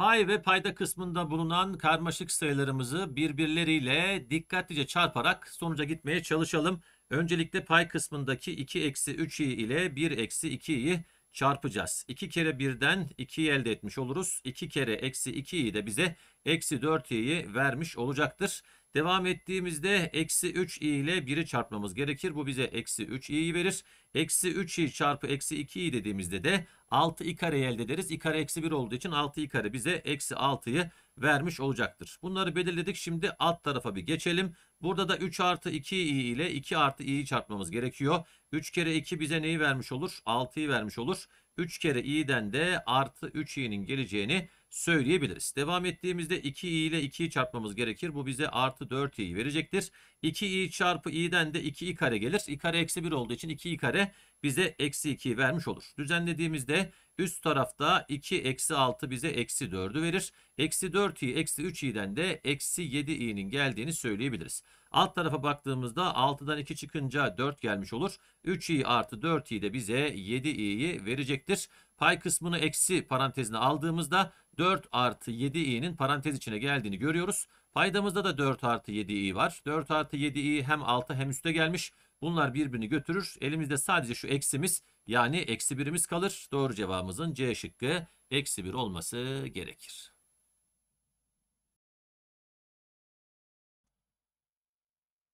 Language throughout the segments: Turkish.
Pay ve payda kısmında bulunan karmaşık sayılarımızı birbirleriyle dikkatlice çarparak sonuca gitmeye çalışalım. Öncelikle pay kısmındaki 2 eksi 3 ile 1 eksi 2 çarpacağız. 2 kere 1'den 2'yi elde etmiş oluruz. 2 kere eksi 2'yi de bize eksi 4 vermiş olacaktır. Devam ettiğimizde eksi 3i ile 1'i çarpmamız gerekir. Bu bize eksi 3i'yi verir. Eksi 3i çarpı eksi 2i dediğimizde de 6i kare elde ederiz. i kare eksi 1 olduğu için 6i kare bize eksi 6'yı vermiş olacaktır. Bunları belirledik. Şimdi alt tarafa bir geçelim. Burada da 3 artı 2i ile 2 artı i'yi çarpmamız gerekiyor. 3 kere 2 bize neyi vermiş olur? 6'yı vermiş olur. 3 kere i'den de artı 3i'nin geleceğini söyleyebiliriz. Devam ettiğimizde 2i ile 2'yi çarpmamız gerekir. Bu bize artı 4 i verecektir. 2i çarpı i'den de 2i kare gelir. i kare eksi 1 olduğu için 2i kare bize eksi 2'yi vermiş olur. Düzenlediğimizde üst tarafta 2 eksi 6 bize eksi 4'ü verir. Eksi 4i eksi 3i'den de eksi 7i'nin geldiğini söyleyebiliriz. Alt tarafa baktığımızda 6'dan 2 çıkınca 4 gelmiş olur. 3i artı 4i de bize 7i'yi verecektir. Pay kısmını eksi parantezine aldığımızda 4 artı 7i'nin parantez içine geldiğini görüyoruz. Paydamızda da 4 artı 7i var. 4 artı 7i hem alta hem üste gelmiş. Bunlar birbirini götürür. Elimizde sadece şu eksimiz yani eksi birimiz kalır. Doğru cevabımızın C şıkkı eksi bir olması gerekir.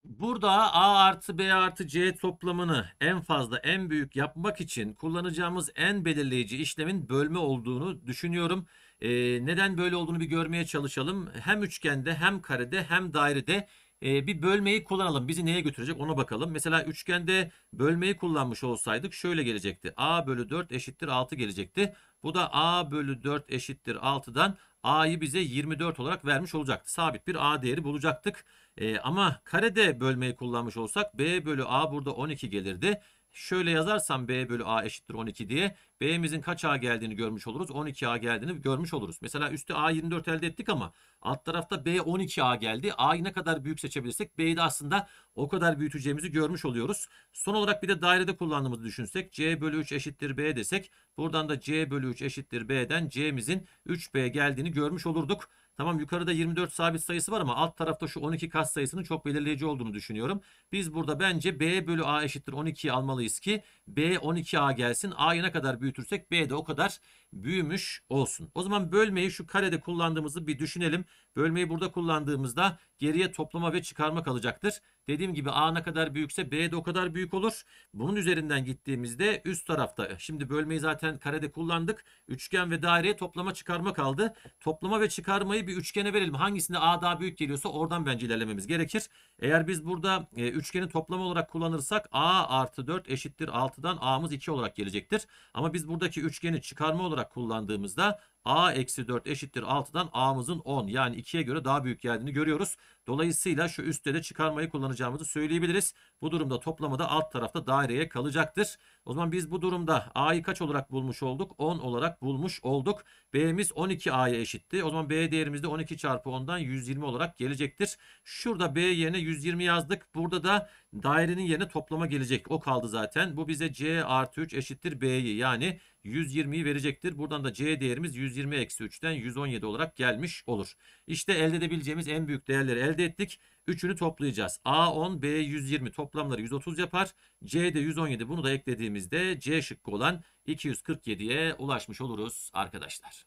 Burada A artı B artı C toplamını en fazla en büyük yapmak için kullanacağımız en belirleyici işlemin bölme olduğunu düşünüyorum. E, neden böyle olduğunu bir görmeye çalışalım. Hem üçgende hem karede hem dairede e, bir bölmeyi kullanalım. Bizi neye götürecek ona bakalım. Mesela üçgende bölmeyi kullanmış olsaydık şöyle gelecekti. A bölü 4 eşittir 6 gelecekti. Bu da A bölü 4 eşittir 6'dan A'yı bize 24 olarak vermiş olacaktı. Sabit bir A değeri bulacaktık. E, ama karede bölmeyi kullanmış olsak B bölü A burada 12 gelirdi. Şöyle yazarsam b bölü a eşittir 12 diye b'mizin kaç a geldiğini görmüş oluruz. 12a geldiğini görmüş oluruz. Mesela üstte a 24 elde ettik ama alt tarafta b 12a geldi. a'yı ne kadar büyük seçebilirsek b'yi de aslında o kadar büyüteceğimizi görmüş oluyoruz. Son olarak bir de dairede kullandığımızı düşünsek c bölü 3 eşittir b desek buradan da c bölü 3 eşittir b'den c'mizin 3b geldiğini görmüş olurduk. Tamam yukarıda 24 sabit sayısı var ama alt tarafta şu 12 kat sayısının çok belirleyici olduğunu düşünüyorum. Biz burada bence B bölü A eşittir 12'yi almalıyız ki B 12A gelsin. A'yı ne kadar büyütürsek B de o kadar büyümüş olsun. O zaman bölmeyi şu karede kullandığımızı bir düşünelim. Bölmeyi burada kullandığımızda geriye toplama ve çıkarma kalacaktır. Dediğim gibi A ne kadar büyükse B de o kadar büyük olur. Bunun üzerinden gittiğimizde üst tarafta şimdi bölmeyi zaten karede kullandık. Üçgen ve daireye toplama çıkarma kaldı. Toplama ve çıkarmayı bir üçgene verelim. Hangisinde A daha büyük geliyorsa oradan bence ilerlememiz gerekir. Eğer biz burada e, üçgeni toplama olarak kullanırsak A artı 4 eşittir 6'dan A'mız 2 olarak gelecektir. Ama biz buradaki üçgeni çıkarma olarak olarak kullandığımızda A eksi 4 eşittir 6'dan A'mızın 10 yani 2'ye göre daha büyük geldiğini görüyoruz. Dolayısıyla şu üstte de çıkarmayı kullanacağımızı söyleyebiliriz. Bu durumda da alt tarafta daireye kalacaktır. O zaman biz bu durumda A'yı kaç olarak bulmuş olduk? 10 olarak bulmuş olduk. B'miz 12A'ya eşitti. O zaman B değerimiz de 12 çarpı 10'dan 120 olarak gelecektir. Şurada B yerine 120 yazdık. Burada da dairenin yerine toplama gelecek. O kaldı zaten. Bu bize C artı 3 eşittir B'yi yani 120'yi verecektir. Buradan da C değerimiz 120 120-3'ten 117 olarak gelmiş olur. İşte elde edebileceğimiz en büyük değerleri elde ettik. Üçünü toplayacağız. A 10, B 120 toplamları 130 yapar. C de 117 bunu da eklediğimizde C şıkkı olan 247'ye ulaşmış oluruz arkadaşlar.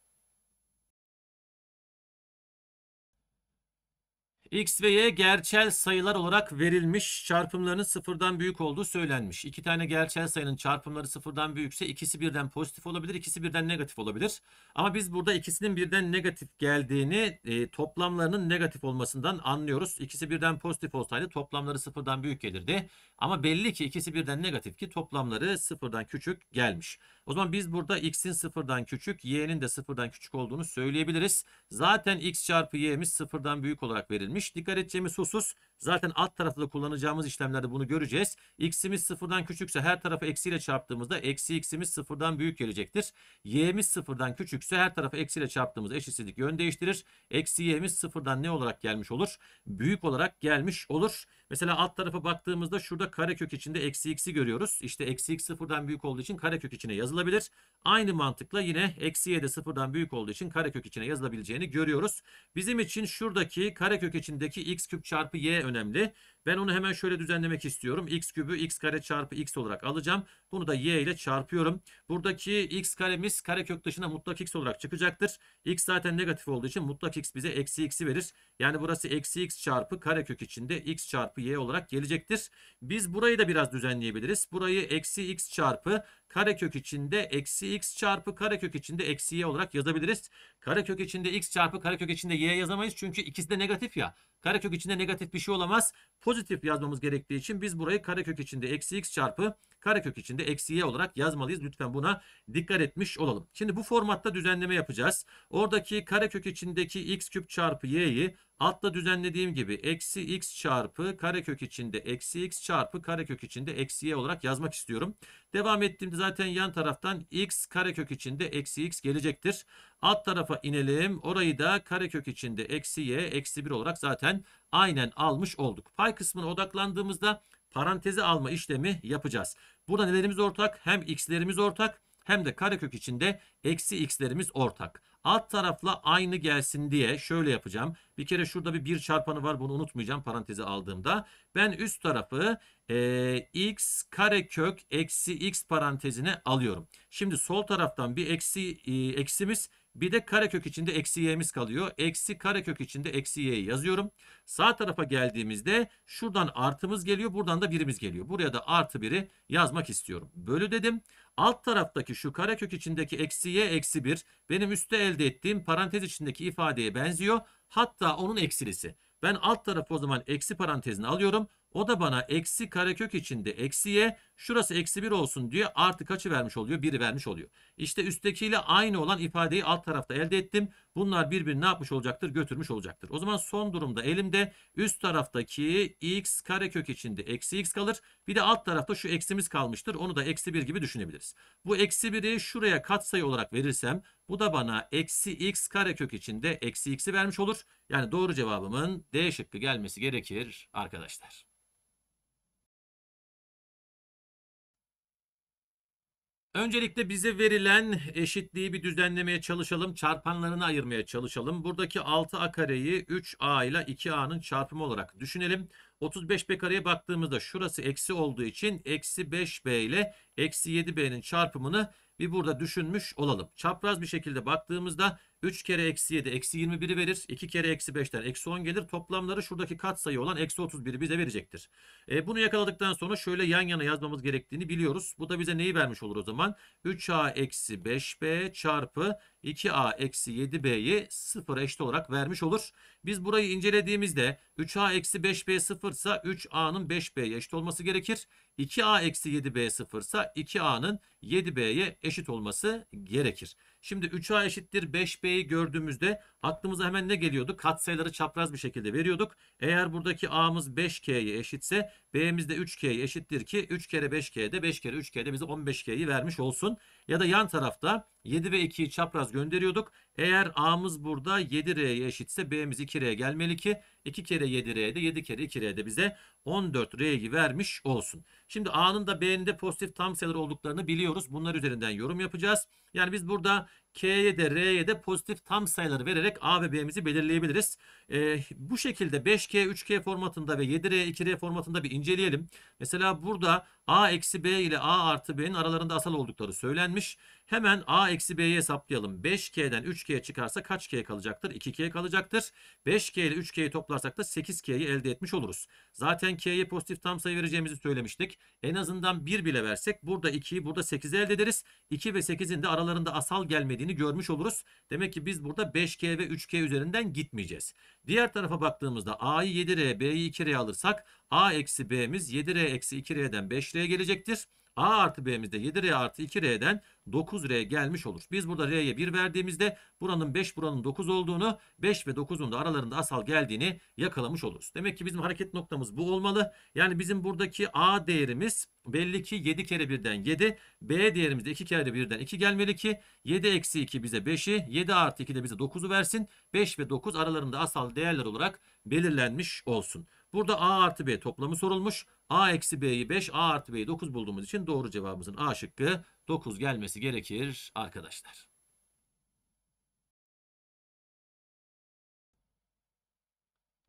X ve Y gerçel sayılar olarak verilmiş. Çarpımlarının sıfırdan büyük olduğu söylenmiş. İki tane gerçel sayının çarpımları sıfırdan büyükse ikisi birden pozitif olabilir, ikisi birden negatif olabilir. Ama biz burada ikisinin birden negatif geldiğini e, toplamlarının negatif olmasından anlıyoruz. İkisi birden pozitif olsaydı toplamları sıfırdan büyük gelirdi. Ama belli ki ikisi birden negatif ki toplamları sıfırdan küçük gelmiş. O zaman biz burada x'in sıfırdan küçük, y'nin de sıfırdan küçük olduğunu söyleyebiliriz. Zaten x çarpı y'miz sıfırdan büyük olarak verilmiş. Dikkat edeceğimiz husus Zaten alt tarafta da kullanacağımız işlemlerde bunu göreceğiz. X'imiz sıfırdan küçükse her tarafı eksiyle çarptığımızda eksi x'imiz sıfırdan büyük gelecektir. Y'miz sıfırdan küçükse her tarafı eksiyle çarptığımızda eşitsizlik yön değiştirir. Eksi y'miz sıfırdan ne olarak gelmiş olur? Büyük olarak gelmiş olur. Mesela alt tarafa baktığımızda şurada karekök içinde eksi x'i görüyoruz. İşte eksi x sıfırdan büyük olduğu için karekök içine yazılabilir. Aynı mantıkla yine eksi y de sıfırdan büyük olduğu için karekök içine yazılabileceğini görüyoruz. Bizim için şuradaki karekök içindeki x küp çarpı y önemli. Ben onu hemen şöyle düzenlemek istiyorum. X kübü x kare çarpı x olarak alacağım. Bunu da y ile çarpıyorum. Buradaki x karemiz kare kök dışına mutlak x olarak çıkacaktır. X zaten negatif olduğu için mutlak x bize eksi x'i verir. Yani burası eksi x çarpı kare kök içinde x çarpı y olarak gelecektir. Biz burayı da biraz düzenleyebiliriz. Burayı eksi x çarpı karekök içinde eksi x çarpı karekök içinde eksi y olarak yazabiliriz. Karekök içinde x çarpı karekök içinde y yazamayız çünkü ikisi de negatif ya. Karekök içinde negatif bir şey olamaz pozitif yazmamız gerektiği için biz burayı karekök içinde eksi x çarpı karekök içinde eksi y olarak yazmalıyız. Lütfen buna dikkat etmiş olalım. Şimdi bu formatta düzenleme yapacağız. Oradaki karekök içindeki x küp çarpı y'yi altta düzenlediğim gibi eksi x çarpı karekök içinde eksi x çarpı karekök içinde eksi y olarak yazmak istiyorum. Devam ettiğimde zaten yan taraftan x karekök içinde eksi x gelecektir. Alt tarafa inelim. Orayı da karekök içinde eksi y eksi 1 olarak zaten aynen almış olduk. Pay kısmına odaklandığımızda parantezi alma işlemi yapacağız. Burada nelerimiz ortak? Hem x'lerimiz ortak hem de karekök içinde eksi x'lerimiz ortak. Alt tarafla aynı gelsin diye şöyle yapacağım. Bir kere şurada bir bir çarpanı var bunu unutmayacağım parantezi aldığımda. Ben üst tarafı e, x karekök eksi x parantezine alıyorum. Şimdi sol taraftan bir eksi e, eksimiz bir de karekök içinde eksi y'miz kalıyor. Eksi karekök içinde eksi y'yi yazıyorum. Sağ tarafa geldiğimizde şuradan artımız geliyor. Buradan da birimiz geliyor. Buraya da artı biri yazmak istiyorum. Bölü dedim. Alt taraftaki şu karekök içindeki eksi y eksi 1 benim üstte elde ettiğim parantez içindeki ifadeye benziyor. Hatta onun eksilisi. Ben alt tarafı o zaman eksi parantezine alıyorum. O da bana eksi karekök içinde eksiye şurası eksi 1 olsun diye artı kaçı vermiş oluyor? 1'i vermiş oluyor. İşte üsttekiyle aynı olan ifadeyi alt tarafta elde ettim. Bunlar birbirini ne yapmış olacaktır? Götürmüş olacaktır. O zaman son durumda elimde üst taraftaki x karekök içinde eksi x kalır. Bir de alt tarafta şu eksimiz kalmıştır. Onu da eksi 1 gibi düşünebiliriz. Bu eksi 1'i şuraya katsayı olarak verirsem bu da bana eksi x karekök içinde eksi x'i vermiş olur. Yani doğru cevabımın D şıkkı gelmesi gerekir arkadaşlar. Öncelikle bize verilen eşitliği bir düzenlemeye çalışalım. Çarpanlarını ayırmaya çalışalım. Buradaki 6a kareyi 3a ile 2a'nın çarpımı olarak düşünelim. 35b kareye baktığımızda şurası eksi olduğu için eksi 5b ile eksi 7b'nin çarpımını bir burada düşünmüş olalım. Çapraz bir şekilde baktığımızda 3 kere eksi 7 eksi 21'i verir. 2 kere eksi 5'ten eksi 10 gelir. Toplamları şuradaki katsayı olan eksi 31'i bize verecektir. E, bunu yakaladıktan sonra şöyle yan yana yazmamız gerektiğini biliyoruz. Bu da bize neyi vermiş olur o zaman? 3a eksi 5b çarpı 2a eksi 7b'yi 0 eşit olarak vermiş olur. Biz burayı incelediğimizde 3a eksi 5b 0 ise 3a'nın 5b'ye eşit olması gerekir. 2a eksi 7b 0 ise 2a'nın 7b'ye eşit olması gerekir. Şimdi 3a eşittir 5b'yi gördüğümüzde Aklımıza hemen ne geliyordu? Katsayıları çapraz bir şekilde veriyorduk. Eğer buradaki A'mız 5K'ye eşitse B'miz de 3K'ye eşittir ki 3 kere 5K'de 5 kere 3K'de bize 15K'yi vermiş olsun. Ya da yan tarafta 7 ve 2'yi çapraz gönderiyorduk. Eğer A'mız burada 7R'ye eşitse B'miz 2R'ye gelmeli ki 2 kere 7R'de 7 kere 2R'de bize 14R'yi vermiş olsun. Şimdi A'nın da B'nin de pozitif tam sayılar olduklarını biliyoruz. Bunlar üzerinden yorum yapacağız. Yani biz burada K'ye de R'ye de pozitif tam sayıları vererek A ve B'mizi belirleyebiliriz. Ee, bu şekilde 5K, 3K formatında ve 7R, 2R formatında bir inceleyelim. Mesela burada A eksi B ile A artı B'nin aralarında asal oldukları söylenmiş. Hemen A eksi B'yi hesaplayalım. 5K'den 3K çıkarsa kaç K kalacaktır? 2K kalacaktır. 5K ile 3K'yi toplarsak da 8K'yi elde etmiş oluruz. Zaten K'ye pozitif tam sayı vereceğimizi söylemiştik. En azından 1 bile versek burada 2'yi burada 8'i elde ederiz. 2 ve 8'in de aralarında asal gelmediğini görmüş oluruz. Demek ki biz burada 5K ve 3K üzerinden gitmeyeceğiz. Diğer tarafa baktığımızda A'yı 7R, B'yi 2R alırsak A eksi B'miz 7R eksi 2R'den 5R gelecektir. A artı B'mizde 7R artı 2R'den 9R gelmiş olur. Biz burada R'ye 1 verdiğimizde buranın 5 buranın 9 olduğunu 5 ve 9'un da aralarında asal geldiğini yakalamış oluruz. Demek ki bizim hareket noktamız bu olmalı. Yani bizim buradaki A değerimiz belli ki 7 kere 1'den 7. B değerimiz de 2 kere 1'den 2 gelmeli ki 7 eksi 2 bize 5'i 7 artı 2 de bize 9'u versin. 5 ve 9 aralarında asal değerler olarak belirlenmiş olsun. Burada A artı B toplamı sorulmuş. A eksi B'yi 5, A artı B'yi 9 bulduğumuz için doğru cevabımızın A şıkkı 9 gelmesi gerekir arkadaşlar.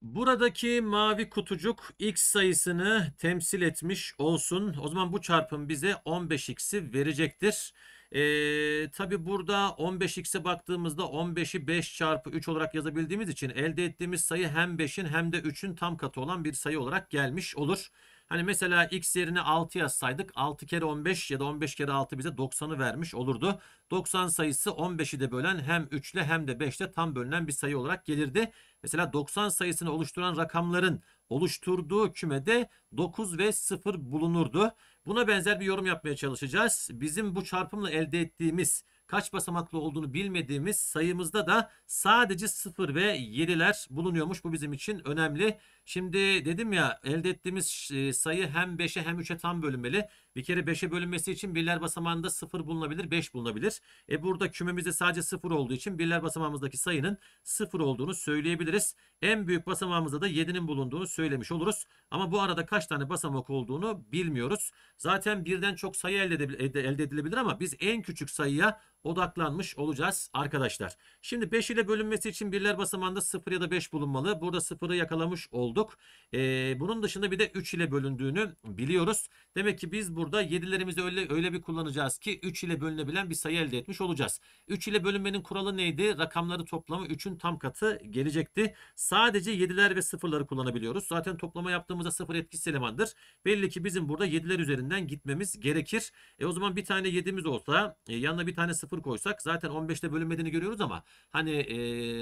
Buradaki mavi kutucuk x sayısını temsil etmiş olsun. O zaman bu çarpım bize 15x'i verecektir. E, tabi burada 15x'e baktığımızda 15'i 5 çarpı 3 olarak yazabildiğimiz için elde ettiğimiz sayı hem 5'in hem de 3'ün tam katı olan bir sayı olarak gelmiş olur. Hani mesela x yerine 6 yazsaydık 6 kere 15 ya da 15 kere 6 bize 90'ı vermiş olurdu. 90 sayısı 15'i de bölen hem 3 ile hem de 5 ile tam bölünen bir sayı olarak gelirdi. Mesela 90 sayısını oluşturan rakamların oluşturduğu kümede 9 ve 0 bulunurdu. Buna benzer bir yorum yapmaya çalışacağız. Bizim bu çarpımla elde ettiğimiz kaç basamaklı olduğunu bilmediğimiz sayımızda da sadece 0 ve 7'ler bulunuyormuş. Bu bizim için önemli. Şimdi dedim ya elde ettiğimiz e, sayı hem 5'e hem 3'e tam bölünmeli. Bir kere 5'e bölünmesi için birler basamağında 0 bulunabilir, 5 bulunabilir. E burada kümemizde sadece 0 olduğu için birler basamağımızdaki sayının 0 olduğunu söyleyebiliriz. En büyük basamağımızda da 7'nin bulunduğunu söylemiş oluruz. Ama bu arada kaç tane basamak olduğunu bilmiyoruz. Zaten birden çok sayı elde edilebilir ama biz en küçük sayıya odaklanmış olacağız arkadaşlar. Şimdi 5 ile bölünmesi için birler basamağında 0 ya da 5 bulunmalı. Burada 0'ı yakalamış olduk. Ee, bunun dışında bir de 3 ile bölündüğünü biliyoruz. Demek ki biz bu burada 7'lerimizi öyle, öyle bir kullanacağız ki 3 ile bölünebilen bir sayı elde etmiş olacağız. 3 ile bölünmenin kuralı neydi? Rakamları toplamı 3'ün tam katı gelecekti. Sadece 7'ler ve 0'ları kullanabiliyoruz. Zaten toplama yaptığımızda 0 etkisiz elemandır. Belli ki bizim burada 7'ler üzerinden gitmemiz gerekir. E o zaman bir tane 7'miz olsa e, yanına bir tane 0 koysak zaten 15 ile bölünmediğini görüyoruz ama hani e,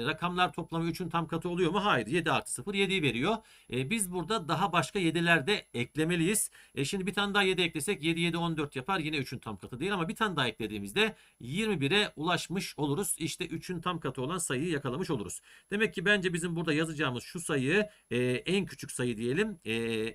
rakamlar toplamı 3'ün tam katı oluyor mu? Hayır. 7 artı 0 7'yi veriyor. E, biz burada daha başka 7'ler de eklemeliyiz. E, şimdi bir tane daha 7 eklesek eklersek 7 7 14 yapar. Yine 3'ün tam katı değil ama bir tane daha eklediğimizde 21'e ulaşmış oluruz. İşte 3'ün tam katı olan sayıyı yakalamış oluruz. Demek ki bence bizim burada yazacağımız şu sayı e, en küçük sayı diyelim. E,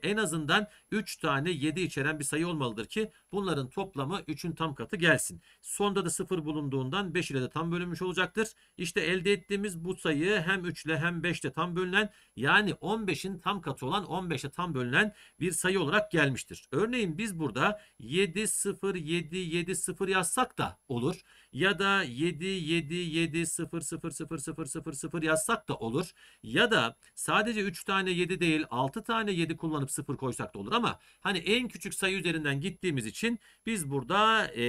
en azından 3 tane 7 içeren bir sayı olmalıdır ki bunların toplamı 3'ün tam katı gelsin. Sonda da 0 bulunduğundan 5 ile de tam bölünmüş olacaktır. İşte elde ettiğimiz bu sayı hem 3 ile hem 5 ile tam bölünen yani 15'in tam katı olan 15'e tam bölünen bir sayı olarak gelmiştir. Örneğin biz burada da 7 0 7 7 0 yazsak da olur ya da 7 7 7 0 0 0 0 0 0 yazsak da olur. Ya da sadece 3 tane 7 değil 6 tane 7 kullanıp 0 koysak da olur ama hani en küçük sayı üzerinden gittiğimiz için biz burada e,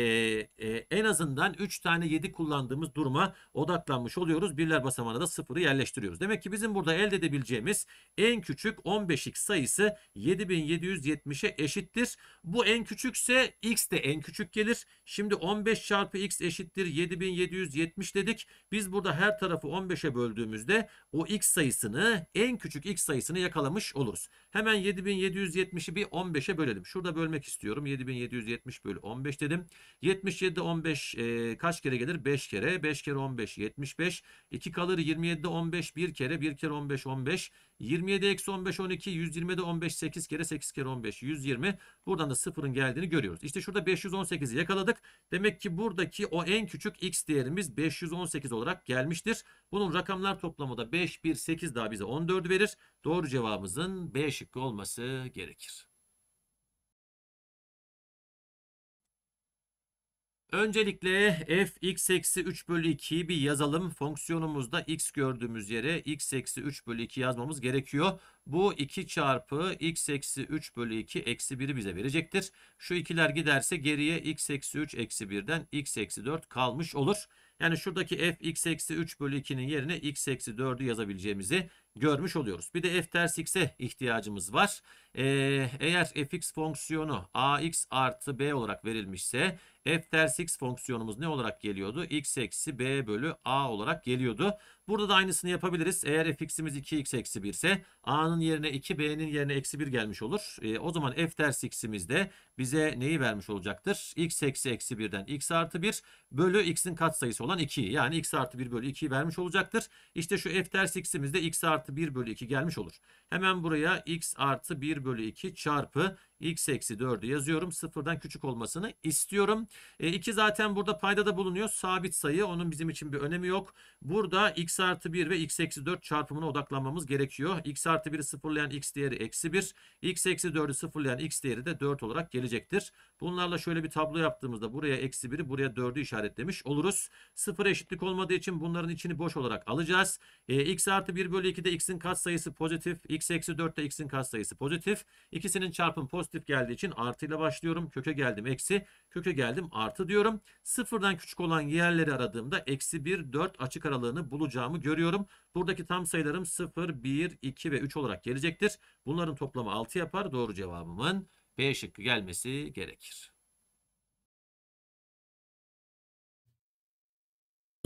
e, en azından 3 tane 7 kullandığımız duruma odaklanmış oluyoruz. Birler basamağına da 0'ı yerleştiriyoruz. Demek ki bizim burada elde edebileceğimiz en küçük 15x sayısı 7770'e eşittir. Bu en küçükse x de en küçük gelir. Şimdi 15 çarpı x eşittir eşittir 7770 dedik. Biz burada her tarafı 15'e böldüğümüzde o x sayısını en küçük x sayısını yakalamış oluruz. Hemen 7770'i bir 15'e bölelim. Şurada bölmek istiyorum. 7770 bölü 15 dedim. 77'de 15 e, kaç kere gelir? 5 kere. 5 kere 15 75. 2 kalır 27'de 15 1 kere. 1 kere 15 15. 27 eksi 15 12 120'de 15 8 kere 8 kere 15 120. Buradan da sıfırın geldiğini görüyoruz. İşte şurada 518'i yakaladık. Demek ki buradaki o en küçük x değerimiz 518 olarak gelmiştir. Bunun rakamlar toplamı da 5 1 8 daha bize 14 verir. Doğru cevabımızın B şıkkı olması gerekir. Öncelikle f x eksi 3 bölü 2'yi bir yazalım. Fonksiyonumuzda x gördüğümüz yere x eksi 3 bölü 2 yazmamız gerekiyor. Bu 2 çarpı x eksi 3 bölü 2 eksi 1'i bize verecektir. Şu ikiler giderse geriye x eksi 3 eksi 1'den x eksi 4 kalmış olur. Yani şuradaki f x eksi 3 bölü 2'nin yerine x eksi 4'ü yazabileceğimizi görmüş oluyoruz. Bir de f ters x'e ihtiyacımız var. Ee, eğer x fonksiyonu ax artı b olarak verilmişse f ters x fonksiyonumuz ne olarak geliyordu? x eksi b bölü a olarak geliyordu. Burada da aynısını yapabiliriz. Eğer fx'imiz 2x eksi 1 ise a'nın yerine 2 b'nin yerine eksi 1 gelmiş olur. E, o zaman f ters x'imiz de bize neyi vermiş olacaktır? x eksi eksi 1'den x artı 1 bölü x'in katsayısı olan 2. Yani x artı 1 bölü 2'yi vermiş olacaktır. İşte şu f ters x'imiz de x artı 1 bölü 2 gelmiş olur. Hemen buraya x artı 1 bölü 2 çarpı x eksi 4'ü yazıyorum. Sıfırdan küçük olmasını istiyorum. E, 2 zaten burada paydada bulunuyor. Sabit sayı. Onun bizim için bir önemi yok. Burada x x artı 1 ve x eksi 4 çarpımına odaklanmamız gerekiyor. x artı 1'i sıfırlayan x değeri eksi 1. x eksi 4'ü sıfırlayan x değeri de 4 olarak gelecektir. Bunlarla şöyle bir tablo yaptığımızda buraya eksi 1'i buraya 4'ü işaretlemiş oluruz. Sıfır eşitlik olmadığı için bunların içini boş olarak alacağız. E, x artı 1 bölü 2'de x'in kat sayısı pozitif. x eksi 4 de x'in sayısı pozitif. İkisinin çarpım pozitif geldiği için artıyla başlıyorum. Köke geldim eksi. Köke geldim artı diyorum. Sıfırdan küçük olan yerleri aradığımda eksi 1, 4 açık aralığını bulacağım olacağımı görüyorum. Buradaki tam sayılarım 0, 1, 2 ve 3 olarak gelecektir. Bunların toplamı 6 yapar. Doğru cevabımın B şıkkı gelmesi gerekir.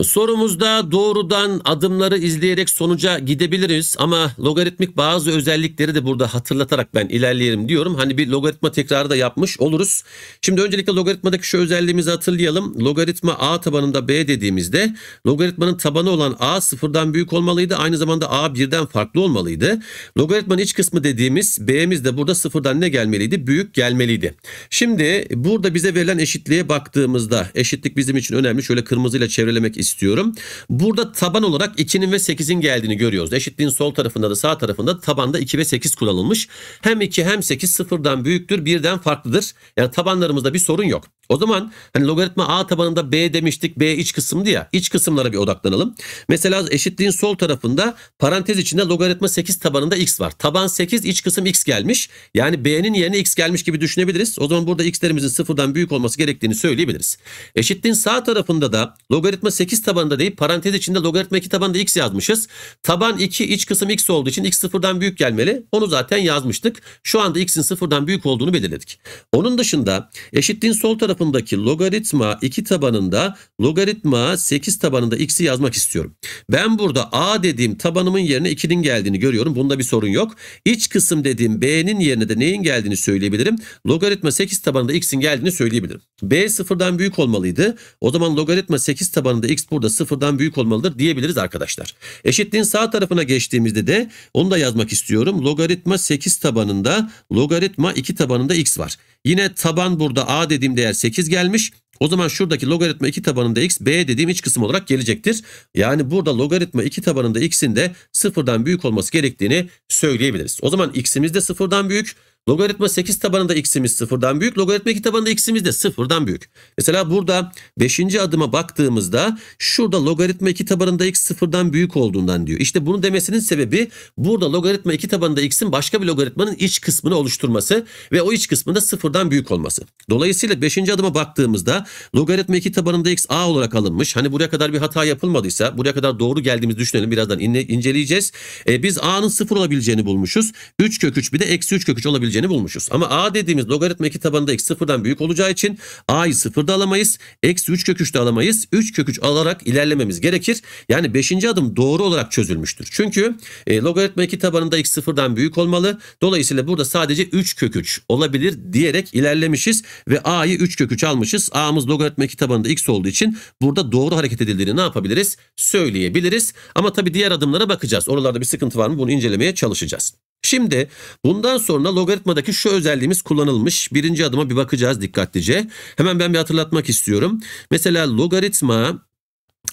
Sorumuzda doğrudan adımları izleyerek sonuca gidebiliriz ama logaritmik bazı özellikleri de burada hatırlatarak ben ilerleyelim diyorum. Hani bir logaritma tekrarı da yapmış oluruz. Şimdi öncelikle logaritmadaki şu özelliğimizi hatırlayalım. Logaritma a tabanında b dediğimizde logaritmanın tabanı olan a sıfırdan büyük olmalıydı. Aynı zamanda a birden farklı olmalıydı. Logaritmanın iç kısmı dediğimiz b'miz de burada sıfırdan ne gelmeliydi? Büyük gelmeliydi. Şimdi burada bize verilen eşitliğe baktığımızda eşitlik bizim için önemli. Şöyle kırmızıyla çevrelemek istiyorum istiyorum. Burada taban olarak 2'nin ve 8'in geldiğini görüyoruz. Eşitliğin sol tarafında da sağ tarafında tabanda 2 ve 8 kullanılmış. Hem 2 hem 8 sıfırdan büyüktür birden farklıdır. Yani tabanlarımızda bir sorun yok. O zaman hani logaritma a tabanında b demiştik. B iç kısımdı ya. İç kısımlara bir odaklanalım. Mesela eşitliğin sol tarafında parantez içinde logaritma 8 tabanında x var. Taban 8 iç kısım x gelmiş. Yani b'nin yerine x gelmiş gibi düşünebiliriz. O zaman burada x'lerimizin sıfırdan büyük olması gerektiğini söyleyebiliriz. Eşitliğin sağ tarafında da logaritma 8 tabanında değil parantez içinde logaritma 2 tabanında x yazmışız. Taban 2 iç kısım x olduğu için x sıfırdan büyük gelmeli. Onu zaten yazmıştık. Şu anda x'in sıfırdan büyük olduğunu belirledik. Onun dışında eşitliğin sol tarafı çapındaki logaritma 2 tabanında logaritma 8 tabanında x'i yazmak istiyorum. Ben burada a dediğim tabanımın yerine 2'nin geldiğini görüyorum. Bunda bir sorun yok. İç kısım dediğim b'nin yerine de neyin geldiğini söyleyebilirim. Logaritma 8 tabanında x'in geldiğini söyleyebilirim. b sıfırdan büyük olmalıydı. O zaman logaritma 8 tabanında x burada sıfırdan büyük olmalıdır diyebiliriz arkadaşlar. Eşitliğin sağ tarafına geçtiğimizde de onu da yazmak istiyorum. Logaritma 8 tabanında logaritma 2 tabanında x var. Yine taban burada a dediğim değer 8 gelmiş. O zaman şuradaki logaritma 2 tabanında x b dediğim iç kısım olarak gelecektir. Yani burada logaritma 2 tabanında x'in de sıfırdan büyük olması gerektiğini söyleyebiliriz. O zaman x'imiz de sıfırdan büyük. Logaritma 8 tabanında x'imiz sıfırdan büyük. Logaritma 2 tabanında x'imiz de sıfırdan büyük. Mesela burada 5. adıma baktığımızda şurada logaritma 2 tabanında x sıfırdan büyük olduğundan diyor. İşte bunu demesinin sebebi burada logaritma 2 tabanında x'in başka bir logaritmanın iç kısmını oluşturması ve o iç kısmında sıfırdan büyük olması. Dolayısıyla 5. adıma baktığımızda logaritma 2 tabanında x a olarak alınmış. Hani buraya kadar bir hata yapılmadıysa buraya kadar doğru geldiğimizi düşünelim. Birazdan inceleyeceğiz. E, biz a'nın sıfır olabileceğini bulmuşuz. 3 kök 3 bir de eksi 3 kök 3 olabileceğini olabileceğini bulmuşuz. Ama a dediğimiz logaritma 2 tabanında x sıfırdan büyük olacağı için a'yı sıfırda alamayız. Eksi 3 kök de alamayız. 3 kök alarak ilerlememiz gerekir. Yani 5. adım doğru olarak çözülmüştür. Çünkü e, logaritma 2 tabanında x sıfırdan büyük olmalı. Dolayısıyla burada sadece 3 kök olabilir diyerek ilerlemişiz ve a'yı 3 kök 3 almışız. a'mız logaritma 2 tabanında x olduğu için burada doğru hareket edildiğini ne yapabiliriz? Söyleyebiliriz. Ama tabii diğer adımlara bakacağız. Oralarda bir sıkıntı var mı bunu incelemeye çalışacağız. Şimdi bundan sonra logaritmadaki şu özelliğimiz kullanılmış. Birinci adıma bir bakacağız dikkatlice. Hemen ben bir hatırlatmak istiyorum. Mesela logaritma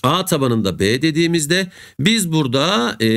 A tabanında B dediğimizde biz burada e,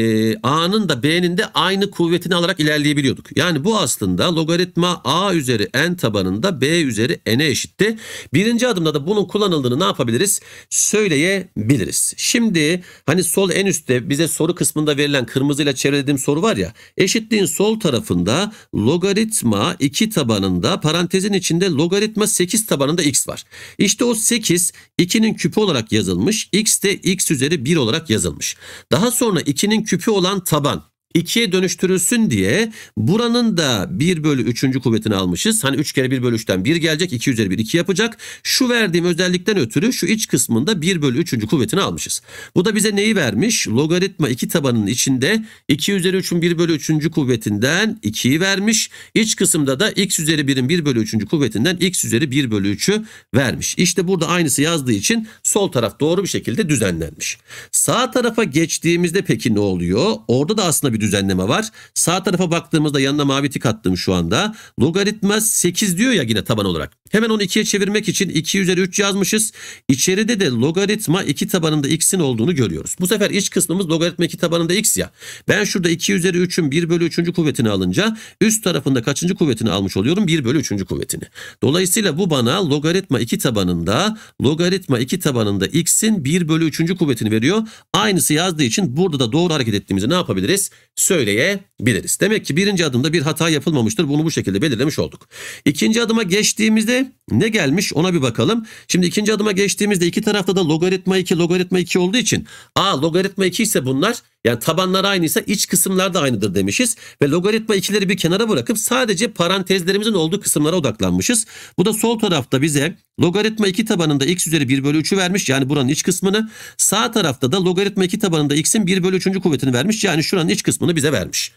A'nın da B'nin de aynı kuvvetini alarak ilerleyebiliyorduk. Yani bu aslında logaritma A üzeri N tabanında B üzeri N'e eşitti. Birinci adımda da bunun kullanıldığını ne yapabiliriz? Söyleyebiliriz. Şimdi hani sol en üstte bize soru kısmında verilen kırmızıyla çevrelediğim soru var ya. Eşitliğin sol tarafında logaritma 2 tabanında parantezin içinde logaritma 8 tabanında x var. İşte o 8 2'nin küpü olarak yazılmış x de x üzeri 1 olarak yazılmış. Daha sonra 2'nin küpü olan taban 2'ye dönüştürülsün diye buranın da 1 bölü 3. kuvvetini almışız. Hani 3 kere 1 bölü 3'ten 1 gelecek. 2 üzeri 1 2 yapacak. Şu verdiğim özellikten ötürü şu iç kısmında 1 bölü 3. kuvvetini almışız. Bu da bize neyi vermiş? Logaritma 2 tabanının içinde 2 üzeri 3'ün 1 bölü 3. kuvvetinden 2'yi vermiş. İç kısımda da x üzeri 1'in 1 bölü 3. kuvvetinden x üzeri 1 bölü 3'ü vermiş. İşte burada aynısı yazdığı için sol taraf doğru bir şekilde düzenlenmiş. Sağ tarafa geçtiğimizde peki ne oluyor? Orada da aslında bir bir düzenleme var. Sağ tarafa baktığımızda yanına mavi tık attım şu anda. Logaritma 8 diyor ya yine taban olarak. Hemen onu 2'ye çevirmek için 2 üzeri 3 yazmışız. İçeride de logaritma 2 tabanında x'in olduğunu görüyoruz. Bu sefer iç kısmımız logaritma 2 tabanında x ya. Ben şurada 2 üzeri 3'ün 1 bölü 3. kuvvetini alınca üst tarafında kaçıncı kuvvetini almış oluyorum? 1 bölü 3. kuvvetini. Dolayısıyla bu bana logaritma 2 tabanında logaritma 2 tabanında x'in 1 bölü 3. kuvvetini veriyor. Aynısı yazdığı için burada da doğru hareket ettiğimizi ne yapabiliriz? söyleyebiliriz. Demek ki birinci adımda bir hata yapılmamıştır. Bunu bu şekilde belirlemiş olduk. İkinci adıma geçtiğimizde ne gelmiş ona bir bakalım. Şimdi ikinci adıma geçtiğimizde iki tarafta da logaritma 2 logaritma 2 olduğu için a logaritma 2 ise bunlar yani tabanlar aynıysa iç kısımlar da aynıdır demişiz. Ve logaritma ikileri bir kenara bırakıp sadece parantezlerimizin olduğu kısımlara odaklanmışız. Bu da sol tarafta bize logaritma 2 tabanında x üzeri 1 bölü 3'ü vermiş. Yani buranın iç kısmını. Sağ tarafta da logaritma 2 tabanında x'in 1 bölü 3. kuvvetini vermiş. Yani şuranın iç kısmını bize vermiş.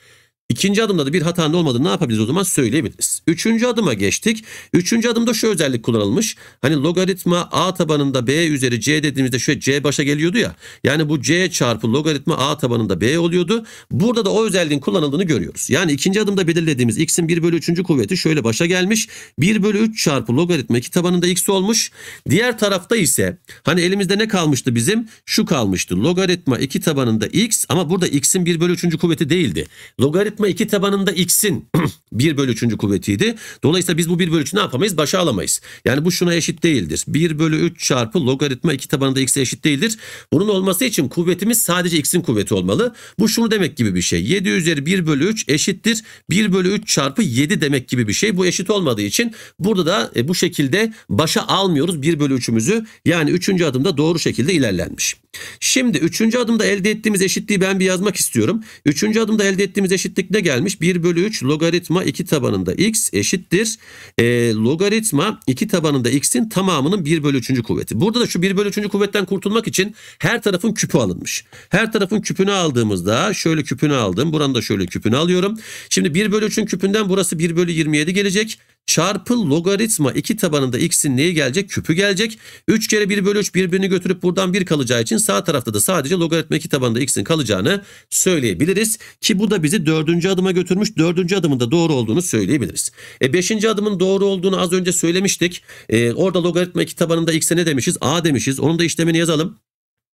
İkinci adımda da bir hatanın olmadığını ne yapabiliriz o zaman söyleyebiliriz. Üçüncü adıma geçtik. Üçüncü adımda şu özellik kullanılmış. Hani logaritma a tabanında b üzeri c dediğimizde şöyle c başa geliyordu ya. Yani bu c çarpı logaritma a tabanında b oluyordu. Burada da o özelliğin kullanıldığını görüyoruz. Yani ikinci adımda belirlediğimiz x'in 1 bölü 3. kuvveti şöyle başa gelmiş. 1 bölü 3 çarpı logaritma 2 tabanında x olmuş. Diğer tarafta ise hani elimizde ne kalmıştı bizim? Şu kalmıştı. Logaritma 2 tabanında x ama burada x'in 1 bölü 3. kuvveti değildi. Logaritma logaritma iki tabanında x'in 1 bölü 3. kuvvetiydi. Dolayısıyla biz bu 1 bölü 3'ü ne yapamayız? Başa alamayız. Yani bu şuna eşit değildir. 1 bölü 3 çarpı logaritma iki tabanında x'e eşit değildir. Bunun olması için kuvvetimiz sadece x'in kuvveti olmalı. Bu şunu demek gibi bir şey. 7 üzeri 1 bölü 3 eşittir. 1 bölü 3 çarpı 7 demek gibi bir şey. Bu eşit olmadığı için burada da e, bu şekilde başa almıyoruz 1 bölü 3'ümüzü. Yani 3. adımda doğru şekilde ilerlenmiş. Şimdi üçüncü adımda elde ettiğimiz eşitliği ben bir yazmak istiyorum. Üçüncü adımda elde ettiğimiz eşitlik ne gelmiş? 1 bölü 3 logaritma 2 tabanında x eşittir. E, logaritma 2 tabanında x'in tamamının 1 bölü 3. kuvveti. Burada da şu 1 bölü 3. kuvvetten kurtulmak için her tarafın küpü alınmış. Her tarafın küpünü aldığımızda şöyle küpünü aldım. Buranın da şöyle küpünü alıyorum. Şimdi 1 bölü 3'ün küpünden burası 1 bölü 27 gelecek çarpı logaritma 2 tabanında x'in neyi gelecek? Küpü gelecek. 3 kere 1 bölü 3 birbirini götürüp buradan 1 kalacağı için sağ tarafta da sadece logaritma 2 tabanında x'in kalacağını söyleyebiliriz. Ki bu da bizi 4. adıma götürmüş. 4. adımın da doğru olduğunu söyleyebiliriz. E adımın doğru olduğunu az önce söylemiştik. E, orada logaritma 2 tabanında x'e ne demişiz? a demişiz. Onun da işlemini yazalım.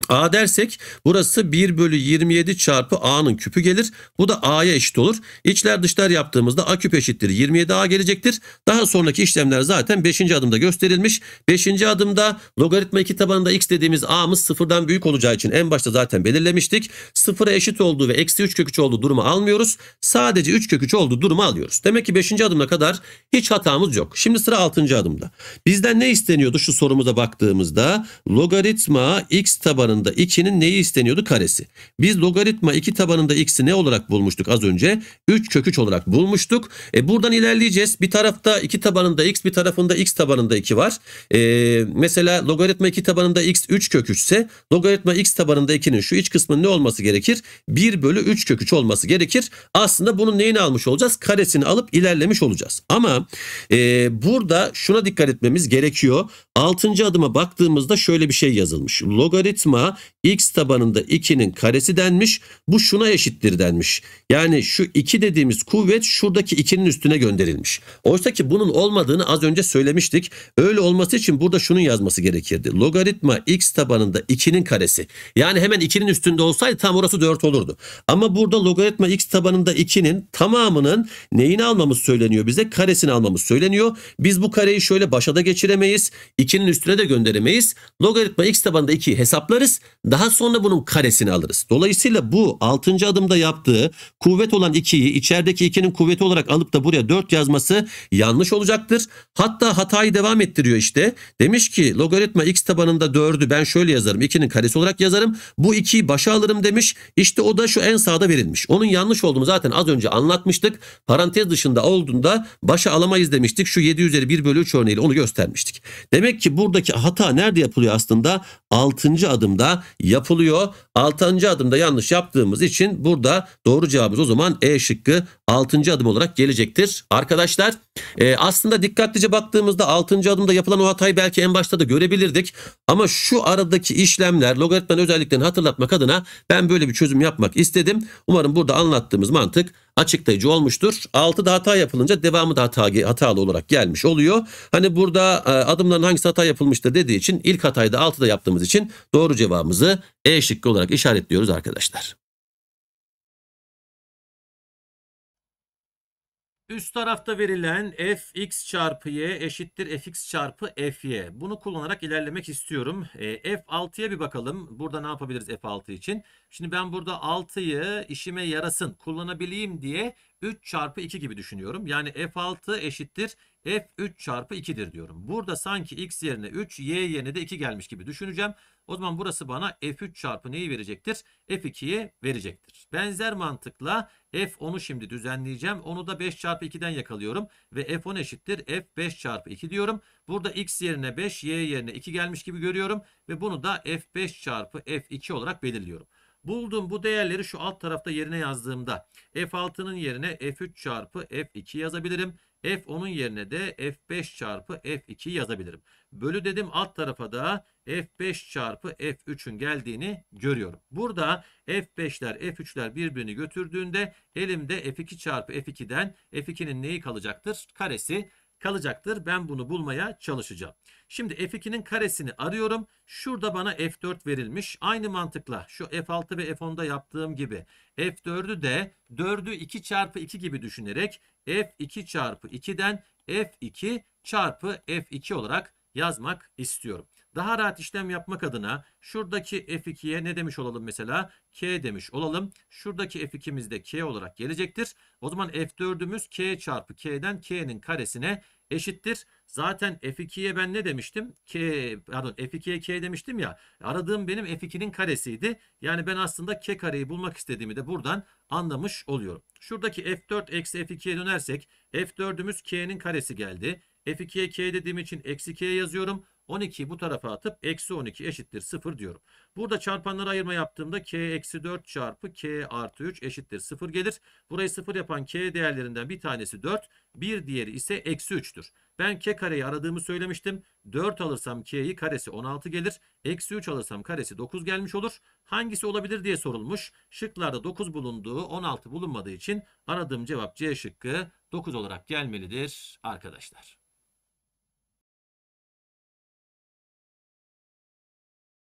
A dersek burası 1 bölü 27 çarpı A'nın küpü gelir. Bu da A'ya eşit olur. İçler dışlar yaptığımızda A küp eşittir 27A gelecektir. Daha sonraki işlemler zaten 5. adımda gösterilmiş. 5. adımda logaritma 2 tabanında x dediğimiz A'mız sıfırdan büyük olacağı için en başta zaten belirlemiştik. Sıfıra eşit olduğu ve eksi 3 köküç olduğu durumu almıyoruz. Sadece 3 köküç olduğu durumu alıyoruz. Demek ki 5. adımda kadar hiç hatamız yok. Şimdi sıra 6. adımda. Bizden ne isteniyordu şu sorumuza baktığımızda? Logaritma x tabanı tabanında 2'nin neyi isteniyordu? Karesi. Biz logaritma 2 tabanında x'i ne olarak bulmuştuk az önce? 3 kök 3 olarak bulmuştuk. E buradan ilerleyeceğiz. Bir tarafta 2 tabanında x bir tarafında x tabanında 2 var. E, mesela logaritma 2 tabanında x 3 kök 3 ise logaritma x tabanında 2'nin şu iç kısmının ne olması gerekir? 1 bölü 3 kök 3 olması gerekir. Aslında bunun neyini almış olacağız? Karesini alıp ilerlemiş olacağız. Ama e, burada şuna dikkat etmemiz gerekiyor. Altıncı adıma baktığımızda şöyle bir şey yazılmış. Logaritma x tabanında 2'nin karesi denmiş. Bu şuna eşittir denmiş. Yani şu 2 dediğimiz kuvvet şuradaki 2'nin üstüne gönderilmiş. Oysa ki bunun olmadığını az önce söylemiştik. Öyle olması için burada şunun yazması gerekirdi. Logaritma x tabanında 2'nin karesi. Yani hemen 2'nin üstünde olsaydı tam orası 4 olurdu. Ama burada logaritma x tabanında 2'nin tamamının neyini almamız söyleniyor bize? Karesini almamız söyleniyor. Biz bu kareyi şöyle başa da geçiremeyiz. 2'nin üstüne de gönderemeyiz. Logaritma x tabanında 2'yi hesaplarız daha sonra bunun karesini alırız. Dolayısıyla bu 6. adımda yaptığı kuvvet olan 2'yi içerideki 2'nin kuvveti olarak alıp da buraya 4 yazması yanlış olacaktır. Hatta hatayı devam ettiriyor işte. Demiş ki logaritma x tabanında 4'ü ben şöyle yazarım. 2'nin karesi olarak yazarım. Bu 2'yi başa alırım demiş. İşte o da şu en sağda verilmiş. Onun yanlış olduğunu zaten az önce anlatmıştık. Parantez dışında olduğunda başa alamayız demiştik. Şu 7 üzeri 1 bölü 3 örneğiyle onu göstermiştik. Demek ki buradaki hata nerede yapılıyor aslında? 6. adımda yapılıyor. 6. adımda yanlış yaptığımız için burada doğru cevabımız o zaman E şıkkı 6. adım olarak gelecektir. Arkadaşlar e, aslında dikkatlice baktığımızda 6. adımda yapılan o hatayı belki en başta da görebilirdik. Ama şu aradaki işlemler logaritmanın özelliklerini hatırlatmak adına ben böyle bir çözüm yapmak istedim. Umarım burada anlattığımız mantık açıklayıcı olmuştur. 6'da hata yapılınca devamı da hata, hatalı olarak gelmiş oluyor. Hani burada e, adımların hangisi hata yapılmıştır dediği için ilk hatayı da 6'da yaptığımız için doğru cevabımızı E şıkkı olarak işaretliyoruz arkadaşlar. Üst tarafta verilen fx çarpı y eşittir fx çarpı fy. Bunu kullanarak ilerlemek istiyorum. E, ee, F6'ya bir bakalım. Burada ne yapabiliriz F6 için? Şimdi ben burada 6'yı işime yarasın kullanabileyim diye 3 çarpı 2 gibi düşünüyorum. Yani F6 eşittir F3 çarpı 2'dir diyorum. Burada sanki x yerine 3 y yerine de 2 gelmiş gibi düşüneceğim. O zaman burası bana F3 çarpı neyi verecektir? f 2yi verecektir. Benzer mantıkla F10'u şimdi düzenleyeceğim. Onu da 5 çarpı 2'den yakalıyorum. Ve F10 eşittir F5 çarpı 2 diyorum. Burada X yerine 5, Y yerine 2 gelmiş gibi görüyorum. Ve bunu da F5 çarpı F2 olarak belirliyorum. Bulduğum bu değerleri şu alt tarafta yerine yazdığımda F6'nın yerine F3 çarpı F2 yazabilirim. F10'un yerine de F5 çarpı F2 yazabilirim. Bölü dedim alt tarafa da F5 çarpı F3'ün geldiğini görüyorum. Burada F5'ler F3'ler birbirini götürdüğünde elimde F2 çarpı F2'den F2'nin neyi kalacaktır? Karesi kalacaktır. Ben bunu bulmaya çalışacağım. Şimdi F2'nin karesini arıyorum. Şurada bana F4 verilmiş. Aynı mantıkla şu F6 ve F10'da yaptığım gibi F4'ü de 4'ü 2 çarpı 2 gibi düşünerek F2 çarpı 2'den F2 çarpı F2 olarak yazmak istiyorum. Daha rahat işlem yapmak adına şuradaki F2'ye ne demiş olalım mesela? K demiş olalım. Şuradaki F2'miz de K olarak gelecektir. O zaman F4'ümüz K çarpı K'den K'nin karesine eşittir. Zaten F2'ye ben ne demiştim? K pardon F2'ye K demiştim ya. Aradığım benim F2'nin karesiydi. Yani ben aslında K kareyi bulmak istediğimi de buradan anlamış oluyorum. Şuradaki F4 eksi F2'ye dönersek F4'ümüz K'nin karesi geldi. F2'ye K dediğim için eksi K yazıyorum. 12'yi bu tarafa atıp eksi 12 eşittir 0 diyorum. Burada çarpanları ayırma yaptığımda k eksi 4 çarpı k artı 3 eşittir 0 gelir. Burayı 0 yapan k değerlerinden bir tanesi 4. Bir diğeri ise eksi 3'tür. Ben k kareyi aradığımı söylemiştim. 4 alırsam k'yi karesi 16 gelir. Eksi 3 alırsam karesi 9 gelmiş olur. Hangisi olabilir diye sorulmuş. Şıklarda 9 bulunduğu 16 bulunmadığı için aradığım cevap C şıkkı 9 olarak gelmelidir arkadaşlar.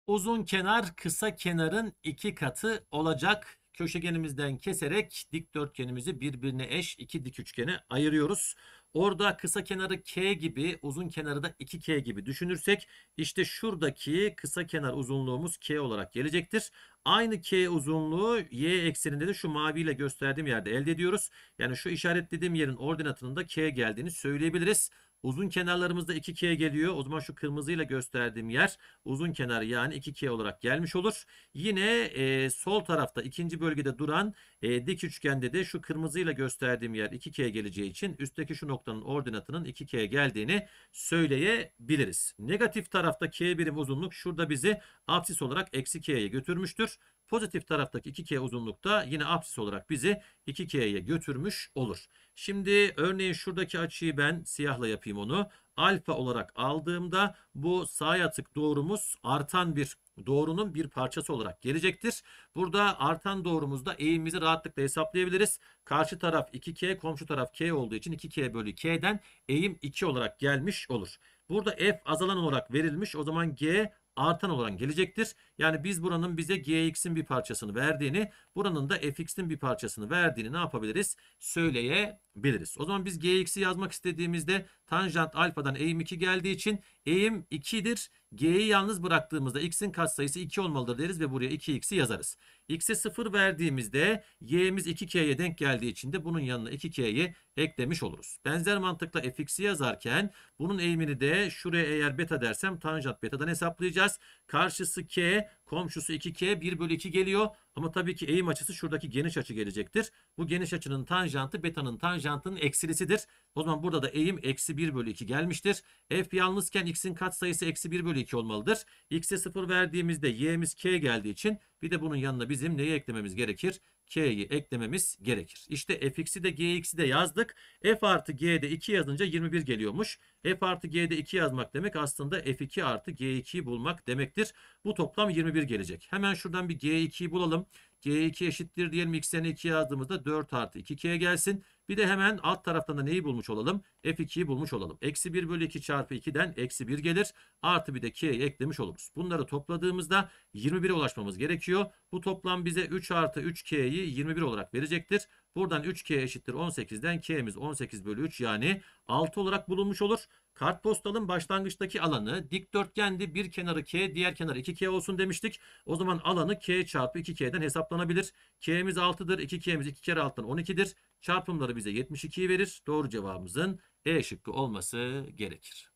Uzun kenar kısa kenarın iki katı olacak. Köşegenimizden keserek dikdörtgenimizi birbirine eş iki dik üçgeni ayırıyoruz. Orada kısa kenarı K gibi uzun kenarı da 2K gibi düşünürsek işte şuradaki kısa kenar uzunluğumuz K olarak gelecektir. Aynı K uzunluğu Y ekseninde de şu maviyle gösterdiğim yerde elde ediyoruz. Yani şu işaretlediğim yerin ordinatının da K geldiğini söyleyebiliriz. Uzun kenarlarımızda 2K geliyor. O zaman şu kırmızıyla gösterdiğim yer uzun kenar yani 2K olarak gelmiş olur. Yine e, sol tarafta ikinci bölgede duran e, dik üçgende de şu kırmızıyla gösterdiğim yer 2K geleceği için üstteki şu noktanın ordinatının 2K geldiğini söyleyebiliriz. Negatif tarafta K birim uzunluk şurada bizi absis olarak eksi K'ye götürmüştür. Pozitif taraftaki 2K uzunlukta yine apsis olarak bizi 2K'ye götürmüş olur. Şimdi örneğin şuradaki açıyı ben siyahla yapayım onu. Alfa olarak aldığımda bu sağ yatık doğrumuz artan bir doğrunun bir parçası olarak gelecektir. Burada artan doğrumuzda eğimimizi rahatlıkla hesaplayabiliriz. Karşı taraf 2K, komşu taraf K olduğu için 2K bölü K'den eğim 2 olarak gelmiş olur. Burada F azalan olarak verilmiş. O zaman G artan olarak gelecektir. Yani biz buranın bize gx'in bir parçasını verdiğini, buranın da fx'in bir parçasını verdiğini ne yapabiliriz? Söyleyebiliriz. O zaman biz gx'i yazmak istediğimizde tanjant alfadan eğim 2 geldiği için eğim 2'dir. G'yi yalnız bıraktığımızda x'in katsayısı 2 olmalıdır deriz ve buraya 2x'i yazarız. x'e 0 verdiğimizde y'miz 2k'ye denk geldiği için de bunun yanına 2k'yi eklemiş oluruz. Benzer mantıkla fx'i yazarken bunun eğimini de şuraya eğer beta dersem tanjant betadan hesaplayacağız. Karşısı k komşusu 2K 1 bölü 2 geliyor. Ama tabii ki eğim açısı şuradaki geniş açı gelecektir. Bu geniş açının tanjantı betanın tanjantının eksilisidir. O zaman burada da eğim eksi 1 bölü 2 gelmiştir. F yalnızken x'in kat sayısı eksi 1 bölü 2 olmalıdır. X'e 0 verdiğimizde y'miz k geldiği için bir de bunun yanına bizim neyi eklememiz gerekir? K'yi eklememiz gerekir. İşte fx'i de gx'i de yazdık. f artı g'de 2 yazınca 21 geliyormuş. f artı g'de 2 yazmak demek aslında f2 artı g2'yi bulmak demektir. Bu toplam 21 gelecek. Hemen şuradan bir g2'yi bulalım. g2 eşittir diyelim x'lerine 2 yazdığımızda 4 artı 2k gelsin. Bir de hemen alt taraftan da neyi bulmuş olalım? F2'yi bulmuş olalım. Eksi 1 bölü 2 çarpı 2'den eksi 1 gelir. Artı bir de k'yi eklemiş oluruz. Bunları topladığımızda 21'e ulaşmamız gerekiyor. Bu toplam bize 3 artı 3K'yi 21 olarak verecektir. Buradan 3K eşittir 18'den K'miz 18 bölü 3 yani 6 olarak bulunmuş olur. Kartpostalın başlangıçtaki alanı dikdörtgendi. Bir kenarı K, diğer kenarı 2K olsun demiştik. O zaman alanı K çarpı 2K'den hesaplanabilir. K'miz 6'dır. 2K'miz 2 kere 6'dan 12'dir. Çarpımları bize 72'yi verir. Doğru cevabımızın E şıkkı olması gerekir.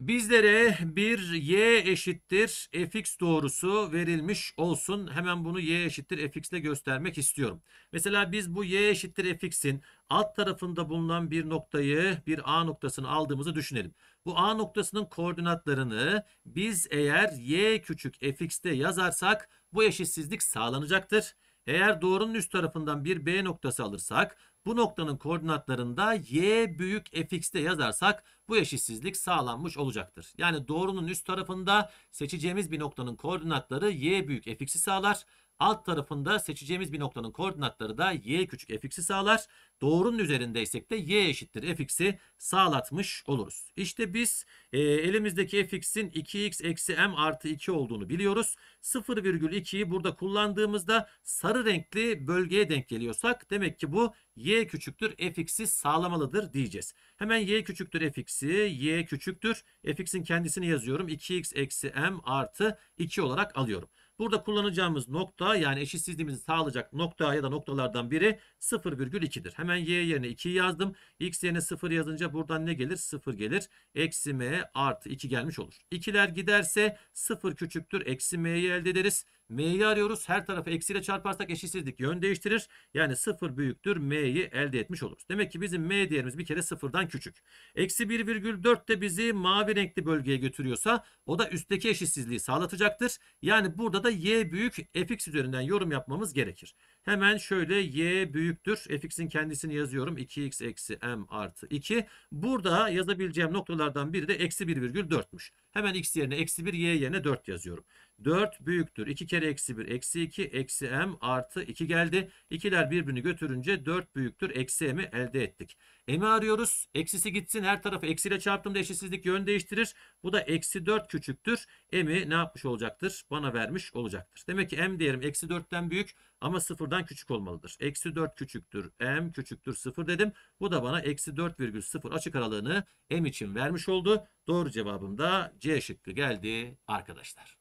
Bizlere bir y eşittir fx doğrusu verilmiş olsun. Hemen bunu y eşittir fx ile göstermek istiyorum. Mesela biz bu y eşittir fx'in alt tarafında bulunan bir noktayı bir a noktasını aldığımızı düşünelim. Bu a noktasının koordinatlarını biz eğer y küçük fx'te yazarsak bu eşitsizlik sağlanacaktır. Eğer doğrunun üst tarafından bir b noktası alırsak bu noktanın koordinatlarında y büyük fx'te yazarsak bu eşitsizlik sağlanmış olacaktır. Yani doğrunun üst tarafında seçeceğimiz bir noktanın koordinatları y büyük fx'i sağlar. Alt tarafında seçeceğimiz bir noktanın koordinatları da y küçük fx'i sağlar. Doğrunun üzerindeysek de y eşittir fx'i sağlatmış oluruz. İşte biz e, elimizdeki fx'in 2x eksi m artı 2 olduğunu biliyoruz. 0,2'yi burada kullandığımızda sarı renkli bölgeye denk geliyorsak demek ki bu y küçüktür fx'i sağlamalıdır diyeceğiz. Hemen y küçüktür fx'i y küçüktür fx'in kendisini yazıyorum 2x eksi m artı 2 olarak alıyorum. Burada kullanacağımız nokta yani eşitsizliğimizi sağlayacak nokta ya da noktalardan biri 0,2'dir. Hemen y yerine 2 yazdım. X yerine 0 yazınca buradan ne gelir? 0 gelir. Eksi m artı 2 gelmiş olur. 2'ler giderse 0 küçüktür. Eksi m'yi elde ederiz. M'yi arıyoruz. Her tarafı eksiyle çarparsak eşitsizlik yön değiştirir. Yani 0 büyüktür M'yi elde etmiş oluruz. Demek ki bizim M değerimiz bir kere 0'dan küçük. Eksi 1,4 de bizi mavi renkli bölgeye götürüyorsa o da üstteki eşitsizliği sağlatacaktır. Yani burada da Y büyük fx üzerinden yorum yapmamız gerekir. Hemen şöyle y büyüktür. fx'in kendisini yazıyorum. 2x eksi m artı 2. Burada yazabileceğim noktalardan biri de eksi 1,4'müş. Hemen x yerine eksi 1, y yerine 4 yazıyorum. 4 büyüktür. 2 kere eksi 1 eksi 2 eksi m artı 2 geldi. İkiler birbirini götürünce 4 büyüktür. Eksi m'i elde ettik. M'i arıyoruz. Eksisi gitsin. Her tarafı eksiyle çarptığımda eşitsizlik yön değiştirir. Bu da eksi 4 küçüktür. M'i ne yapmış olacaktır? Bana vermiş olacaktır. Demek ki m diyelim eksi 4'ten büyük ama sıfırdan küçük olmalıdır. Eksi 4 küçüktür. M küçüktür 0 dedim. Bu da bana eksi 4,0 açık aralığını m için vermiş oldu. Doğru cevabım da C şıkkı geldi arkadaşlar.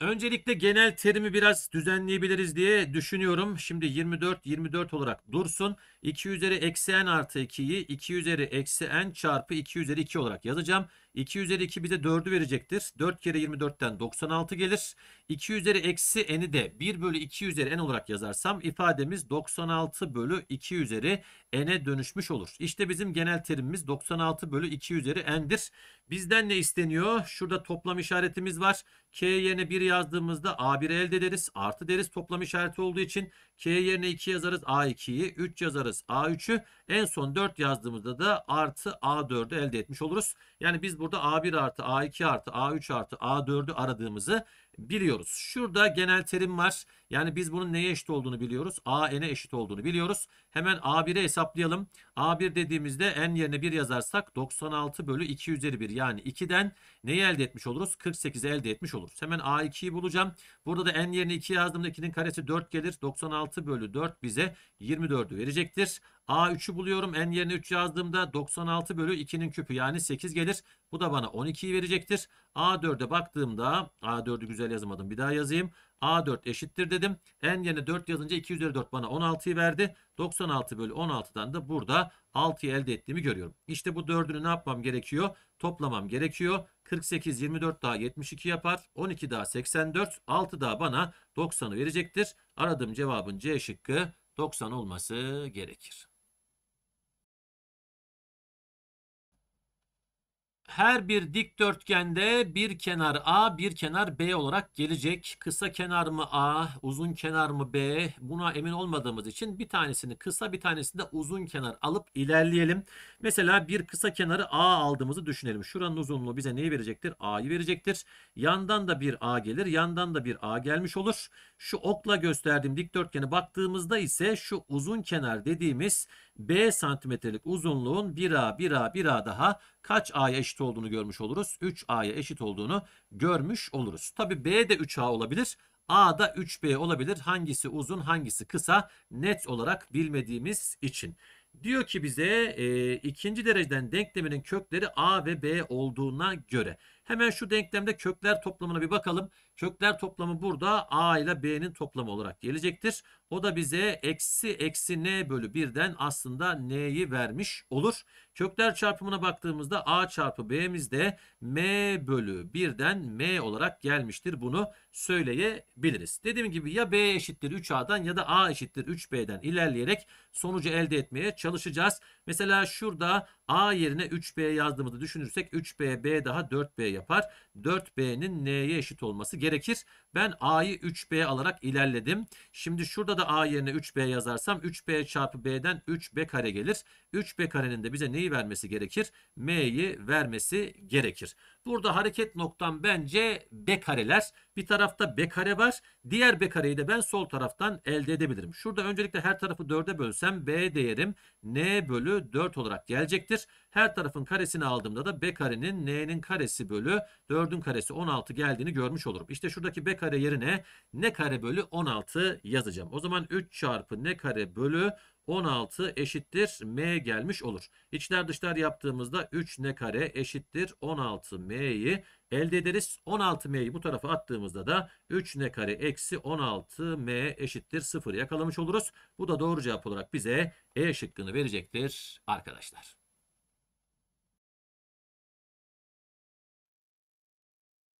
Öncelikle genel terimi biraz düzenleyebiliriz diye düşünüyorum. Şimdi 24 24 olarak dursun. 2 üzeri eksi n artı 2'yi 2 üzeri eksi n çarpı 2 üzeri 2 olarak yazacağım. 2 üzeri 2 bize 4'ü verecektir. 4 kere 24'ten 96 gelir. 2 üzeri eksi n'i de 1 bölü 2 üzeri n olarak yazarsam ifademiz 96 bölü 2 üzeri n'e dönüşmüş olur. İşte bizim genel terimimiz 96 bölü 2 üzeri n'dir. Bizden ne isteniyor? Şurada toplam işaretimiz var. K yerine 1 yazdığımızda A1 elde ederiz. Artı deriz toplam işareti olduğu için K yerine 2 yazarız A2'yi. 3 yazarız A3'ü. En son 4 yazdığımızda da artı A4'ü elde etmiş oluruz. Yani biz burada A1 artı A2 artı A3 artı A4'ü aradığımızı biliyoruz. Şurada genel terim var. Yani biz bunun neye eşit olduğunu biliyoruz. A n'e eşit olduğunu biliyoruz. Hemen A1'e hesaplayalım. A1 dediğimizde n yerine 1 yazarsak 96 bölü 2 üzeri 1 yani 2'den neyi elde etmiş oluruz? 48'i elde etmiş oluruz. Hemen A2'yi bulacağım. Burada da n yerine 2 yazdığımda 2'nin karesi 4 gelir. 96 bölü 4 bize 24'ü verecektir. A3'ü buluyorum. N yerine 3 yazdığımda 96 bölü 2'nin küpü yani 8 gelir. Bu da bana 12'yi verecektir. A4'e baktığımda A4'ü güzel yazmadım. Bir daha yazayım. A4 eşittir dedim. N yerine 4 yazınca 2 üzeri 4 bana 16'yı verdi. 96 bölü 16'dan da burada 6'yı elde ettiğimi görüyorum. İşte bu 4'ünü ne yapmam gerekiyor? Toplamam gerekiyor. 48, 24 daha 72 yapar. 12 daha 84. 6 daha bana 90'ı verecektir. Aradığım cevabın C şıkkı 90 olması gerekir. her bir dikdörtgende bir kenar A, bir kenar B olarak gelecek. Kısa kenar mı A, uzun kenar mı B? Buna emin olmadığımız için bir tanesini kısa bir tanesini de uzun kenar alıp ilerleyelim. Mesela bir kısa kenarı A aldığımızı düşünelim. Şuranın uzunluğu bize neyi verecektir? A'yı verecektir. Yandan da bir A gelir, yandan da bir A gelmiş olur. Şu okla gösterdiğim dikdörtgene baktığımızda ise şu uzun kenar dediğimiz B santimetrelik uzunluğun 1A 1A 1A daha kaç A'ya eşit olduğunu görmüş oluruz. 3A'ya eşit olduğunu görmüş oluruz. Tabi B de 3A olabilir. A da 3B olabilir. Hangisi uzun hangisi kısa net olarak bilmediğimiz için. Diyor ki bize e, ikinci dereceden denkleminin kökleri A ve B olduğuna göre. Hemen şu denklemde kökler toplamına bir bakalım. Kökler toplamı burada A ile B'nin toplamı olarak gelecektir. O da bize eksi eksi N bölü 1'den aslında N'yi vermiş olur. Kökler çarpımına baktığımızda A çarpı b'miz de M bölü 1'den M olarak gelmiştir. Bunu söyleyebiliriz. Dediğim gibi ya B eşittir 3A'dan ya da A eşittir 3B'den ilerleyerek sonucu elde etmeye çalışacağız. Mesela şurada A yerine 3B yazdığımızı düşünürsek 3B B daha 4B yapar. 4B'nin N'ye eşit olması gerekir. Ben A'yı 3B alarak ilerledim. Şimdi şurada da A yerine 3B yazarsam 3B çarpı B'den 3B kare gelir. 3B karenin de bize neyi vermesi gerekir? M'yi vermesi gerekir. Burada hareket noktam bence B kareler. Bir tarafta B kare var. Diğer B kareyi de ben sol taraftan elde edebilirim. Şurada öncelikle her tarafı 4'e bölsem B değerim N bölü 4 olarak gelecektir. Her tarafın karesini aldığımda da B karenin N'nin karesi bölü 4'ün karesi 16 geldiğini görmüş olurum. İşte şuradaki B kare yerine N kare bölü 16 yazacağım. O zaman 3 çarpı N kare bölü 16 eşittir m gelmiş olur. İçler dışlar yaptığımızda 3 ne kare eşittir 16 m'yi elde ederiz. 16 m'yi bu tarafa attığımızda da 3 ne kare eksi 16 m eşittir 0 yakalamış oluruz. Bu da doğru cevap olarak bize E şıkkını verecektir arkadaşlar.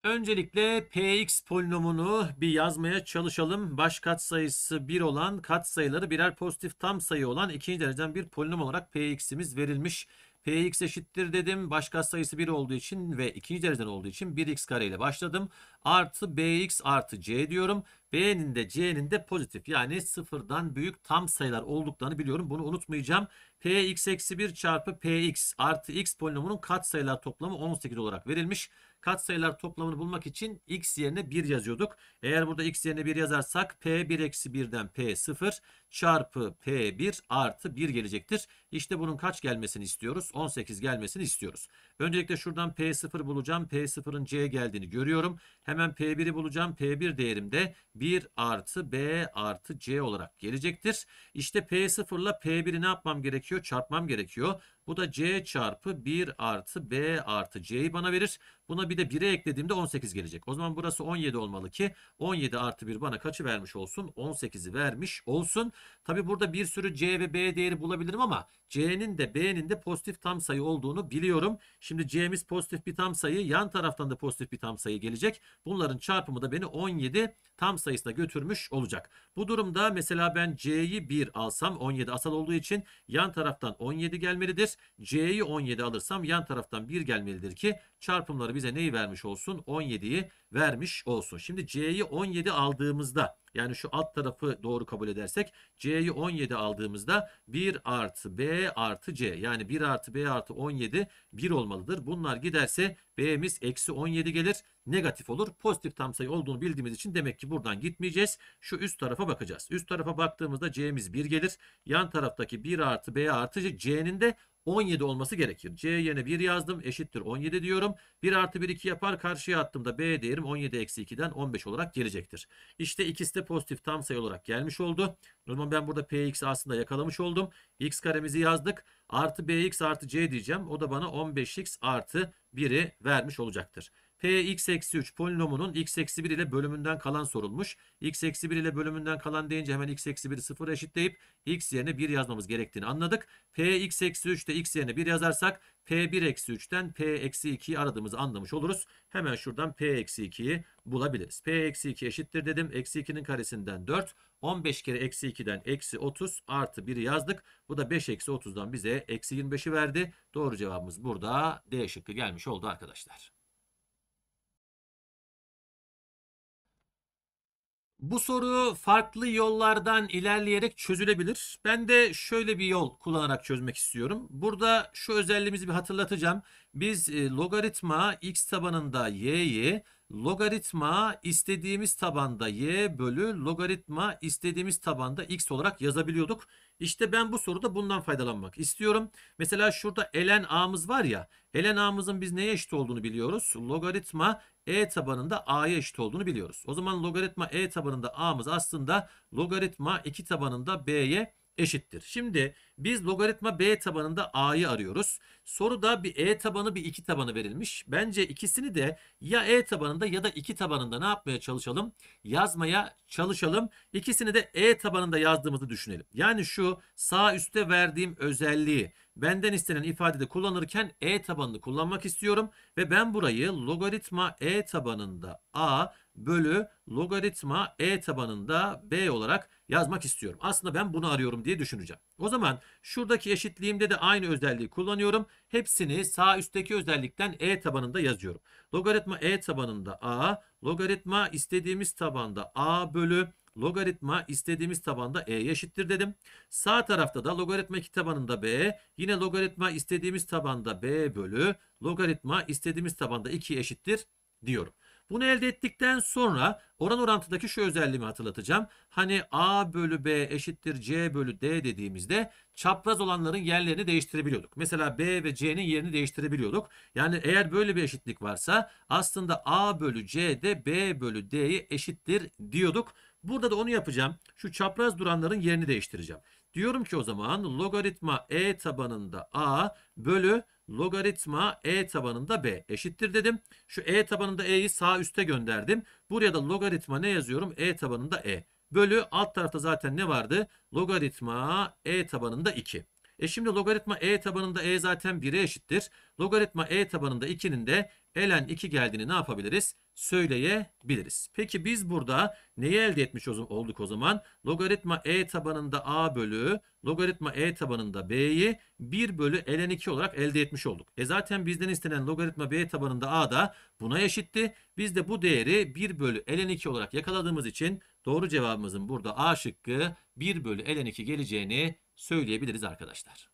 Öncelikle px polinomunu bir yazmaya çalışalım. Baş katsayısı 1 olan katsayıları birer pozitif tam sayı olan ikinci dereceden bir polinom olarak px'imiz verilmiş. px eşittir dedim. Baş katsayısı 1 olduğu için ve ikinci dereceden olduğu için 1x kare ile başladım. Artı bx artı c diyorum. b'nin de c'nin de pozitif yani sıfırdan büyük tam sayılar olduklarını biliyorum. Bunu unutmayacağım. px eksi 1 çarpı px artı x polinomunun katsayılar toplamı 18 olarak verilmiş katsayılar toplamını bulmak için x yerine 1 yazıyorduk. Eğer burada x yerine 1 yazarsak p1 eksi 1'den p0 çarpı p1 artı 1 gelecektir. İşte bunun kaç gelmesini istiyoruz? 18 gelmesini istiyoruz. Öncelikle şuradan p0 bulacağım. p0'ın c geldiğini görüyorum. Hemen p1'i bulacağım. p1 değerim de 1 artı b artı c olarak gelecektir. İşte p0 ile p1'i ne yapmam gerekiyor? Çarpmam gerekiyor. Bu da c çarpı 1 artı b artı c'yi bana verir. Buna bir de 1'e eklediğimde 18 gelecek. O zaman burası 17 olmalı ki 17 artı 1 bana kaçı vermiş olsun? 18'i vermiş olsun. Tabi burada bir sürü C ve B değeri bulabilirim ama C'nin de B'nin de pozitif tam sayı olduğunu biliyorum. Şimdi C'miz pozitif bir tam sayı yan taraftan da pozitif bir tam sayı gelecek. Bunların çarpımı da beni 17 tam sayısına götürmüş olacak. Bu durumda mesela ben C'yi 1 alsam 17 asal olduğu için yan taraftan 17 gelmelidir. C'yi 17 alırsam yan taraftan 1 gelmelidir ki çarpımları bir bize neyi vermiş olsun? 17'yi vermiş olsun. Şimdi C'yi 17 aldığımızda yani şu alt tarafı doğru kabul edersek C'yi 17 aldığımızda 1 artı B artı C yani 1 artı B artı 17 1 olmalıdır. Bunlar giderse B'miz eksi 17 gelir negatif olur. Pozitif tam sayı olduğunu bildiğimiz için demek ki buradan gitmeyeceğiz. Şu üst tarafa bakacağız. Üst tarafa baktığımızda C'miz 1 gelir. Yan taraftaki 1 artı B artı C'nin de 17 olması gerekir. C yine 1 yazdım eşittir 17 diyorum. 1 artı 1 2 yapar karşıya attığımda B değerim 17 eksi 2'den 15 olarak gelecektir. İşte ikisi de pozitif tam sayı olarak gelmiş oldu. O ben burada Px aslında yakalamış oldum. X karemizi yazdık. Artı Bx artı C diyeceğim. O da bana 15x artı 1'i vermiş olacaktır. P x eksi 3 polinomunun x eksi 1 ile bölümünden kalan sorulmuş. x eksi 1 ile bölümünden kalan deyince hemen x eksi 1'i 0 eşitleyip x yerine 1 yazmamız gerektiğini anladık. P x eksi 3'te x yerine 1 yazarsak P1 eksi 3'ten P eksi 2'yi aradığımızı anlamış oluruz. Hemen şuradan P eksi 2'yi bulabiliriz. P eksi 2 eşittir dedim. Eksi 2'nin karesinden 4. 15 kere eksi 2'den eksi 30 artı 1'i yazdık. Bu da 5 eksi 30'dan bize eksi 25'i verdi. Doğru cevabımız burada D şıkkı gelmiş oldu arkadaşlar. Bu soru farklı yollardan ilerleyerek çözülebilir. Ben de şöyle bir yol kullanarak çözmek istiyorum. Burada şu özelliğimizi bir hatırlatacağım. Biz e, logaritma x tabanında y'yi logaritma istediğimiz tabanda y bölü logaritma istediğimiz tabanda x olarak yazabiliyorduk. İşte ben bu soruda bundan faydalanmak istiyorum. Mesela şurada ln a'mız var ya. Ln a'mızın biz neye eşit olduğunu biliyoruz. Logaritma e tabanında a'ya eşit olduğunu biliyoruz. O zaman logaritma e tabanında a'mız aslında logaritma 2 tabanında b'ye eşittir. Şimdi biz logaritma b tabanında a'yı arıyoruz. Soruda bir e tabanı bir 2 tabanı verilmiş. Bence ikisini de ya e tabanında ya da 2 tabanında ne yapmaya çalışalım? Yazmaya çalışalım. İkisini de e tabanında yazdığımızı düşünelim. Yani şu sağ üstte verdiğim özelliği benden istenen ifadede kullanırken e tabanını kullanmak istiyorum ve ben burayı logaritma e tabanında a bölü logaritma e tabanında b olarak yazmak istiyorum. Aslında ben bunu arıyorum diye düşüneceğim. O zaman şuradaki eşitliğimde de aynı özelliği kullanıyorum. Hepsini sağ üstteki özellikten e tabanında yazıyorum. Logaritma e tabanında a, logaritma istediğimiz tabanda a bölü logaritma istediğimiz tabanda e eşittir dedim. Sağ tarafta da logaritma 2 tabanında b yine logaritma istediğimiz tabanda b bölü logaritma istediğimiz tabanda 2 eşittir diyorum. Bunu elde ettikten sonra oran orantıdaki şu özelliğimi hatırlatacağım. Hani a bölü b eşittir c bölü d dediğimizde çapraz olanların yerlerini değiştirebiliyorduk. Mesela b ve c'nin yerini değiştirebiliyorduk. Yani eğer böyle bir eşitlik varsa aslında a bölü c de b bölü d'ye eşittir diyorduk. Burada da onu yapacağım. Şu çapraz duranların yerini değiştireceğim. Diyorum ki o zaman logaritma e tabanında a bölü logaritma e tabanında b eşittir dedim. Şu e tabanında e'yi sağ üste gönderdim. Buraya da logaritma ne yazıyorum? e tabanında e bölü alt tarafta zaten ne vardı? Logaritma e tabanında 2. E şimdi logaritma e tabanında e zaten 1'e eşittir. Logaritma e tabanında 2'nin de elen 2 geldiğini ne yapabiliriz? Söyleyebiliriz. Peki biz burada neyi elde etmiş olduk o zaman? Logaritma e tabanında a bölü logaritma e tabanında b'yi 1 bölü elen 2 olarak elde etmiş olduk. E zaten bizden istenen logaritma b tabanında a da buna eşitti. Biz de bu değeri 1 bölü elen 2 olarak yakaladığımız için doğru cevabımızın burada a şıkkı 1 bölü elen 2 geleceğini söyleyebiliriz arkadaşlar.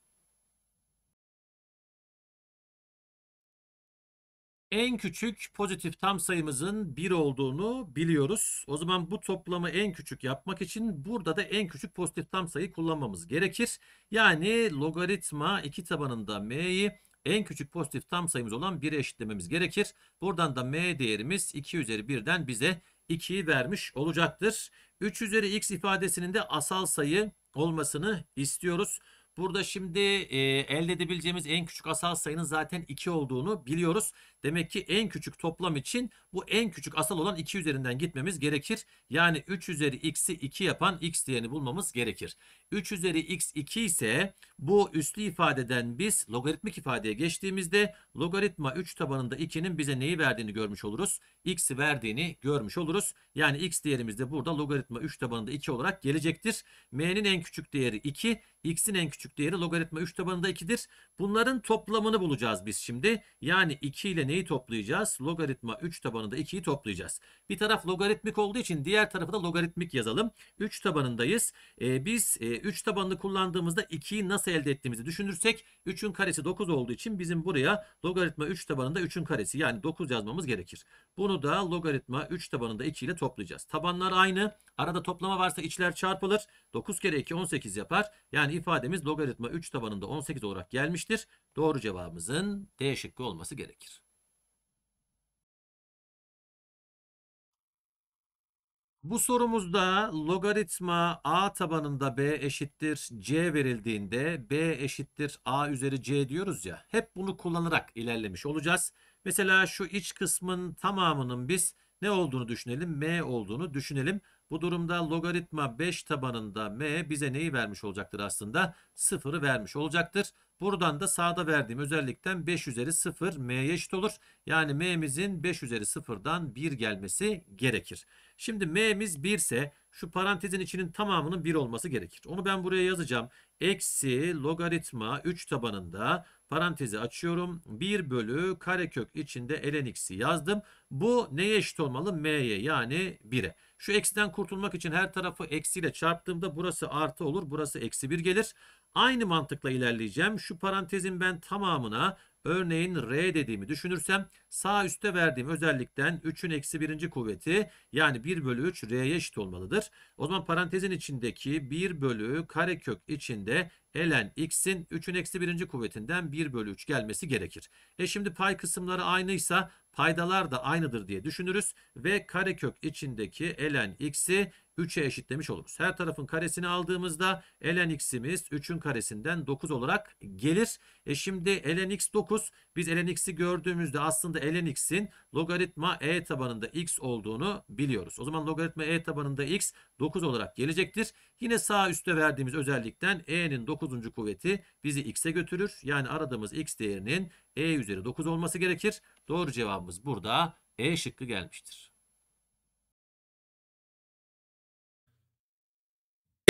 en küçük pozitif tam sayımızın 1 olduğunu biliyoruz. O zaman bu toplamı en küçük yapmak için burada da en küçük pozitif tam sayı kullanmamız gerekir. Yani logaritma 2 tabanında m'yi en küçük pozitif tam sayımız olan 1'e eşitlememiz gerekir. Buradan da m değerimiz 2 üzeri 1'den bize 2'yi vermiş olacaktır. 3 üzeri x ifadesinin de asal sayı olmasını istiyoruz. Burada şimdi e, elde edebileceğimiz en küçük asal sayının zaten 2 olduğunu biliyoruz. Demek ki en küçük toplam için bu en küçük asal olan 2 üzerinden gitmemiz gerekir. Yani 3 üzeri x'i 2 yapan x diyeni bulmamız gerekir. 3 üzeri x 2 ise bu üslü ifadeden biz logaritmik ifadeye geçtiğimizde logaritma 3 tabanında 2'nin bize neyi verdiğini görmüş oluruz. x'i verdiğini görmüş oluruz. Yani x değerimiz de burada logaritma 3 tabanında 2 olarak gelecektir. m'nin en küçük değeri 2, x'in en küçük değeri logaritma 3 tabanında 2'dir. Bunların toplamını bulacağız biz şimdi. Yani 2 ile neyi neyi toplayacağız? Logaritma 3 tabanında 2'yi toplayacağız. Bir taraf logaritmik olduğu için diğer tarafı da logaritmik yazalım. 3 tabanındayız. E, biz e, 3 tabanını kullandığımızda 2'yi nasıl elde ettiğimizi düşünürsek 3'ün karesi 9 olduğu için bizim buraya logaritma 3 tabanında 3'ün karesi yani 9 yazmamız gerekir. Bunu da logaritma 3 tabanında 2 ile toplayacağız. Tabanlar aynı. Arada toplama varsa içler çarpılır. 9 kere 2 18 yapar. Yani ifademiz logaritma 3 tabanında 18 olarak gelmiştir. Doğru cevabımızın D şıkkı olması gerekir. Bu sorumuzda logaritma a tabanında b eşittir c verildiğinde b eşittir a üzeri c diyoruz ya. Hep bunu kullanarak ilerlemiş olacağız. Mesela şu iç kısmın tamamının biz ne olduğunu düşünelim. m olduğunu düşünelim. Bu durumda logaritma 5 tabanında m bize neyi vermiş olacaktır aslında? 0'ı vermiş olacaktır. Buradan da sağda verdiğim özellikten 5 üzeri 0 m'ye eşit olur. Yani m'mizin 5 üzeri 0'dan 1 gelmesi gerekir. Şimdi m'miz 1 ise şu parantezin içinin tamamının 1 olması gerekir. Onu ben buraya yazacağım. Eksi logaritma 3 tabanında parantezi açıyorum. 1 bölü karekök içinde ln x'i yazdım. Bu neye eşit olmalı? m'ye yani 1'e. Şu eksiden kurtulmak için her tarafı eksiyle çarptığımda burası artı olur. Burası eksi 1 gelir. Aynı mantıkla ilerleyeceğim. Şu parantezin ben tamamına örneğin R dediğimi düşünürsem sağ üste verdiğim özellikten 3'ün eksi 1. kuvveti yani 1 bölü 3 R'ye eşit olmalıdır. O zaman parantezin içindeki 1 bölü karekök içinde elen x'in 3'ün eksi 1. kuvvetinden 1 bölü 3 gelmesi gerekir. E şimdi pay kısımları aynıysa Paydalar da aynıdır diye düşünürüz ve karekök içindeki ln x'i 3'e eşitlemiş oluruz. Her tarafın karesini aldığımızda ln x'imiz 3'ün karesinden 9 olarak gelir. E şimdi ln x 9 biz ln x'i gördüğümüzde aslında ln x'in logaritma e tabanında x olduğunu biliyoruz. O zaman logaritma e tabanında x 9 olarak gelecektir. Yine sağ üstte verdiğimiz özellikten e'nin 9. kuvveti bizi x'e götürür. Yani aradığımız x değerinin e üzeri 9 olması gerekir. Doğru cevabımız burada e şıkkı gelmiştir.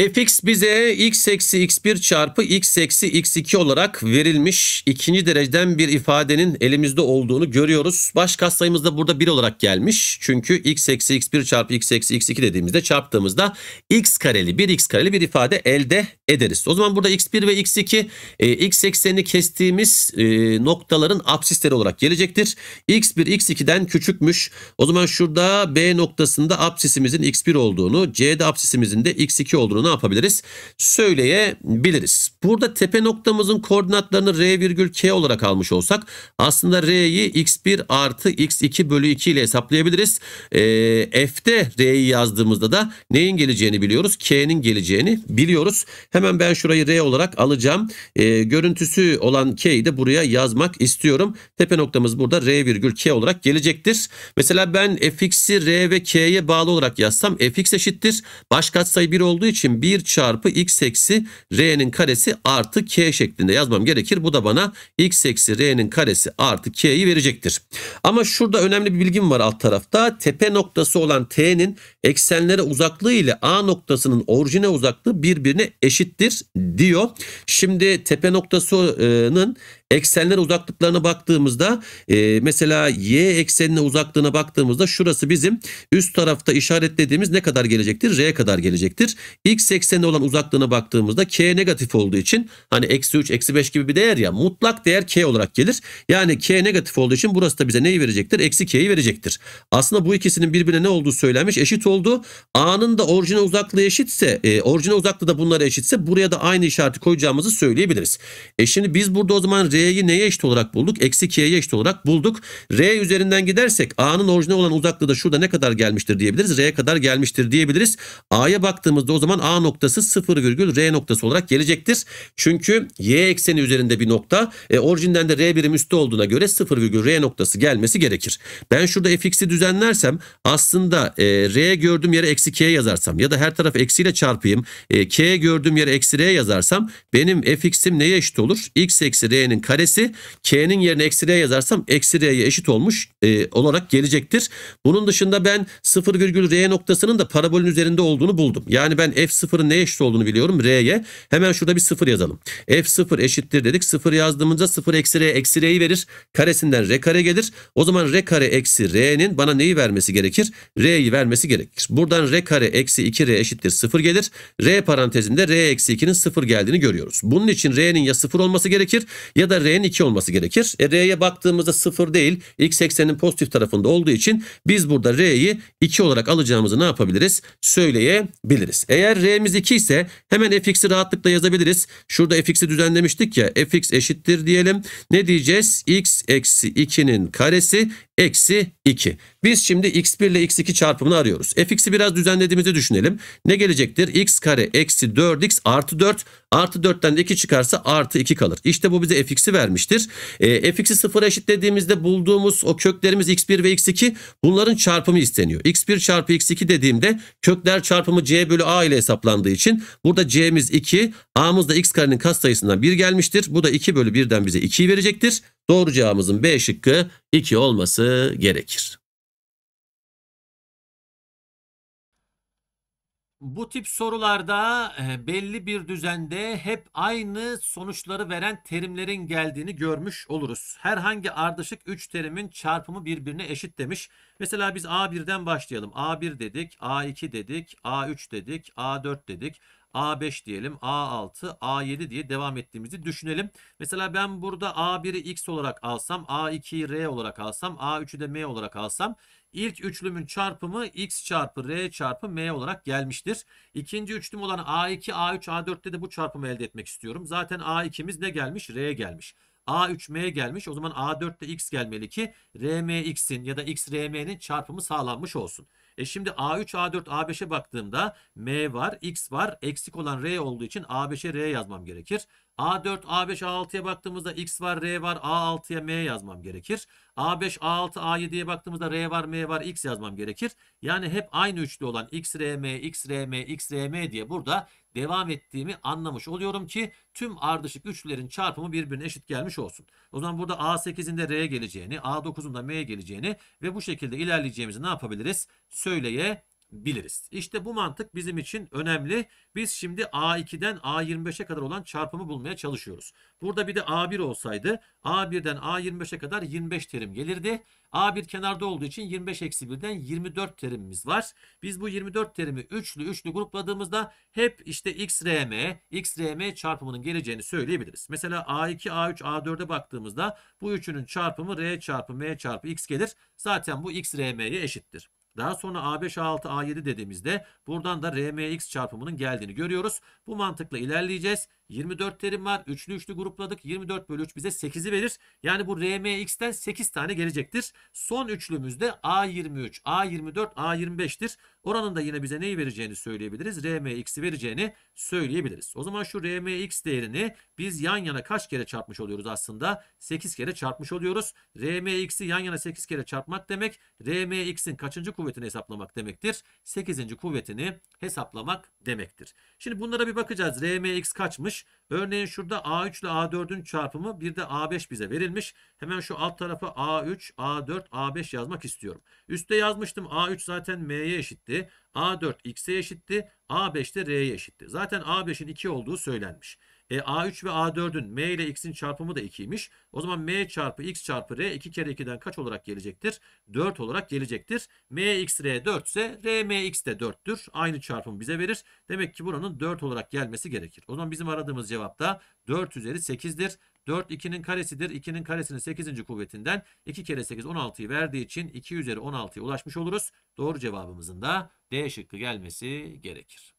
fx bize x eksi x1 çarpı x eksi x2 olarak verilmiş ikinci dereceden bir ifadenin elimizde olduğunu görüyoruz. Baş katsayımız da burada 1 olarak gelmiş. Çünkü x eksi x1 çarpı x eksi x2 dediğimizde çarptığımızda x kareli 1x kareli bir ifade elde ederiz. O zaman burada x1 ve x2 e, x eksenini kestiğimiz e, noktaların apsisleri olarak gelecektir. x1 x2'den küçükmüş. O zaman şurada b noktasında apsisimizin x1 olduğunu, c'de apsisimizin de x2 olduğunu ne yapabiliriz? Söyleyebiliriz. Burada tepe noktamızın koordinatlarını R virgül K olarak almış olsak aslında R'yi X1 artı X2 bölü 2 ile hesaplayabiliriz. E, F'de R'yi yazdığımızda da neyin geleceğini biliyoruz. K'nin geleceğini biliyoruz. Hemen ben şurayı R olarak alacağım. E, görüntüsü olan K'yi de buraya yazmak istiyorum. Tepe noktamız burada R virgül K olarak gelecektir. Mesela ben fx'i R ve K'ye bağlı olarak yazsam fx eşittir. Baş katsayı 1 olduğu için 1 çarpı x eksi r'nin karesi artı k şeklinde yazmam gerekir. Bu da bana x eksi r'nin karesi artı k'yi verecektir. Ama şurada önemli bir bilgim var alt tarafta. Tepe noktası olan t'nin eksenlere uzaklığı ile a noktasının orijine uzaklığı birbirine eşittir diyor. Şimdi tepe noktasının Eksenler uzaklıklarına baktığımızda e, mesela y eksenine uzaklığına baktığımızda şurası bizim üst tarafta işaretlediğimiz ne kadar gelecektir? R kadar gelecektir. X eksenine olan uzaklığına baktığımızda k negatif olduğu için hani eksi 3 eksi 5 gibi bir değer ya mutlak değer k olarak gelir. Yani k negatif olduğu için burası da bize neyi verecektir? Eksi k'yi verecektir. Aslında bu ikisinin birbirine ne olduğu söylenmiş eşit oldu. A'nın da orijine uzaklığı eşitse e, orijine uzaklığı da bunlara eşitse buraya da aynı işareti koyacağımızı söyleyebiliriz. E şimdi biz burada o zaman R'yi neye eşit olarak bulduk? Eksi 2'ye eşit olarak bulduk. R üzerinden gidersek A'nın orijinal olan uzaklığı da şurada ne kadar gelmiştir diyebiliriz? R'ye kadar gelmiştir diyebiliriz. A'ya baktığımızda o zaman A noktası 0 R noktası olarak gelecektir. Çünkü Y ekseni üzerinde bir nokta. E, orijinden de R birim üstte olduğuna göre 0 R noktası gelmesi gerekir. Ben şurada fx'i düzenlersem aslında e, R gördüğüm yere eksi K yazarsam ya da her tarafı eksiyle çarpayım. E, K gördüğüm yere eksi R yazarsam benim fx'im neye eşit olur? X eksi R'nin karesi. K'nin yerine eksi R yazarsam eksi R'ye eşit olmuş e, olarak gelecektir. Bunun dışında ben 0, R noktasının da parabolün üzerinde olduğunu buldum. Yani ben F0'ın neye eşit olduğunu biliyorum R'ye. Hemen şurada bir 0 yazalım. F0 eşittir dedik. 0 yazdığımızda 0 eksi R eksi R'yi verir. Karesinden R kare gelir. O zaman R kare eksi R'nin bana neyi vermesi gerekir? R'yi vermesi gerekir. Buradan R kare eksi 2R eşittir 0 gelir. R parantezinde R eksi 2'nin 0 geldiğini görüyoruz. Bunun için R'nin ya 0 olması gerekir ya da Burada R'nin 2 olması gerekir. E, R'ye baktığımızda 0 değil x eksenin pozitif tarafında olduğu için biz burada R'yi 2 olarak alacağımızı ne yapabiliriz? Söyleyebiliriz. Eğer R'miz 2 ise hemen fx'i rahatlıkla yazabiliriz. Şurada fx'i düzenlemiştik ya fx eşittir diyelim. Ne diyeceğiz? x eksi 2'nin karesi eksi 2. Biz şimdi x1 ile x2 çarpımını arıyoruz. fx'i biraz düzenlediğimizi düşünelim. Ne gelecektir? x kare eksi 4x artı 4. Artı 4'ten de 2 çıkarsa artı 2 kalır. İşte bu bize fx'i vermiştir. E, fx'i sıfıra eşitlediğimizde bulduğumuz o köklerimiz x1 ve x2 bunların çarpımı isteniyor. x1 çarpı x2 dediğimde kökler çarpımı c bölü a ile hesaplandığı için burada c'miz 2, a'mız da x karenin katsayısından 1 gelmiştir. Bu da 2 bölü 1'den bize 2'yi verecektir. Doğru cevabımızın B şıkkı 2 olması gerekir. Bu tip sorularda e, belli bir düzende hep aynı sonuçları veren terimlerin geldiğini görmüş oluruz. Herhangi ardışık 3 terimin çarpımı birbirine eşit demiş. Mesela biz A1'den başlayalım. A1 dedik, A2 dedik, A3 dedik, A4 dedik. A5 diyelim, A6, A7 diye devam ettiğimizi düşünelim. Mesela ben burada A1'i X olarak alsam, A2'yi R olarak alsam, A3'ü de M olarak alsam ilk üçlümün çarpımı X çarpı R çarpı M olarak gelmiştir. İkinci üçlüm olan A2, A3, A4'te de bu çarpımı elde etmek istiyorum. Zaten A2'miz ne gelmiş? R gelmiş. A3M gelmiş. O zaman A4'te X gelmeli ki RMX'in ya da XRM'nin çarpımı sağlanmış olsun. E şimdi A3, A4, A5'e baktığımda M var, X var. Eksik olan R olduğu için A5'e R yazmam gerekir. A4, A5, A6'ya baktığımızda X var, R var. A6'ya M yazmam gerekir. A5, A6, A7'ye baktığımızda R var, M var, X yazmam gerekir. Yani hep aynı üçlü olan X, R, M, X, R, M, X, R, M diye burada devam ettiğimi anlamış oluyorum ki tüm ardışık üçlülerin çarpımı birbirine eşit gelmiş olsun. O zaman burada A8'in de R geleceğini, A9'un da M geleceğini ve bu şekilde ilerleyeceğimizi ne yapabiliriz? Söyleye biliriz. İşte bu mantık bizim için önemli. Biz şimdi A2'den A25'e kadar olan çarpımı bulmaya çalışıyoruz. Burada bir de A1 olsaydı A1'den A25'e kadar 25 terim gelirdi. A1 kenarda olduğu için 25 eksi 1'den 24 terimimiz var. Biz bu 24 terimi üçlü üçlü grupladığımızda hep işte XRM, XRM çarpımının geleceğini söyleyebiliriz. Mesela A2, A3, A4'e baktığımızda bu üçünün çarpımı R çarpı M çarpı X gelir. Zaten bu XRM'ye eşittir. Daha sonra A5, A6, A7 dediğimizde buradan da RMX çarpımının geldiğini görüyoruz. Bu mantıkla ilerleyeceğiz. 24 terim var. Üçlü üçlü grupladık. 24 bölü 3 bize 8'i verir. Yani bu RMX'ten 8 tane gelecektir. Son üçlümüzde A23, A24, A25'tir. Oranın da yine bize neyi vereceğini söyleyebiliriz. RMX'i vereceğini söyleyebiliriz. O zaman şu RMX değerini biz yan yana kaç kere çarpmış oluyoruz aslında? 8 kere çarpmış oluyoruz. RMX'i yan yana 8 kere çarpmak demek RMX'in kaçıncı kuvvetini hesaplamak demektir? 8. kuvvetini hesaplamak demektir. Şimdi bunlara bir bakacağız. RMX kaçmış? verilmiş. Örneğin şurada A3 ile A4'ün çarpımı bir de A5 bize verilmiş. Hemen şu alt tarafa A3, A4, A5 yazmak istiyorum. Üste yazmıştım A3 zaten M'ye eşitti. A4 X'e eşitti. A5 de R'ye eşitti. Zaten A5'in 2 olduğu söylenmiş. E, A3 ve A4'ün M ile X'in çarpımı da 2'ymiş. O zaman M çarpı X çarpı R 2 kere 2'den kaç olarak gelecektir? 4 olarak gelecektir. M X R 4 ise R M X de 4'tür. Aynı çarpım bize verir. Demek ki buranın 4 olarak gelmesi gerekir. O zaman bizim aradığımız cevap da 4 üzeri 8'dir. 4 2'nin karesidir. 2'nin karesinin 8. kuvvetinden 2 kere 8 16'yı verdiği için 2 üzeri 16'ya ulaşmış oluruz. Doğru cevabımızın da D şıkkı gelmesi gerekir.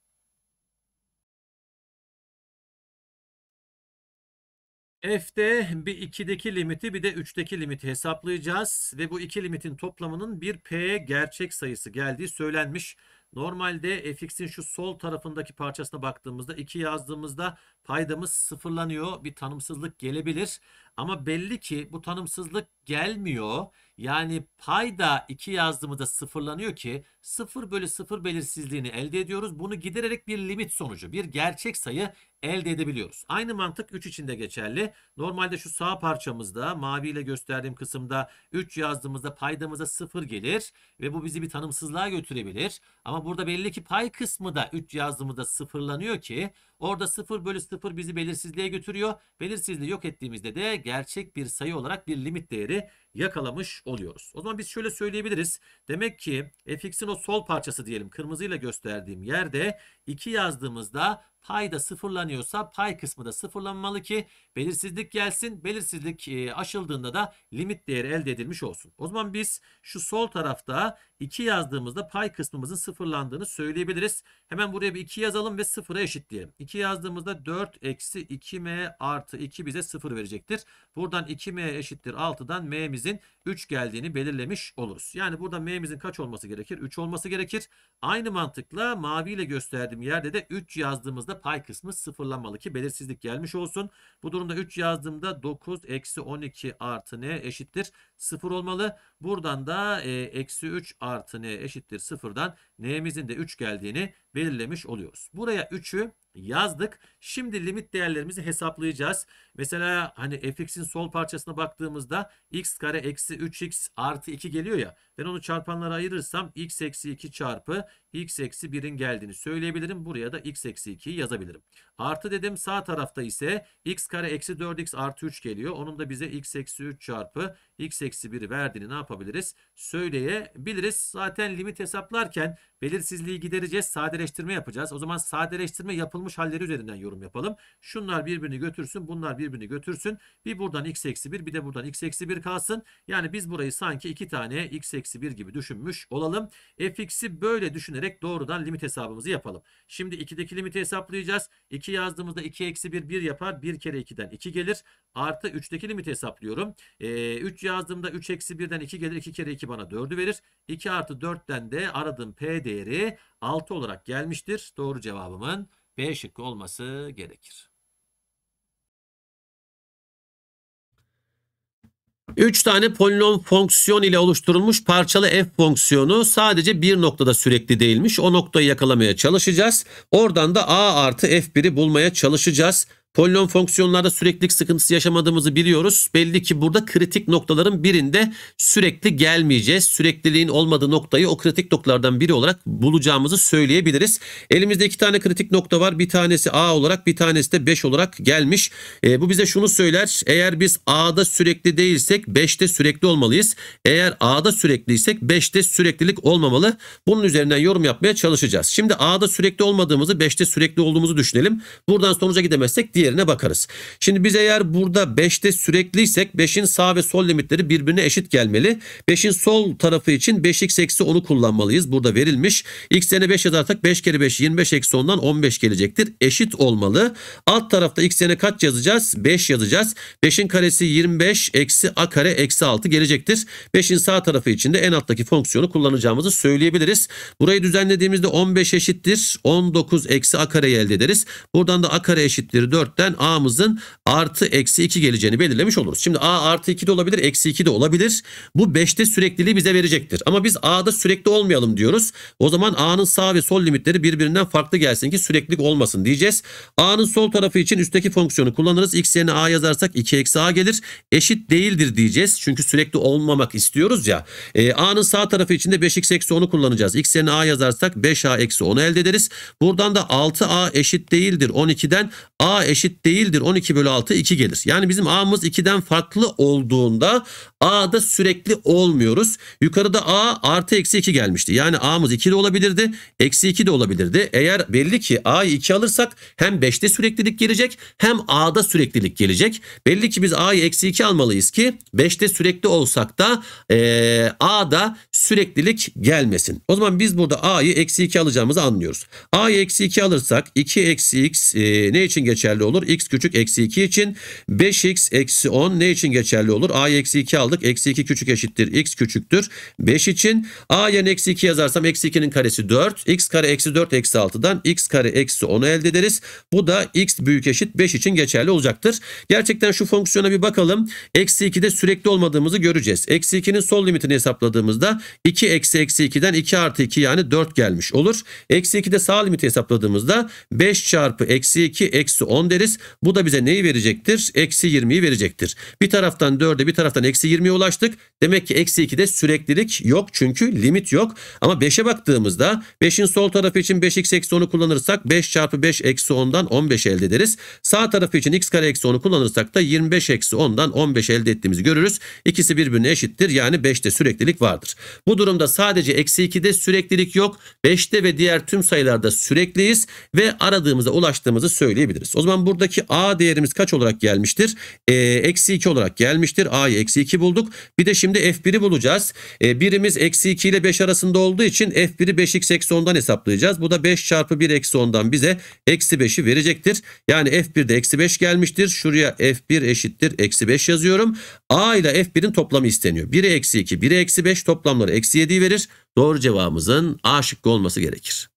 F'de bir 2'deki limiti bir de 3'teki limiti hesaplayacağız ve bu iki limitin toplamının bir P gerçek sayısı geldiği söylenmiş. Normalde fx'in şu sol tarafındaki parçasına baktığımızda 2 yazdığımızda paydamız sıfırlanıyor. Bir tanımsızlık gelebilir. Ama belli ki bu tanımsızlık gelmiyor. Yani payda 2 yazdığımızda sıfırlanıyor ki 0 bölü 0 belirsizliğini elde ediyoruz. Bunu gidererek bir limit sonucu, bir gerçek sayı elde edebiliyoruz. Aynı mantık 3 için de geçerli. Normalde şu sağ parçamızda maviyle gösterdiğim kısımda 3 yazdığımızda paydamıza 0 gelir ve bu bizi bir tanımsızlığa götürebilir. Ama burada belli ki pay kısmı da 3 yazdığımızda sıfırlanıyor ki Orada 0 bölü 0 bizi belirsizliğe götürüyor. Belirsizliği yok ettiğimizde de gerçek bir sayı olarak bir limit değeri yakalamış oluyoruz. O zaman biz şöyle söyleyebiliriz. Demek ki fx'in o sol parçası diyelim kırmızıyla gösterdiğim yerde 2 yazdığımızda pay da sıfırlanıyorsa pay kısmı da sıfırlanmalı ki belirsizlik gelsin. Belirsizlik e, aşıldığında da limit değeri elde edilmiş olsun. O zaman biz şu sol tarafta 2 yazdığımızda pay kısmımızın sıfırlandığını söyleyebiliriz. Hemen buraya bir 2 yazalım ve sıfıra eşitleyelim. 2 yazdığımızda 4 eksi 2m artı 2 bize 0 verecektir. Buradan 2m eşittir 6'dan m'mizi değerimizin 3 geldiğini belirlemiş oluruz. Yani burada m'mizin kaç olması gerekir? 3 olması gerekir. Aynı mantıkla maviyle gösterdiğim yerde de 3 yazdığımızda pay kısmı sıfırlanmalı ki belirsizlik gelmiş olsun. Bu durumda 3 yazdığımda 9 eksi 12 artı n eşittir 0 olmalı. Buradan da e, eksi 3 artı n eşittir 0'dan n'mizin de 3 geldiğini belirlemiş oluyoruz. Buraya 3'ü yazdık. Şimdi limit değerlerimizi hesaplayacağız. Mesela hani fx'in sol parçasına baktığımızda x kare eksi 3x artı 2 geliyor ya. Ben onu çarpanlara ayırırsam x eksi 2 çarpı x eksi 1'in geldiğini söyleyebilirim. Buraya da x eksi 2'yi yazabilirim. Artı dedim sağ tarafta ise x kare eksi 4x artı 3 geliyor. Onun da bize x eksi 3 çarpı x eksi 1'i verdiğini ne yapabiliriz? Söyleyebiliriz. Zaten limit hesaplarken Belirsizliği gidereceğiz. Sadeleştirme yapacağız. O zaman sadeleştirme yapılmış halleri üzerinden yorum yapalım. Şunlar birbirini götürsün. Bunlar birbirini götürsün. Bir buradan x eksi 1 bir de buradan x eksi 1 kalsın. Yani biz burayı sanki iki tane x eksi 1 gibi düşünmüş olalım. fx'i böyle düşünerek doğrudan limit hesabımızı yapalım. Şimdi 2'deki limiti hesaplayacağız. 2 yazdığımızda 2 eksi 1 1 yapar. 1 kere 2'den 2 gelir artı 3'teki limiti hesaplıyorum. E, ee, 3 yazdığımda 3 eksi 1'den 2 gelir. 2 kere 2 bana 4'ü verir. 2 artı 4'ten de aradığım P değeri 6 olarak gelmiştir. Doğru cevabımın B şıkkı olması gerekir. 3 tane polinom fonksiyon ile oluşturulmuş parçalı f fonksiyonu sadece bir noktada sürekli değilmiş. O noktayı yakalamaya çalışacağız. Oradan da a artı f1'i bulmaya çalışacağız. Polinom fonksiyonlarda süreklilik sıkıntısı yaşamadığımızı biliyoruz. Belli ki burada kritik noktaların birinde sürekli gelmeyeceğiz. Sürekliliğin olmadığı noktayı o kritik noktalardan biri olarak bulacağımızı söyleyebiliriz. Elimizde iki tane kritik nokta var. Bir tanesi A olarak bir tanesi de 5 olarak gelmiş. E, bu bize şunu söyler. Eğer biz A'da sürekli değilsek 5'te sürekli olmalıyız. Eğer A'da sürekliysek 5'te süreklilik olmamalı. Bunun üzerinden yorum yapmaya çalışacağız. Şimdi A'da sürekli olmadığımızı 5'te sürekli olduğumuzu düşünelim. Buradan sonuca gidemezsek diye diğerine bakarız. Şimdi biz eğer burada 5'te sürekliysek 5'in sağ ve sol limitleri birbirine eşit gelmeli. 5'in sol tarafı için 5x eksi 10'u kullanmalıyız. Burada verilmiş. x'e 5 yazarsak 5 kere 5 25 eksi 10'dan 15 gelecektir. Eşit olmalı. Alt tarafta x'e kaç yazacağız? 5 yazacağız. 5'in karesi 25 eksi a kare eksi 6 gelecektir. 5'in sağ tarafı için de en alttaki fonksiyonu kullanacağımızı söyleyebiliriz. Burayı düzenlediğimizde 15 eşittir. 19 eksi a kareyi elde ederiz. Buradan da a kare eşittir 4 dörtten A'mızın artı eksi 2 geleceğini belirlemiş oluruz. Şimdi A artı 2 de olabilir, eksi 2 de olabilir. Bu 5'te sürekliliği bize verecektir. Ama biz A'da sürekli olmayalım diyoruz. O zaman A'nın sağ ve sol limitleri birbirinden farklı gelsin ki süreklilik olmasın diyeceğiz. A'nın sol tarafı için üstteki fonksiyonu kullanırız. X yerine A yazarsak 2 eksi A gelir. Eşit değildir diyeceğiz. Çünkü sürekli olmamak istiyoruz ya. E, A'nın sağ tarafı için de 5x eksi 10'u kullanacağız. X yerine A yazarsak 5A eksi 10'u elde ederiz. Buradan da 6A eşit değildir 12'den A eşit eşit değildir. 12 bölü 6 2 gelir. Yani bizim a'mız 2'den farklı olduğunda A'da sürekli olmuyoruz. Yukarıda A artı eksi 2 gelmişti. Yani A'mız 2 de olabilirdi. Eksi 2 de olabilirdi. Eğer belli ki A'yı 2 alırsak hem 5'te süreklilik gelecek hem A'da süreklilik gelecek. Belli ki biz A'yı eksi 2 almalıyız ki 5'te sürekli olsak da e, A'da süreklilik gelmesin. O zaman biz burada A'yı eksi 2 alacağımızı anlıyoruz. A'yı eksi 2 alırsak 2 eksi x e, ne için geçerli olur? x küçük eksi 2 için 5x eksi 10 ne için geçerli olur? A'yı eksi 2 alırsak aldık. Eksi 2 küçük eşittir x küçüktür. 5 için a yerine eksi 2 yazarsam eksi 2'nin karesi 4. x kare eksi 4 eksi 6'dan x kare eksi 10'u elde ederiz. Bu da x büyük eşit 5 için geçerli olacaktır. Gerçekten şu fonksiyona bir bakalım. Eksi 2'de sürekli olmadığımızı göreceğiz. Eksi 2'nin sol limitini hesapladığımızda 2 eksi eksi 2'den 2 artı 2 yani 4 gelmiş olur. Eksi 2'de sağ limiti hesapladığımızda 5 çarpı eksi 2 eksi 10 deriz. Bu da bize neyi verecektir? Eksi 20'yi verecektir. Bir taraftan 4'e bir taraftan eksi 20 20'ye ulaştık. Demek ki eksi 2'de süreklilik yok çünkü limit yok. Ama 5'e baktığımızda 5'in sol tarafı için 5x eksi 10'u kullanırsak 5 çarpı 5 eksi 10'dan 15 elde ederiz. Sağ tarafı için x kare eksi 10'u kullanırsak da 25 eksi 10'dan 15 elde ettiğimizi görürüz. İkisi birbirine eşittir yani 5'te süreklilik vardır. Bu durumda sadece eksi 2'de süreklilik yok. 5'te ve diğer tüm sayılarda sürekliyiz ve aradığımıza ulaştığımızı söyleyebiliriz. O zaman buradaki a değerimiz kaç olarak gelmiştir? Ee, eksi 2 olarak gelmiştir. a'yı eksi 2 bu bulduk. Bir de şimdi F1'i bulacağız. E, birimiz eksi 2 ile 5 arasında olduğu için F1'i 5x eksi 10'dan hesaplayacağız. Bu da 5 çarpı 1 eksi 10'dan bize eksi 5'i verecektir. Yani F1'de eksi 5 gelmiştir. Şuraya F1 eşittir eksi 5 yazıyorum. A ile F1'in toplamı isteniyor. 1 eksi 2, 1 eksi 5 toplamları eksi 7'yi verir. Doğru cevabımızın A şıkkı olması gerekir.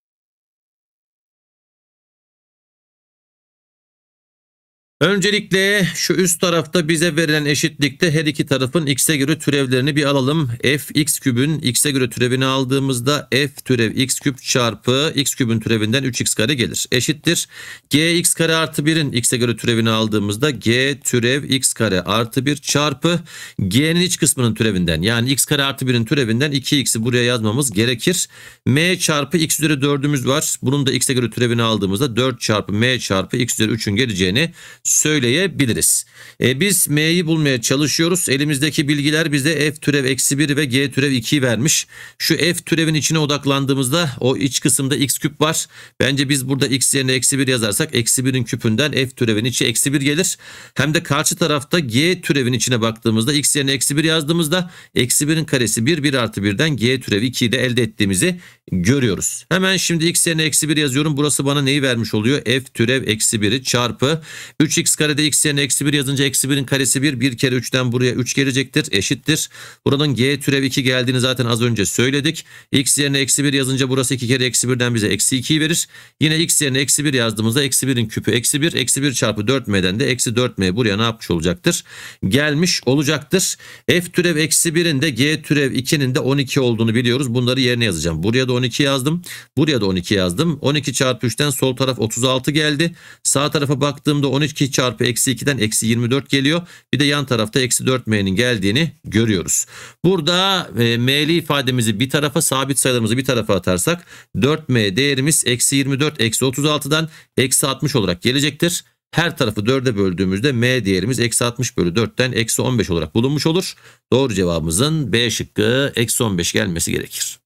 Öncelikle şu üst tarafta bize verilen eşitlikte her iki tarafın x'e göre türevlerini bir alalım. f x kübün x'e göre türevini aldığımızda f türev x küp çarpı x kübün türevinden 3x kare gelir. Eşittir. g x kare artı 1'in x'e göre türevini aldığımızda g türev x kare artı 1 çarpı g'nin iç kısmının türevinden yani x kare artı 1'in türevinden 2x'i buraya yazmamız gerekir. m çarpı x üzeri 4'ümüz var. Bunun da x'e göre türevini aldığımızda 4 çarpı m çarpı x üzeri 3'ün geleceğini söyleyebiliriz. E, biz M'yi bulmaya çalışıyoruz. Elimizdeki bilgiler bize f türev eksi 1 ve g türev 2 vermiş. Şu f türevin içine odaklandığımızda o iç kısımda x küp var. Bence biz burada x yerine eksi 1 yazarsak eksi 1'in küpünden f türevin içi eksi 1 gelir. Hem de karşı tarafta g türevin içine baktığımızda x yerine eksi 1 yazdığımızda eksi 1'in karesi 1 1 artı 1'den g türev 2'yi de elde ettiğimizi görüyoruz. Hemen şimdi x yerine eksi 1 yazıyorum. Burası bana neyi vermiş oluyor? f türev eksi 1'i çarpı 3 x kare de x yerine eksi 1 yazınca eksi 1'in karesi 1. 1 kere 3'ten buraya 3 gelecektir. Eşittir. Buranın g türev 2 geldiğini zaten az önce söyledik. x yerine eksi 1 yazınca burası 2 kere eksi 1'den bize eksi 2'yi verir. Yine x yerine eksi 1 yazdığımızda eksi 1'in küpü eksi 1. Eksi 1 çarpı 4m'den de eksi 4m buraya ne yapmış olacaktır? Gelmiş olacaktır. f türev eksi 1'in de g türev 2'nin de 12 olduğunu biliyoruz. Bunları yerine yazacağım. Buraya da 12 yazdım. Buraya da 12 yazdım. 12 çarpı 3'ten sol taraf 36 geldi. Sağ tarafa baktığımda 12 2 çarpı eksi 2'den eksi 24 geliyor. Bir de yan tarafta eksi 4m'nin geldiğini görüyoruz. Burada e, m'li ifademizi bir tarafa sabit sayılarımızı bir tarafa atarsak 4m değerimiz eksi 24 eksi 36'dan eksi 60 olarak gelecektir. Her tarafı 4'e böldüğümüzde m değerimiz eksi 60 bölü 4'ten eksi 15 olarak bulunmuş olur. Doğru cevabımızın B şıkkı eksi 15 gelmesi gerekir.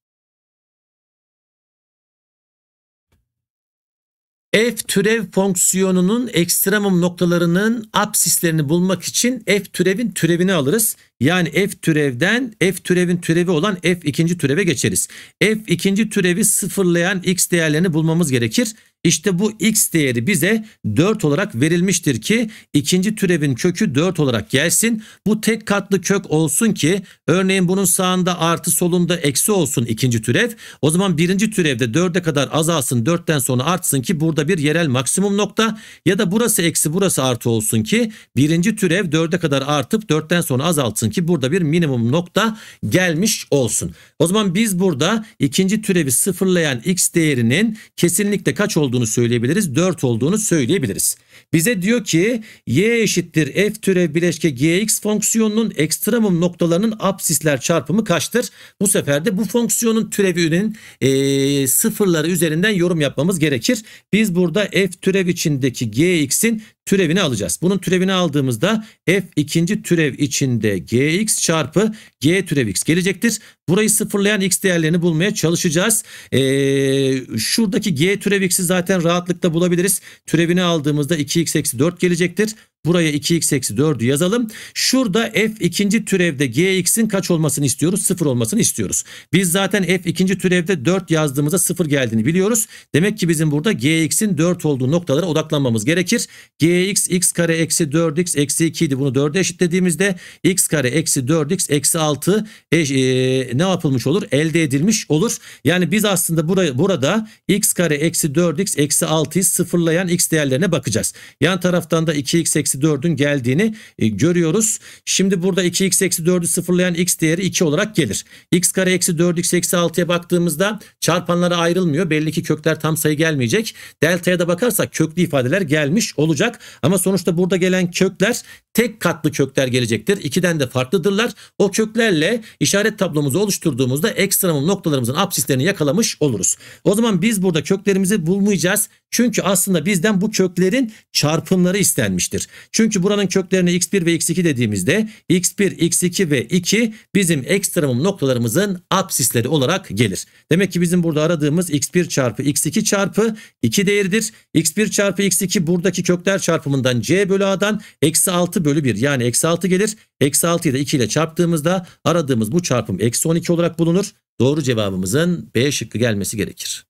f türev fonksiyonunun ekstremum noktalarının apsislerini bulmak için f türevin türevini alırız. Yani f türevden f türevin türevi olan f ikinci türeve geçeriz. f ikinci türevi sıfırlayan x değerlerini bulmamız gerekir. İşte bu x değeri bize 4 olarak verilmiştir ki ikinci türevin kökü 4 olarak gelsin. Bu tek katlı kök olsun ki örneğin bunun sağında artı solunda eksi olsun ikinci türev. O zaman birinci türevde 4'e kadar azalsın 4'ten sonra artsın ki burada bir yerel maksimum nokta ya da burası eksi burası artı olsun ki birinci türev 4'e kadar artıp 4'ten sonra azaltsın ki burada bir minimum nokta gelmiş olsun. O zaman biz burada ikinci türevi sıfırlayan x değerinin kesinlikle kaç olduğunu olduğunu söyleyebiliriz. 4 olduğunu söyleyebiliriz. Bize diyor ki y eşittir f türev bileşke gx fonksiyonunun ekstremum noktalarının apsisler çarpımı kaçtır? Bu sefer de bu fonksiyonun türevinin e, sıfırları üzerinden yorum yapmamız gerekir. Biz burada f türev içindeki gx'in türevini alacağız. Bunun türevini aldığımızda f ikinci türev içinde gx çarpı g türev x gelecektir. Burayı sıfırlayan x değerlerini bulmaya çalışacağız. Ee, şuradaki g türev x'i zaten rahatlıkla bulabiliriz. Türevini aldığımızda 2x eksi 4 gelecektir. Buraya 2x eksi 4'ü yazalım. Şurada f ikinci türevde gx'in kaç olmasını istiyoruz? 0 olmasını istiyoruz. Biz zaten f ikinci türevde 4 yazdığımızda 0 geldiğini biliyoruz. Demek ki bizim burada gx'in 4 olduğu noktalara odaklanmamız gerekir. gx x kare eksi 4x eksi 2 idi. Bunu 4'e eşitlediğimizde x kare eksi 4x eksi 6 e, e, ne yapılmış olur? Elde edilmiş olur. Yani biz aslında buraya, burada x kare eksi 4x eksi 6'yı sıfırlayan x değerlerine bakacağız. Yan taraftan da 2x eksi eksi 4'ün geldiğini e, görüyoruz. Şimdi burada 2x eksi 4'ü sıfırlayan x değeri 2 olarak gelir. x kare eksi 4 x eksi 6'ya baktığımızda çarpanlara ayrılmıyor. Belli ki kökler tam sayı gelmeyecek. Deltaya da bakarsak köklü ifadeler gelmiş olacak. Ama sonuçta burada gelen kökler tek katlı kökler gelecektir. İkiden de farklıdırlar. O köklerle işaret tablomuzu oluşturduğumuzda ekstremum noktalarımızın absislerini yakalamış oluruz. O zaman biz burada köklerimizi bulmayacağız. Çünkü aslında bizden bu köklerin çarpımları istenmiştir. Çünkü buranın köklerine x1 ve x2 dediğimizde x1, x2 ve 2 bizim ekstremum noktalarımızın absisleri olarak gelir. Demek ki bizim burada aradığımız x1 çarpı x2 çarpı 2 değeridir. x1 çarpı x2 buradaki kökler çarpımından c bölü a'dan eksi 6 bölü 1 yani eksi 6 gelir. Eksi 6'yı da 2 ile çarptığımızda aradığımız bu çarpım eksi 12 olarak bulunur. Doğru cevabımızın B şıkkı gelmesi gerekir.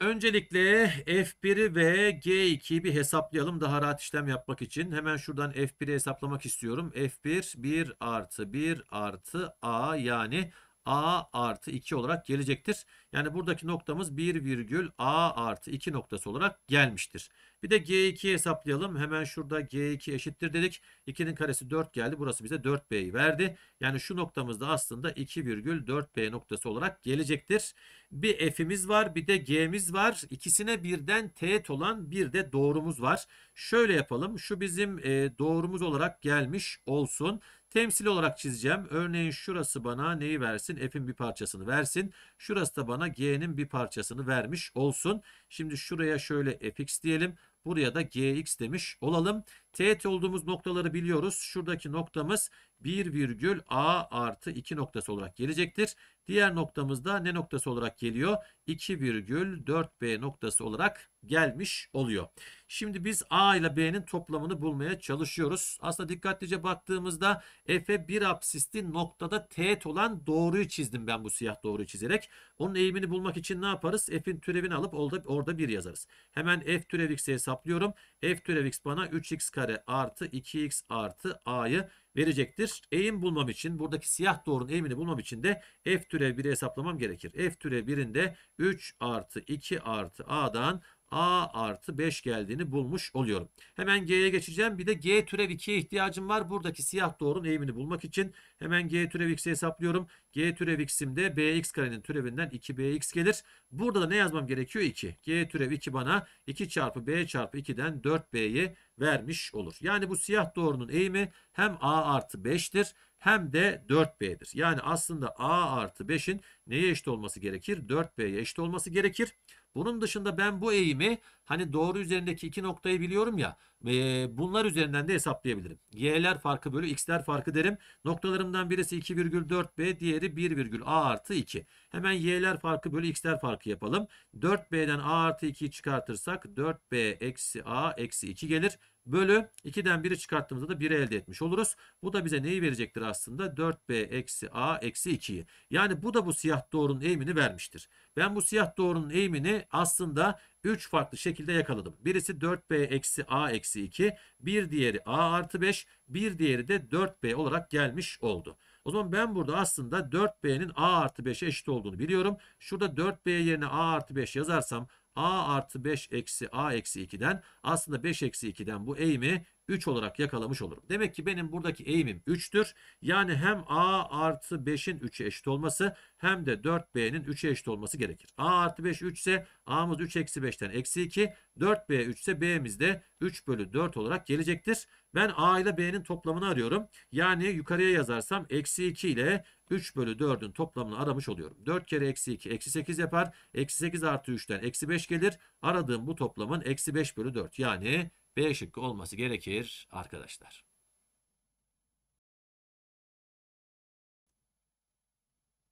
Öncelikle F1'i ve G2'yi bir hesaplayalım daha rahat işlem yapmak için. Hemen şuradan F1'i hesaplamak istiyorum. F1 1 artı 1 artı A yani a artı 2 olarak gelecektir. Yani buradaki noktamız 1 virgül a artı 2 noktası olarak gelmiştir. Bir de g2'yi hesaplayalım. Hemen şurada g2 eşittir dedik. 2'nin karesi 4 geldi. Burası bize 4b'yi verdi. Yani şu noktamızda aslında 2 virgül 4b noktası olarak gelecektir. Bir f'imiz var bir de g'miz var. İkisine birden teğet olan bir de doğrumuz var. Şöyle yapalım. Şu bizim e, doğrumuz olarak gelmiş olsun. Temsil olarak çizeceğim. Örneğin şurası bana neyi versin? F'in bir parçasını versin. Şurası da bana G'nin bir parçasını vermiş olsun. Şimdi şuraya şöyle fx diyelim. Buraya da gx demiş olalım. Teğet olduğumuz noktaları biliyoruz. Şuradaki noktamız 1 virgül a artı 2 noktası olarak gelecektir. Diğer noktamız da ne noktası olarak geliyor? 2,4B noktası olarak gelmiş oluyor. Şimdi biz A ile B'nin toplamını bulmaya çalışıyoruz. Aslında dikkatlice baktığımızda F'e bir absisli noktada teğet olan doğruyu çizdim ben bu siyah doğruyu çizerek. Onun eğimini bulmak için ne yaparız? F'in türevini alıp orada, bir 1 yazarız. Hemen F türev x'i hesaplıyorum. F türev x bana 3x kare artı 2x artı A'yı verecektir. Eğim bulmam için buradaki siyah doğrunun eğimini bulmam için de F türev 1'i hesaplamam gerekir. F türev 1'in de 3 artı 2 artı A'dan a artı 5 geldiğini bulmuş oluyorum. Hemen g'ye geçeceğim. Bir de g türev 2'ye ihtiyacım var. Buradaki siyah doğrunun eğimini bulmak için hemen g türev x'i hesaplıyorum. g türev x'imde bx karenin türevinden 2bx gelir. Burada da ne yazmam gerekiyor? 2. g türev 2 bana 2 çarpı b çarpı 2'den 4b'yi vermiş olur. Yani bu siyah doğrunun eğimi hem a artı 5'tir hem de 4b'dir. Yani aslında a artı 5'in neye eşit olması gerekir? 4b'ye eşit olması gerekir. Bunun dışında ben bu eğimi hani doğru üzerindeki iki noktayı biliyorum ya e, bunlar üzerinden de hesaplayabilirim. Y'ler farkı bölü x'ler farkı derim. Noktalarımdan birisi 2,4b diğeri 1,a artı 2. Hemen y'ler farkı bölü x'ler farkı yapalım. 4b'den a artı 2'yi çıkartırsak 4b eksi a eksi 2 gelir bölü 2'den 1'i çıkarttığımızda da 1'i elde etmiş oluruz. Bu da bize neyi verecektir aslında? 4b eksi a eksi 2'yi. Yani bu da bu siyah doğrunun eğimini vermiştir. Ben bu siyah doğrunun eğimini aslında 3 farklı şekilde yakaladım. Birisi 4b eksi a eksi 2, bir diğeri a artı 5, bir diğeri de 4b olarak gelmiş oldu. O zaman ben burada aslında 4b'nin a artı 5'e eşit olduğunu biliyorum. Şurada 4b yerine a artı 5 yazarsam a artı 5 eksi a eksi 2'den aslında 5 eksi 2'den bu eğimi 3 olarak yakalamış olurum. Demek ki benim buradaki eğimim 3'tür. Yani hem A artı 5'in 3'e eşit olması hem de 4B'nin 3'e eşit olması gerekir. A artı 5 3 ise A'mız 3 eksi 5'ten eksi 2. 4B 3 ise B'miz de 3 bölü 4 olarak gelecektir. Ben A ile B'nin toplamını arıyorum. Yani yukarıya yazarsam eksi 2 ile 3 bölü 4'ün toplamını aramış oluyorum. 4 kere eksi 2 eksi 8 yapar. Eksi 8 artı 3'ten eksi 5 gelir. Aradığım bu toplamın eksi 5 bölü 4 yani B şıkkı olması gerekir arkadaşlar.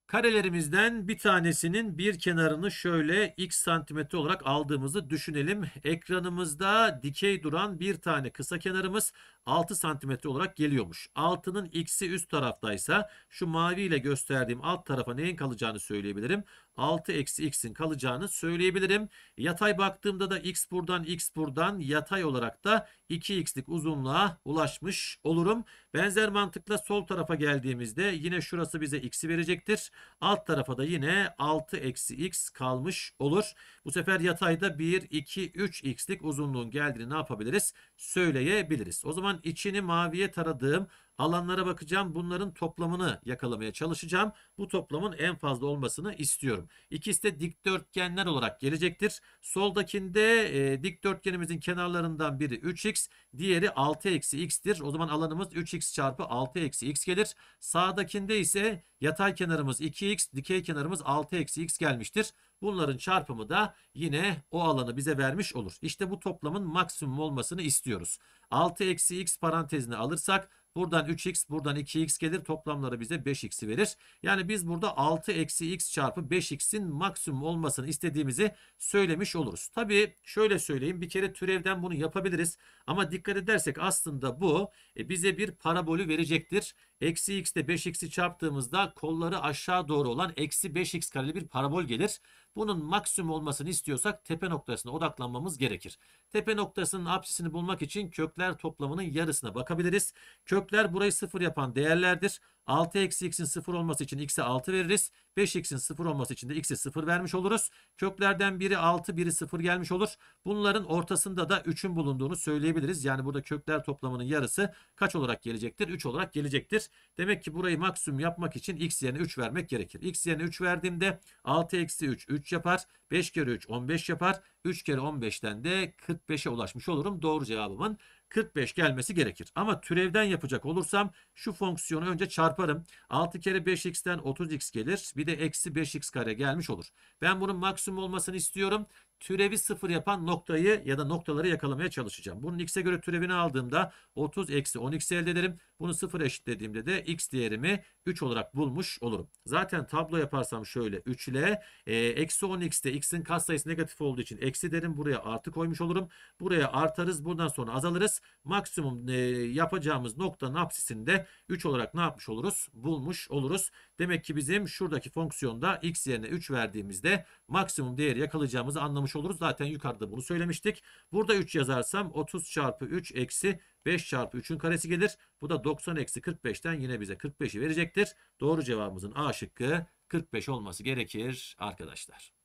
Karelerimizden bir tanesinin bir kenarını şöyle x santimetre olarak aldığımızı düşünelim. Ekranımızda dikey duran bir tane kısa kenarımız 6 santimetre olarak geliyormuş. 6'nın x'i üst taraftaysa şu mavi ile gösterdiğim alt tarafa neyin kalacağını söyleyebilirim. 6 eksi x'in kalacağını söyleyebilirim. Yatay baktığımda da x buradan x buradan yatay olarak da 2x'lik uzunluğa ulaşmış olurum. Benzer mantıkla sol tarafa geldiğimizde yine şurası bize x'i verecektir. Alt tarafa da yine 6 eksi x kalmış olur. Bu sefer yatayda 1, 2, 3x'lik uzunluğun geldiğini ne yapabiliriz? Söyleyebiliriz. O zaman içini maviye taradığım alanlara bakacağım. Bunların toplamını yakalamaya çalışacağım. Bu toplamın en fazla olmasını istiyorum. İkisi de dikdörtgenler olarak gelecektir. Soldakinde e, dikdörtgenimizin kenarlarından biri 3x, diğeri 6 eksi x'tir. O zaman alanımız 3x çarpı 6 eksi x gelir. Sağdakinde ise yatay kenarımız 2x, dikey kenarımız 6 eksi x gelmiştir. Bunların çarpımı da yine o alanı bize vermiş olur. İşte bu toplamın maksimum olmasını istiyoruz. 6 eksi x parantezini alırsak Buradan 3x buradan 2x gelir toplamları bize 5x'i verir. Yani biz burada 6 eksi x çarpı 5x'in maksimum olmasını istediğimizi söylemiş oluruz. Tabi şöyle söyleyeyim bir kere türevden bunu yapabiliriz. Ama dikkat edersek aslında bu e, bize bir parabolü verecektir. Eksi x ile 5x'i çarptığımızda kolları aşağı doğru olan eksi 5x kareli bir parabol gelir. Bunun maksimum olmasını istiyorsak tepe noktasına odaklanmamız gerekir. Tepe noktasının apsisini bulmak için kökler toplamının yarısına bakabiliriz. Kökler burayı sıfır yapan değerlerdir. 6 eksi x'in 0 olması için x'e 6 veririz. 5x'in 0 olması için de x'e 0 vermiş oluruz. Köklerden biri 6 biri 0 gelmiş olur. Bunların ortasında da 3'ün bulunduğunu söyleyebiliriz. Yani burada kökler toplamının yarısı kaç olarak gelecektir? 3 olarak gelecektir. Demek ki burayı maksimum yapmak için x yerine 3 vermek gerekir. x yerine 3 verdiğimde 6 eksi 3 3 yapar. 5 kere 3 15 yapar. 3 kere 15'ten de 45'e ulaşmış olurum. Doğru cevabımın 45 gelmesi gerekir. Ama türevden yapacak olursam şu fonksiyonu önce çarparım. 6 kere 5x'ten 30x gelir. Bir de eksi 5x kare gelmiş olur. Ben bunun maksimum olmasını istiyorum türevi sıfır yapan noktayı ya da noktaları yakalamaya çalışacağım. Bunun x'e göre türevini aldığımda 30 eksi 10x elde ederim. Bunu sıfır eşitlediğimde de x değerimi 3 olarak bulmuş olurum. Zaten tablo yaparsam şöyle 3 ile e, eksi 10x'te x'in katsayısı negatif olduğu için eksi derim. Buraya artı koymuş olurum. Buraya artarız. Buradan sonra azalırız. Maksimum e, yapacağımız noktanın apsisini 3 olarak ne yapmış oluruz? Bulmuş oluruz. Demek ki bizim şuradaki fonksiyonda x yerine 3 verdiğimizde maksimum değeri yakalayacağımızı anlamış oluruz. Zaten yukarıda bunu söylemiştik. Burada 3 yazarsam 30 çarpı 3 eksi 5 çarpı 3'ün karesi gelir. Bu da 90 eksi 45'ten yine bize 45'i verecektir. Doğru cevabımızın A şıkkı 45 olması gerekir arkadaşlar.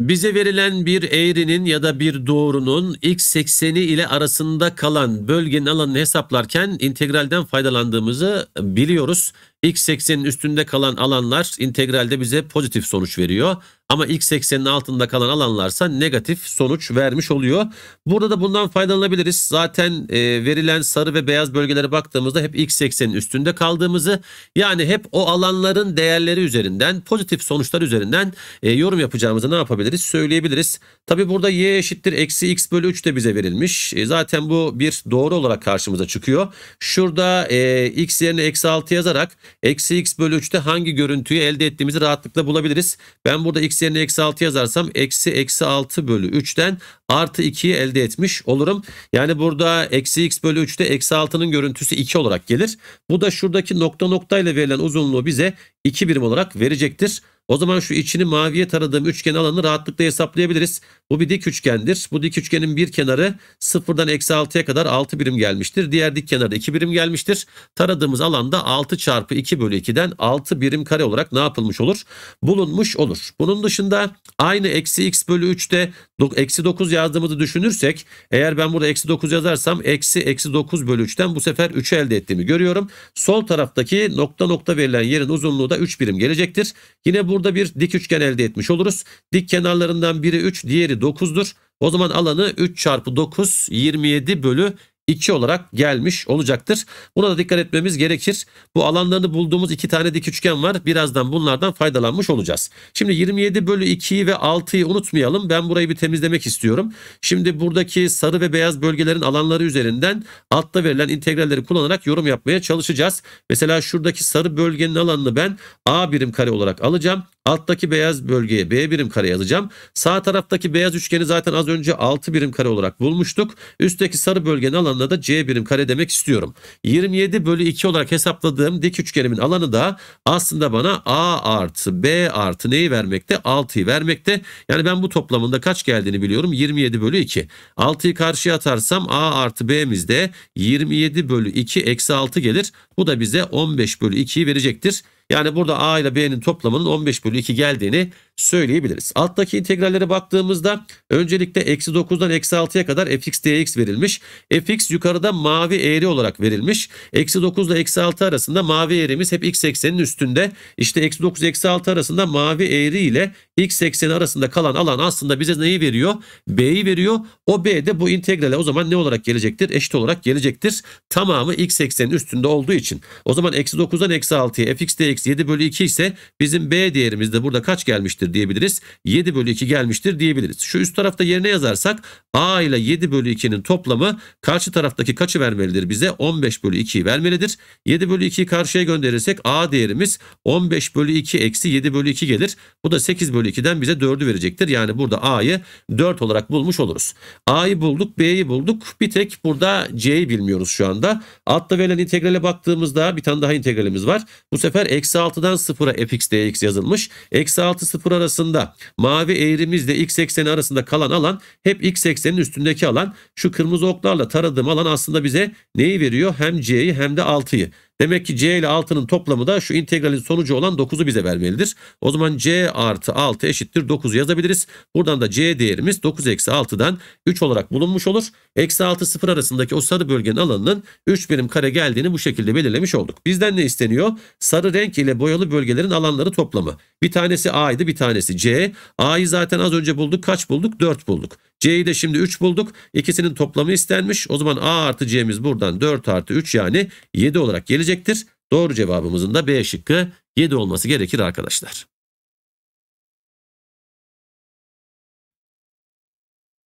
Bize verilen bir eğrinin ya da bir doğrunun x ekseni ile arasında kalan bölgenin alanını hesaplarken integralden faydalandığımızı biliyoruz. X 80'in üstünde kalan alanlar integralde bize pozitif sonuç veriyor. Ama X 80'in altında kalan alanlarsa negatif sonuç vermiş oluyor. Burada da bundan faydalanabiliriz. Zaten e, verilen sarı ve beyaz bölgelere baktığımızda hep X 80'in üstünde kaldığımızı yani hep o alanların değerleri üzerinden pozitif sonuçlar üzerinden e, yorum yapacağımızı ne yapabiliriz söyleyebiliriz. Tabi burada Y eşittir eksi X bölü 3 de bize verilmiş. E, zaten bu bir doğru olarak karşımıza çıkıyor. Şurada e, X yerine eksi 6 yazarak Eksi x bölü 3'te hangi görüntüyü elde ettiğimizi rahatlıkla bulabiliriz. Ben burada x yerine eksi 6 yazarsam eksi eksi 6 bölü 3'ten artı 2'yi elde etmiş olurum. Yani burada eksi x bölü 3'te eksi 6'nın görüntüsü 2 olarak gelir. Bu da şuradaki nokta noktayla verilen uzunluğu bize 2 birim olarak verecektir. O zaman şu içini maviye taradığım üçgen alanı rahatlıkla hesaplayabiliriz. Bu bir dik üçgendir. Bu dik üçgenin bir kenarı sıfırdan eksi 6'ya kadar 6 birim gelmiştir. Diğer dik kenarda 2 birim gelmiştir. Taradığımız alanda 6 çarpı 2 bölü 2'den 6 birim kare olarak ne yapılmış olur? Bulunmuş olur. Bunun dışında aynı eksi x bölü 3'te eksi 9 yazdığımızı düşünürsek eğer ben burada eksi 9 yazarsam eksi eksi 9 bölü 3'ten bu sefer 3'ü elde ettiğimi görüyorum. Sol taraftaki nokta nokta verilen yerin uzunluğu da 3 birim gelecektir. Yine bu burada bir dik üçgen elde etmiş oluruz. Dik kenarlarından biri 3 diğeri 9'dur. O zaman alanı 3 çarpı 9 27 bölü 2 olarak gelmiş olacaktır. Buna da dikkat etmemiz gerekir. Bu alanlarını bulduğumuz iki tane dik üçgen var. Birazdan bunlardan faydalanmış olacağız. Şimdi 27 bölü 2'yi ve 6'yı unutmayalım. Ben burayı bir temizlemek istiyorum. Şimdi buradaki sarı ve beyaz bölgelerin alanları üzerinden altta verilen integralleri kullanarak yorum yapmaya çalışacağız. Mesela şuradaki sarı bölgenin alanını ben a birim kare olarak alacağım. Alttaki beyaz bölgeye B birim kare yazacağım. Sağ taraftaki beyaz üçgeni zaten az önce 6 birim kare olarak bulmuştuk. Üstteki sarı bölgenin alanına da C birim kare demek istiyorum. 27 bölü 2 olarak hesapladığım dik üçgenimin alanı da aslında bana A artı B artı neyi vermekte? 6'yı vermekte. Yani ben bu toplamında kaç geldiğini biliyorum. 27 bölü 2. 6'yı karşıya atarsam A artı B'miz de 27 bölü 2 eksi 6 gelir. Bu da bize 15 bölü 2'yi verecektir. Yani burada A ile B'nin toplamının 15 bölü 2 geldiğini söyleyebiliriz. Alttaki integrallere baktığımızda öncelikle eksi 9'dan eksi 6'ya kadar fx dx verilmiş. fx yukarıda mavi eğri olarak verilmiş. Eksi 9 ile eksi 6 arasında mavi eğrimiz hep x eksenin üstünde. İşte eksi 9 eksi 6 arasında mavi eğri ile x ekseni arasında kalan alan aslında bize neyi veriyor? B'yi veriyor. O B de bu integrale o zaman ne olarak gelecektir? Eşit olarak gelecektir. Tamamı x eksenin üstünde olduğu için. O zaman eksi 9'dan eksi 6'ya fx dx 7 bölü 2 ise bizim B değerimiz de burada kaç gelmiştir? gelmiştir diyebiliriz. 7 bölü 2 gelmiştir diyebiliriz. Şu üst tarafta yerine yazarsak A ile 7 bölü 2'nin toplamı karşı taraftaki kaçı vermelidir bize? 15 bölü 2'yi vermelidir. 7 bölü 2'yi karşıya gönderirsek A değerimiz 15 bölü 2 eksi 7 bölü 2 gelir. Bu da 8 bölü 2'den bize 4'ü verecektir. Yani burada A'yı 4 olarak bulmuş oluruz. A'yı bulduk, B'yi bulduk. Bir tek burada C'yi bilmiyoruz şu anda. Altta verilen integrale baktığımızda bir tane daha integralimiz var. Bu sefer eksi 6'dan 0'a fx dx yazılmış. Eksi 6 0'a arasında mavi eğrimizle x ekseni arasında kalan alan hep x eksenin üstündeki alan. Şu kırmızı oklarla taradığım alan aslında bize neyi veriyor? Hem c'yi hem de 6'yı. Demek ki C ile 6'nın toplamı da şu integralin sonucu olan 9'u bize vermelidir. O zaman C artı 6 eşittir 9'u yazabiliriz. Buradan da C değerimiz 9 eksi 6'dan 3 olarak bulunmuş olur. Eksi 6 0 arasındaki o sarı bölgenin alanının 3 birim kare geldiğini bu şekilde belirlemiş olduk. Bizden ne isteniyor? Sarı renk ile boyalı bölgelerin alanları toplamı. Bir tanesi A idi bir tanesi C. A'yı zaten az önce bulduk. Kaç bulduk? 4 bulduk. C'yi de şimdi 3 bulduk. İkisinin toplamı istenmiş. O zaman A artı C'miz buradan 4 artı 3 yani 7 olarak gelecektir. Doğru cevabımızın da B şıkkı 7 olması gerekir arkadaşlar.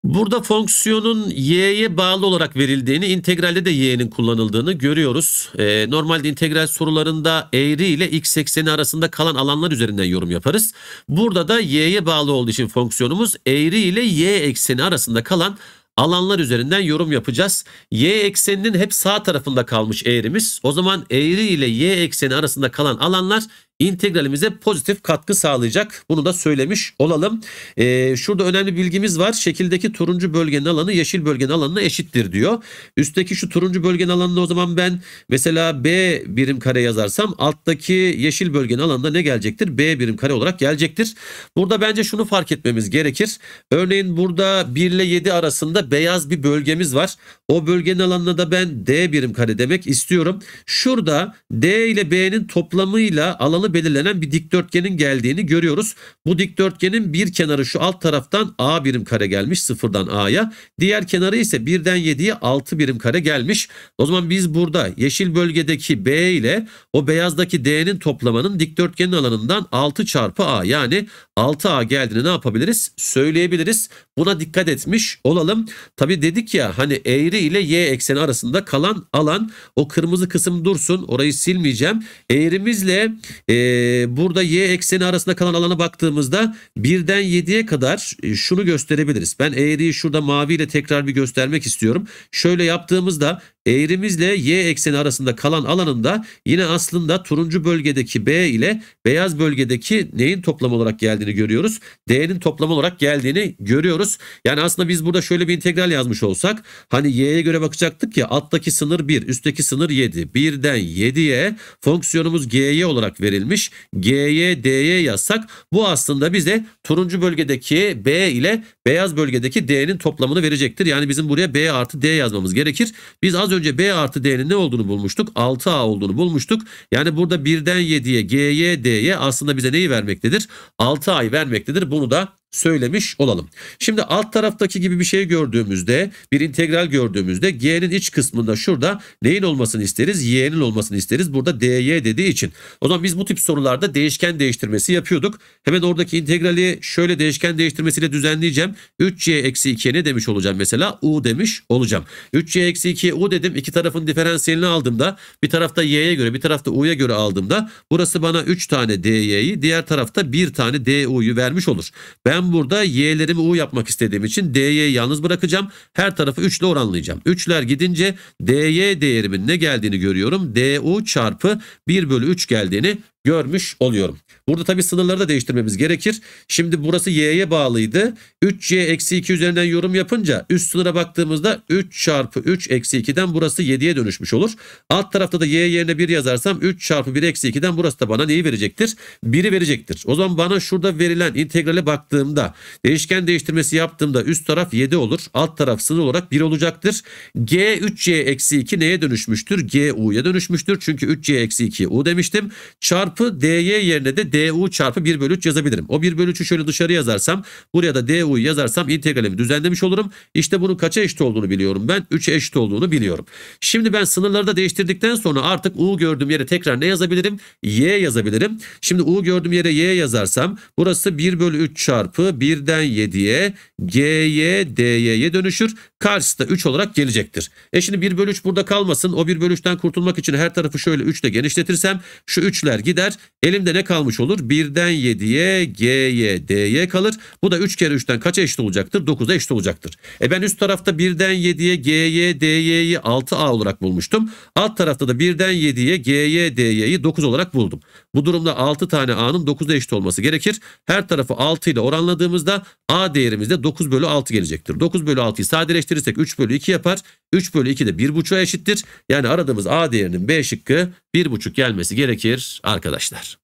Burada fonksiyonun y'ye bağlı olarak verildiğini, integralde de y'nin kullanıldığını görüyoruz. Ee, normalde integral sorularında eğri ile x ekseni arasında kalan alanlar üzerinden yorum yaparız. Burada da y'ye bağlı olduğu için fonksiyonumuz eğri ile y ekseni arasında kalan alanlar üzerinden yorum yapacağız. Y ekseninin hep sağ tarafında kalmış eğrimiz. O zaman eğri ile y ekseni arasında kalan alanlar integralimize pozitif katkı sağlayacak. Bunu da söylemiş olalım. Ee, şurada önemli bilgimiz var. Şekildeki turuncu bölgenin alanı yeşil bölgenin alanına eşittir diyor. Üstteki şu turuncu bölgenin alanını o zaman ben mesela B birim kare yazarsam alttaki yeşil bölgenin alanına ne gelecektir? B birim kare olarak gelecektir. Burada bence şunu fark etmemiz gerekir. Örneğin burada 1 ile 7 arasında beyaz bir bölgemiz var. O bölgenin alanına da ben D birim kare demek istiyorum. Şurada D ile B'nin toplamıyla alanı alanı belirlenen bir dikdörtgenin geldiğini görüyoruz. Bu dikdörtgenin bir kenarı şu alt taraftan A birim kare gelmiş sıfırdan A'ya. Diğer kenarı ise birden 7'ye 6 birim kare gelmiş. O zaman biz burada yeşil bölgedeki B ile o beyazdaki D'nin toplamanın dikdörtgenin alanından 6 çarpı A yani 6A geldiğini ne yapabiliriz? Söyleyebiliriz. Buna dikkat etmiş olalım. Tabi dedik ya hani eğri ile y ekseni arasında kalan alan o kırmızı kısım dursun. Orayı silmeyeceğim. Eğrimizle e, ee, burada y ekseni arasında kalan alana baktığımızda 1'den 7'ye kadar e, şunu gösterebiliriz. Ben eğriyi şurada maviyle tekrar bir göstermek istiyorum. Şöyle yaptığımızda Eğrimizle y ekseni arasında kalan alanında yine aslında turuncu bölgedeki b ile beyaz bölgedeki neyin toplam olarak geldiğini görüyoruz. D'nin toplam olarak geldiğini görüyoruz. Yani aslında biz burada şöyle bir integral yazmış olsak hani y'ye göre bakacaktık ya alttaki sınır 1 üstteki sınır 7 1'den 7'ye fonksiyonumuz gy olarak verilmiş. G'ye d'ye yazsak bu aslında bize turuncu bölgedeki b ile beyaz bölgedeki d'nin toplamını verecektir. Yani bizim buraya b artı d yazmamız gerekir. Biz az önce önce B artı D'nin ne olduğunu bulmuştuk? 6A olduğunu bulmuştuk. Yani burada 1'den 7'ye G'ye D'ye aslında bize neyi vermektedir? 6A'yı vermektedir. Bunu da söylemiş olalım. Şimdi alt taraftaki gibi bir şey gördüğümüzde bir integral gördüğümüzde g'nin iç kısmında şurada neyin olmasını isteriz? y'nin olmasını isteriz. Burada dy dediği için. O zaman biz bu tip sorularda değişken değiştirmesi yapıyorduk. Hemen oradaki integrali şöyle değişken değiştirmesiyle düzenleyeceğim. 3 y eksi 2'ye ne demiş olacağım mesela? u demiş olacağım. 3 y eksi 2'ye u dedim. İki tarafın diferansiyelini aldığımda bir tarafta y'ye göre bir tarafta u'ya göre aldığımda burası bana 3 tane dy'yi diğer tarafta 1 tane du'yu vermiş olur. Ben ben burada y'lerimi u yapmak istediğim için d'yi yalnız bırakacağım. Her tarafı 3 ile oranlayacağım. 3'ler gidince dy değerimin ne geldiğini görüyorum. du çarpı 1 bölü 3 geldiğini görmüş oluyorum. Burada tabi sınırları da değiştirmemiz gerekir. Şimdi burası y'ye bağlıydı. 3y eksi 2 üzerinden yorum yapınca üst sınıra baktığımızda 3 çarpı 3 eksi 2'den burası 7'ye dönüşmüş olur. Alt tarafta da y yerine 1 yazarsam 3 çarpı 1 eksi 2'den burası da bana neyi verecektir? 1'i verecektir. O zaman bana şurada verilen integrale baktığımda değişken değiştirmesi yaptığımda üst taraf 7 olur. Alt taraf sınır olarak 1 olacaktır. g 3y eksi 2 neye dönüşmüştür? g u'ya dönüşmüştür. Çünkü 3y eksi 2 u demiştim. Çarpı dy yerine de d du çarpı 1 bölü 3 yazabilirim. O 1 bölü 3'ü şöyle dışarı yazarsam buraya da du yazarsam integralimi düzenlemiş olurum. İşte bunun kaça eşit olduğunu biliyorum ben. 3'e eşit olduğunu biliyorum. Şimdi ben sınırları da değiştirdikten sonra artık u gördüğüm yere tekrar ne yazabilirim? y yazabilirim. Şimdi u gördüğüm yere y yazarsam burası 1 bölü 3 çarpı 1'den 7'ye g'ye dy'ye dönüşür karşısı da 3 olarak gelecektir. E şimdi 1 bölü 3 burada kalmasın. O 1 bölü 3'ten kurtulmak için her tarafı şöyle 3 ile genişletirsem şu 3'ler gider. Elimde ne kalmış olur? 1'den 7'ye, G'ye, D'ye kalır. Bu da 3 kere 3'ten kaça eşit olacaktır? 9'a eşit olacaktır. E ben üst tarafta 1'den 7'ye, G'ye, D'ye'yi 6A olarak bulmuştum. Alt tarafta da 1'den 7'ye, G'ye, D'ye'yi 9 olarak buldum. Bu durumda 6 tane A'nın 9'a eşit olması gerekir. Her tarafı 6 ile oranladığımızda A değerimizde 9 bölü 6 gelecektir. 9 bölü 6'yı sadeleştirdik sadeleştirirsek 3 bölü 2 yapar. 3 bölü 2 de 1,5'a eşittir. Yani aradığımız A değerinin B şıkkı 1,5 gelmesi gerekir arkadaşlar.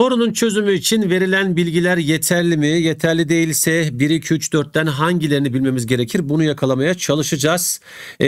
Sorunun çözümü için verilen bilgiler yeterli mi? Yeterli değilse 1, 2, 3, 4'ten hangilerini bilmemiz gerekir? Bunu yakalamaya çalışacağız. E,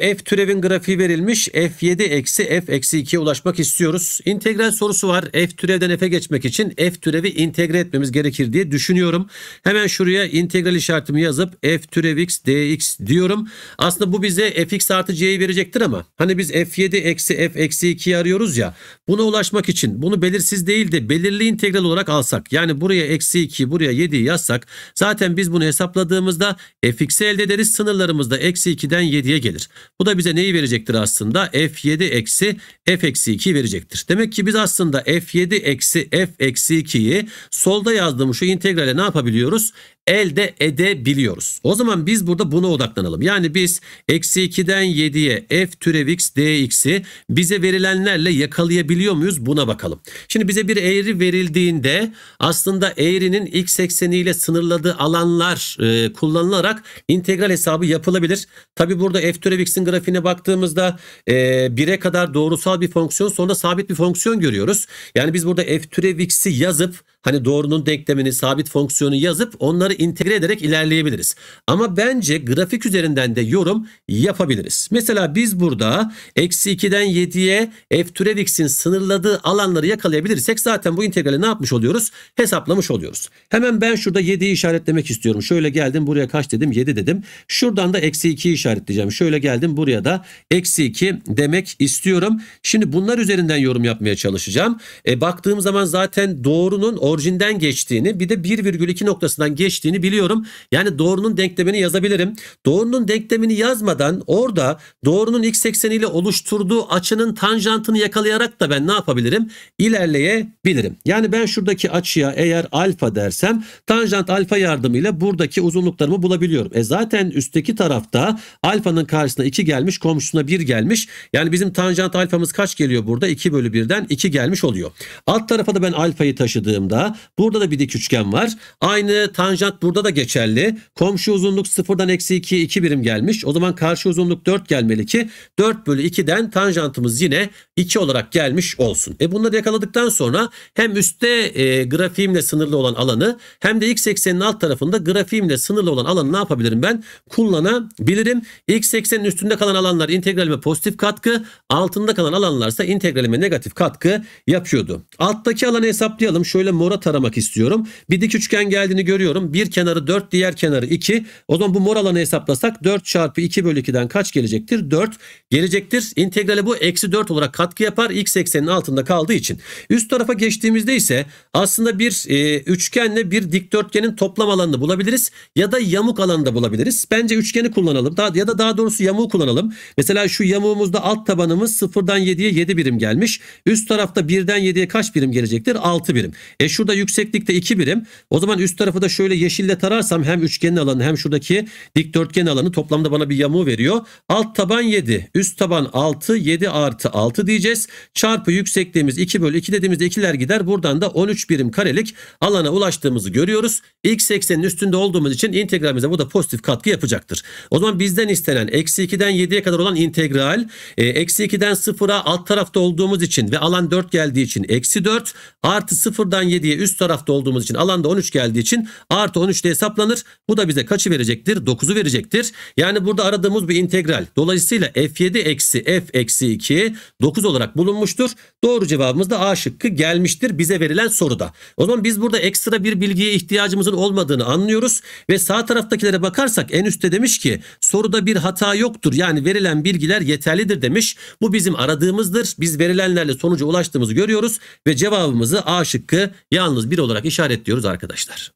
f türevin grafiği verilmiş. f7 eksi f eksi 2'ye ulaşmak istiyoruz. İntegral sorusu var. f türevden f'e geçmek için f türevi integre etmemiz gerekir diye düşünüyorum. Hemen şuraya integral işaretimi yazıp f türev x dx diyorum. Aslında bu bize fx artı c'yi verecektir ama hani biz f7 eksi f eksi 2'yi arıyoruz ya. Buna ulaşmak için bunu belirsiz değil de 2'yi belirli integral olarak alsak yani buraya eksi 2 buraya 7 yazsak zaten biz bunu hesapladığımızda fx'i elde ederiz sınırlarımızda eksi 2'den 7'ye gelir. Bu da bize neyi verecektir aslında f7 eksi f eksi 2 verecektir. Demek ki biz aslında f7 eksi f eksi 2'yi solda yazdığımız şu integrale ne yapabiliyoruz? elde edebiliyoruz. O zaman biz burada buna odaklanalım. Yani biz eksi 2'den 7'ye f türev x dx'i bize verilenlerle yakalayabiliyor muyuz buna bakalım. Şimdi bize bir eğri verildiğinde aslında eğrinin x ekseniyle sınırladığı alanlar e, kullanılarak integral hesabı yapılabilir. Tabi burada f türev x'in grafiğine baktığımızda e, 1'e kadar doğrusal bir fonksiyon sonra sabit bir fonksiyon görüyoruz. Yani biz burada f türev x'i yazıp hani doğrunun denklemini, sabit fonksiyonu yazıp onları integre ederek ilerleyebiliriz. Ama bence grafik üzerinden de yorum yapabiliriz. Mesela biz burada eksi 2'den 7'ye f türev x'in sınırladığı alanları yakalayabilirsek zaten bu integrali ne yapmış oluyoruz? Hesaplamış oluyoruz. Hemen ben şurada 7'yi işaretlemek istiyorum. Şöyle geldim buraya kaç dedim? 7 dedim. Şuradan da eksi 2'yi işaretleyeceğim. Şöyle geldim buraya da eksi 2 demek istiyorum. Şimdi bunlar üzerinden yorum yapmaya çalışacağım. E, baktığım zaman zaten doğrunun or orijinden geçtiğini bir de 1,2 noktasından geçtiğini biliyorum. Yani doğrunun denklemini yazabilirim. Doğrunun denklemini yazmadan orada doğrunun x ekseniyle oluşturduğu açının tanjantını yakalayarak da ben ne yapabilirim? İlerleyebilirim. Yani ben şuradaki açıya eğer alfa dersem tanjant alfa yardımıyla buradaki uzunluklarımı bulabiliyorum. E zaten üstteki tarafta alfanın karşısına 2 gelmiş komşusuna 1 gelmiş. Yani bizim tanjant alfamız kaç geliyor burada? 2 bölü 1'den 2 gelmiş oluyor. Alt tarafa da ben alfayı taşıdığımda burada. da bir dik üçgen var. Aynı tanjant burada da geçerli. Komşu uzunluk sıfırdan eksi 2, 2 birim gelmiş. O zaman karşı uzunluk 4 gelmeli ki 4 bölü 2'den tanjantımız yine 2 olarak gelmiş olsun. E bunları yakaladıktan sonra hem üstte e, grafiğimle sınırlı olan alanı hem de x eksenin alt tarafında grafiğimle sınırlı olan alanı ne yapabilirim ben? Kullanabilirim. X eksenin üstünde kalan alanlar integralime pozitif katkı, altında kalan alanlarsa integralime negatif katkı yapıyordu. Alttaki alanı hesaplayalım. Şöyle mod mora taramak istiyorum. Bir dik üçgen geldiğini görüyorum. Bir kenarı 4 diğer kenarı 2. O zaman bu mor alanı hesaplasak 4 çarpı 2 bölü 2'den kaç gelecektir? 4 gelecektir. İntegrale bu eksi 4 olarak katkı yapar. X eksenin altında kaldığı için. Üst tarafa geçtiğimizde ise aslında bir e, üçgenle bir dikdörtgenin toplam alanını bulabiliriz. Ya da yamuk alanı da bulabiliriz. Bence üçgeni kullanalım. Daha, ya da daha doğrusu yamuğu kullanalım. Mesela şu yamuğumuzda alt tabanımız 0'dan 7'ye 7 birim gelmiş. Üst tarafta 1'den 7'ye kaç birim gelecektir? 6 birim. E şurada yükseklikte 2 birim. O zaman üst tarafı da şöyle yeşille tararsam hem üçgenin alanı hem şuradaki dikdörtgen alanı toplamda bana bir yamuğu veriyor. Alt taban 7. Üst taban 6. 7 artı 6 diyeceğiz. Çarpı yüksekliğimiz 2 bölü 2 dediğimizde ikiler gider. Buradan da 13 birim karelik alana ulaştığımızı görüyoruz. X eksenin üstünde olduğumuz için integralimize bu da pozitif katkı yapacaktır. O zaman bizden istenen eksi 2'den 7'ye kadar olan integral e, eksi 2'den 0'a alt tarafta olduğumuz için ve alan 4 geldiği için eksi 4 artı 0'dan 7 diye üst tarafta olduğumuz için alanda 13 geldiği için artı 13 diye hesaplanır. Bu da bize kaçı verecektir? 9'u verecektir. Yani burada aradığımız bir integral. Dolayısıyla f7 eksi f eksi 2 9 olarak bulunmuştur. Doğru cevabımız da A şıkkı gelmiştir bize verilen soruda. O zaman biz burada ekstra bir bilgiye ihtiyacımızın olmadığını anlıyoruz ve sağ taraftakilere bakarsak en üstte demiş ki soruda bir hata yoktur. Yani verilen bilgiler yeterlidir demiş. Bu bizim aradığımızdır. Biz verilenlerle sonuca ulaştığımızı görüyoruz ve cevabımızı A şıkkı yalnız bir olarak işaretliyoruz arkadaşlar.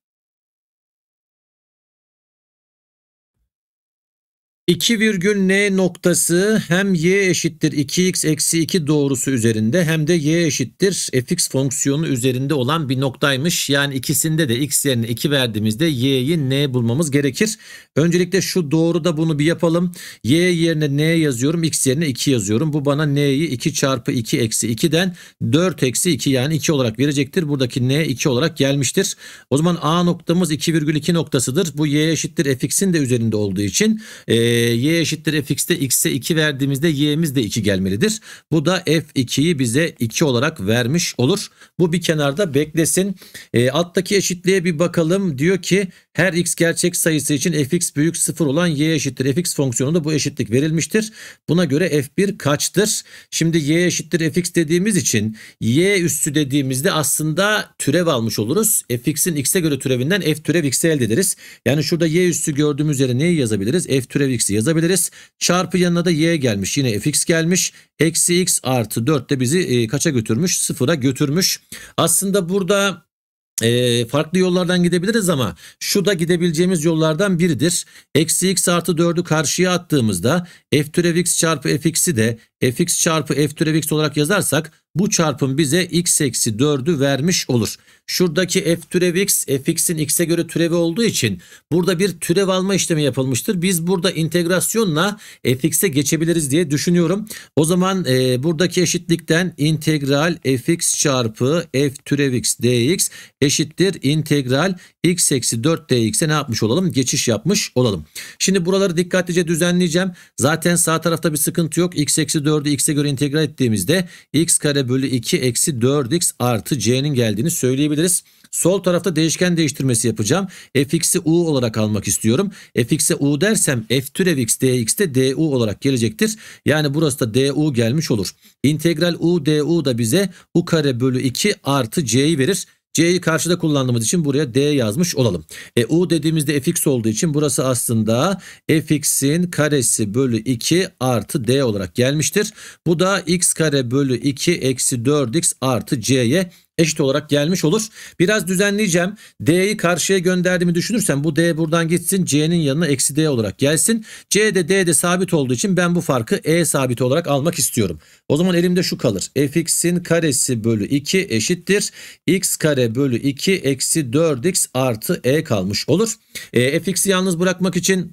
2 virgül n noktası hem y eşittir 2x eksi 2 doğrusu üzerinde hem de y eşittir fx fonksiyonu üzerinde olan bir noktaymış. Yani ikisinde de x yerine 2 verdiğimizde y'yi n bulmamız gerekir. Öncelikle şu doğruda bunu bir yapalım. y yerine n yazıyorum x yerine 2 yazıyorum. Bu bana n'yi 2 çarpı 2 eksi 2'den 4 eksi 2 yani 2 olarak verecektir. Buradaki n 2 olarak gelmiştir. O zaman a noktamız 2 virgül 2 noktasıdır. Bu y eşittir fx'in de üzerinde olduğu için... Ee, y eşittir fx'te x'e 2 verdiğimizde y'miz de 2 gelmelidir. Bu da f2'yi bize 2 olarak vermiş olur. Bu bir kenarda beklesin. E, alttaki eşitliğe bir bakalım. Diyor ki her x gerçek sayısı için fx büyük 0 olan y eşittir fx fonksiyonunda bu eşitlik verilmiştir. Buna göre f1 kaçtır? Şimdi y eşittir fx dediğimiz için y üssü dediğimizde aslında türev almış oluruz. fx'in x'e göre türevinden f türev x'i elde ederiz. Yani şurada y üssü gördüğümüz yere neyi yazabiliriz? f türev x'i yazabiliriz. Çarpı yanına da y gelmiş. Yine fx gelmiş. Eksi x artı 4 de bizi e, kaça götürmüş? Sıfıra götürmüş. Aslında burada e, farklı yollardan gidebiliriz ama şu da gidebileceğimiz yollardan biridir. Eksi x artı 4'ü karşıya attığımızda f türev x çarpı fx'i de fx çarpı f türev x olarak yazarsak bu çarpım bize x eksi 4'ü vermiş olur. Şuradaki f türev x fx'in x'e göre türevi olduğu için burada bir türev alma işlemi yapılmıştır. Biz burada integrasyonla fx'e geçebiliriz diye düşünüyorum. O zaman e, buradaki eşitlikten integral fx çarpı f türev x dx eşittir integral x eksi 4 dx'e ne yapmış olalım? Geçiş yapmış olalım. Şimdi buraları dikkatlice düzenleyeceğim. Zaten sağ tarafta bir sıkıntı yok. x eksi 4'ü x'e göre integral ettiğimizde x kare kare bölü 2 eksi 4x artı c'nin geldiğini söyleyebiliriz. Sol tarafta değişken değiştirmesi yapacağım. fx'i u olarak almak istiyorum. fx'e u dersem f türev x dx de du olarak gelecektir. Yani burası da du gelmiş olur. İntegral u du da bize u kare bölü 2 artı c'yi verir. C'yi karşıda kullandığımız için buraya D yazmış olalım. E, U dediğimizde fx olduğu için burası aslında fx'in karesi bölü 2 artı D olarak gelmiştir. Bu da x kare bölü 2 eksi 4x artı C'ye eşit olarak gelmiş olur. Biraz düzenleyeceğim. D'yi karşıya gönderdiğimi düşünürsem bu D buradan gitsin. C'nin yanına eksi D olarak gelsin. C de D de sabit olduğu için ben bu farkı E sabit olarak almak istiyorum. O zaman elimde şu kalır. fx'in karesi bölü 2 eşittir. x kare bölü 2 eksi 4x artı E kalmış olur. E, fx'i yalnız bırakmak için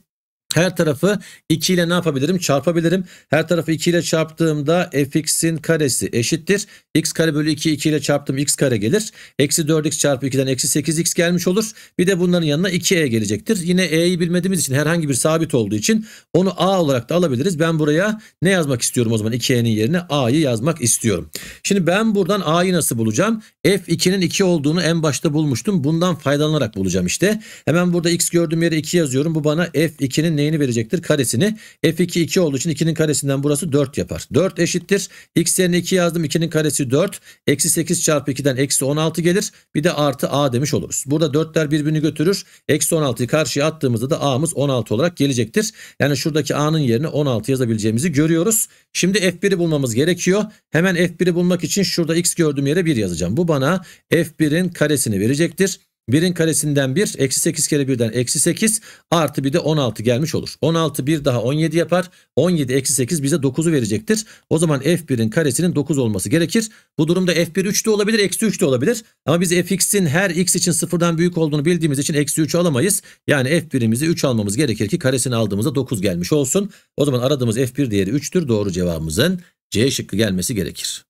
her tarafı 2 ile ne yapabilirim? Çarpabilirim. Her tarafı 2 ile çarptığımda fx'in karesi eşittir. x kare bölü 2 2 ile çarptım x kare gelir. Eksi 4x çarpı 2'den eksi 8x gelmiş olur. Bir de bunların yanına 2e gelecektir. Yine e'yi bilmediğimiz için herhangi bir sabit olduğu için onu a olarak da alabiliriz. Ben buraya ne yazmak istiyorum o zaman? 2e'nin yerine a'yı yazmak istiyorum. Şimdi ben buradan a'yı nasıl bulacağım? f2'nin 2 olduğunu en başta bulmuştum. Bundan faydalanarak bulacağım işte. Hemen burada x gördüğüm yere 2 yazıyorum. Bu bana f2'nin neyini verecektir? Karesini. F2 2 olduğu için 2'nin karesinden burası 4 yapar. 4 eşittir. X yerine 2 yazdım. 2'nin karesi 4. Eksi 8 çarpı 2'den eksi 16 gelir. Bir de artı A demiş oluruz. Burada 4'ler birbirini götürür. Eksi 16'yı karşıya attığımızda da A'mız 16 olarak gelecektir. Yani şuradaki A'nın yerine 16 yazabileceğimizi görüyoruz. Şimdi F1'i bulmamız gerekiyor. Hemen F1'i bulmak için şurada X gördüğüm yere 1 yazacağım. Bu bana F1'in karesini verecektir. 1'in karesinden 1 eksi 8 kere 1'den eksi 8 artı bir de 16 gelmiş olur. 16 bir daha 17 yapar. 17 eksi 8 bize 9'u verecektir. O zaman f1'in karesinin 9 olması gerekir. Bu durumda f1 3 de olabilir eksi 3 de olabilir. Ama biz fx'in her x için sıfırdan büyük olduğunu bildiğimiz için eksi 3 alamayız. Yani f1'imizi 3 almamız gerekir ki karesini aldığımızda 9 gelmiş olsun. O zaman aradığımız f1 değeri 3'tür. Doğru cevabımızın C şıkkı gelmesi gerekir.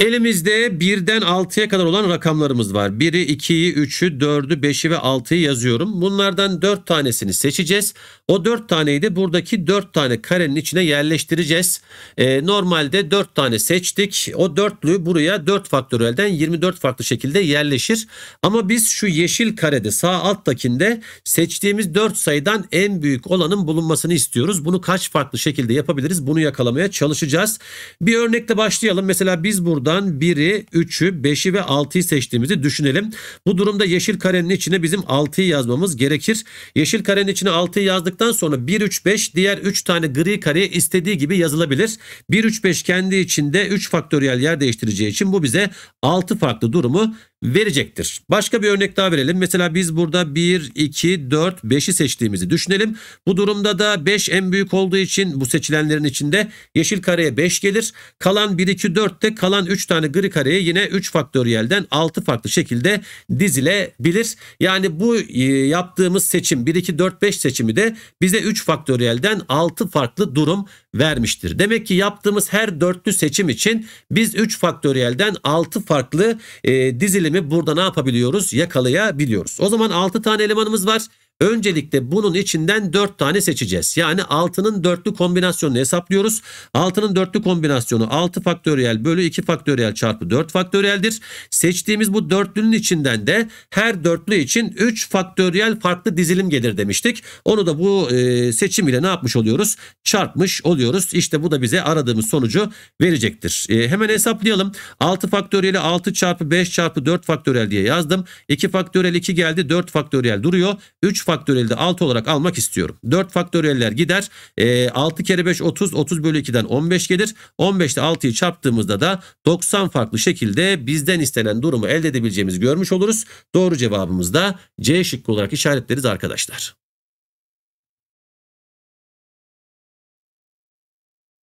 Elimizde birden 6'ya kadar olan rakamlarımız var. 1'i, 2'yi, 3'ü, 4'ü, 5'i ve 6'yı yazıyorum. Bunlardan 4 tanesini seçeceğiz. O dört taneyi de buradaki dört tane karenin içine yerleştireceğiz. E, normalde dört tane seçtik. O dörtlü buraya dört faktörelden 24 farklı şekilde yerleşir. Ama biz şu yeşil karede sağ alttakinde seçtiğimiz dört sayıdan en büyük olanın bulunmasını istiyoruz. Bunu kaç farklı şekilde yapabiliriz? Bunu yakalamaya çalışacağız. Bir örnekle başlayalım. Mesela biz buradan 1'i, 3'ü, 5'i ve 6'yı seçtiğimizi düşünelim. Bu durumda yeşil karenin içine bizim 6'yı yazmamız gerekir. Yeşil karenin içine 6'yı yazdık yazdıktan sonra 1 3 5 diğer 3 tane gri kareye istediği gibi yazılabilir. 1 3 5 kendi içinde 3 faktöriyel yer değiştireceği için bu bize 6 farklı durumu verecektir. Başka bir örnek daha verelim. Mesela biz burada 1, 2, 4, 5'i seçtiğimizi düşünelim. Bu durumda da 5 en büyük olduğu için bu seçilenlerin içinde yeşil kareye 5 gelir. Kalan 1, 2, 4 de kalan 3 tane gri kareye yine 3 faktöriyelden 6 farklı şekilde dizilebilir. Yani bu e, yaptığımız seçim 1, 2, 4, 5 seçimi de bize 3 faktöriyelden 6 farklı durum vermiştir. Demek ki yaptığımız her dörtlü seçim için biz 3 faktöriyelden 6 farklı e, dizili Geldi burada ne yapabiliyoruz? Yakalayabiliyoruz. O zaman 6 tane elemanımız var. Öncelikle bunun içinden 4 tane seçeceğiz. Yani 6'nın dörtlü kombinasyonunu hesaplıyoruz. 6'nın dörtlü kombinasyonu 6 faktöriyel bölü 2 faktöriyel çarpı 4 faktöriyeldir. Seçtiğimiz bu dörtlünün içinden de her dörtlü için 3 faktöriyel farklı dizilim gelir demiştik. Onu da bu e, seçim ile ne yapmış oluyoruz? Çarpmış oluyoruz. İşte bu da bize aradığımız sonucu verecektir. E, hemen hesaplayalım. 6 faktöriyeli 6 çarpı 5 çarpı 4 faktöriyel diye yazdım. 2 faktöriyel 2 geldi. 4 faktöriyel duruyor. 3 faktöriyelde 6 olarak almak istiyorum. 4 faktöriyeller gider. E, ee, 6 kere 5 30. 30 bölü 2'den 15 gelir. 15'te 6'yı çarptığımızda da 90 farklı şekilde bizden istenen durumu elde edebileceğimizi görmüş oluruz. Doğru cevabımız da C şıkkı olarak işaretleriz arkadaşlar.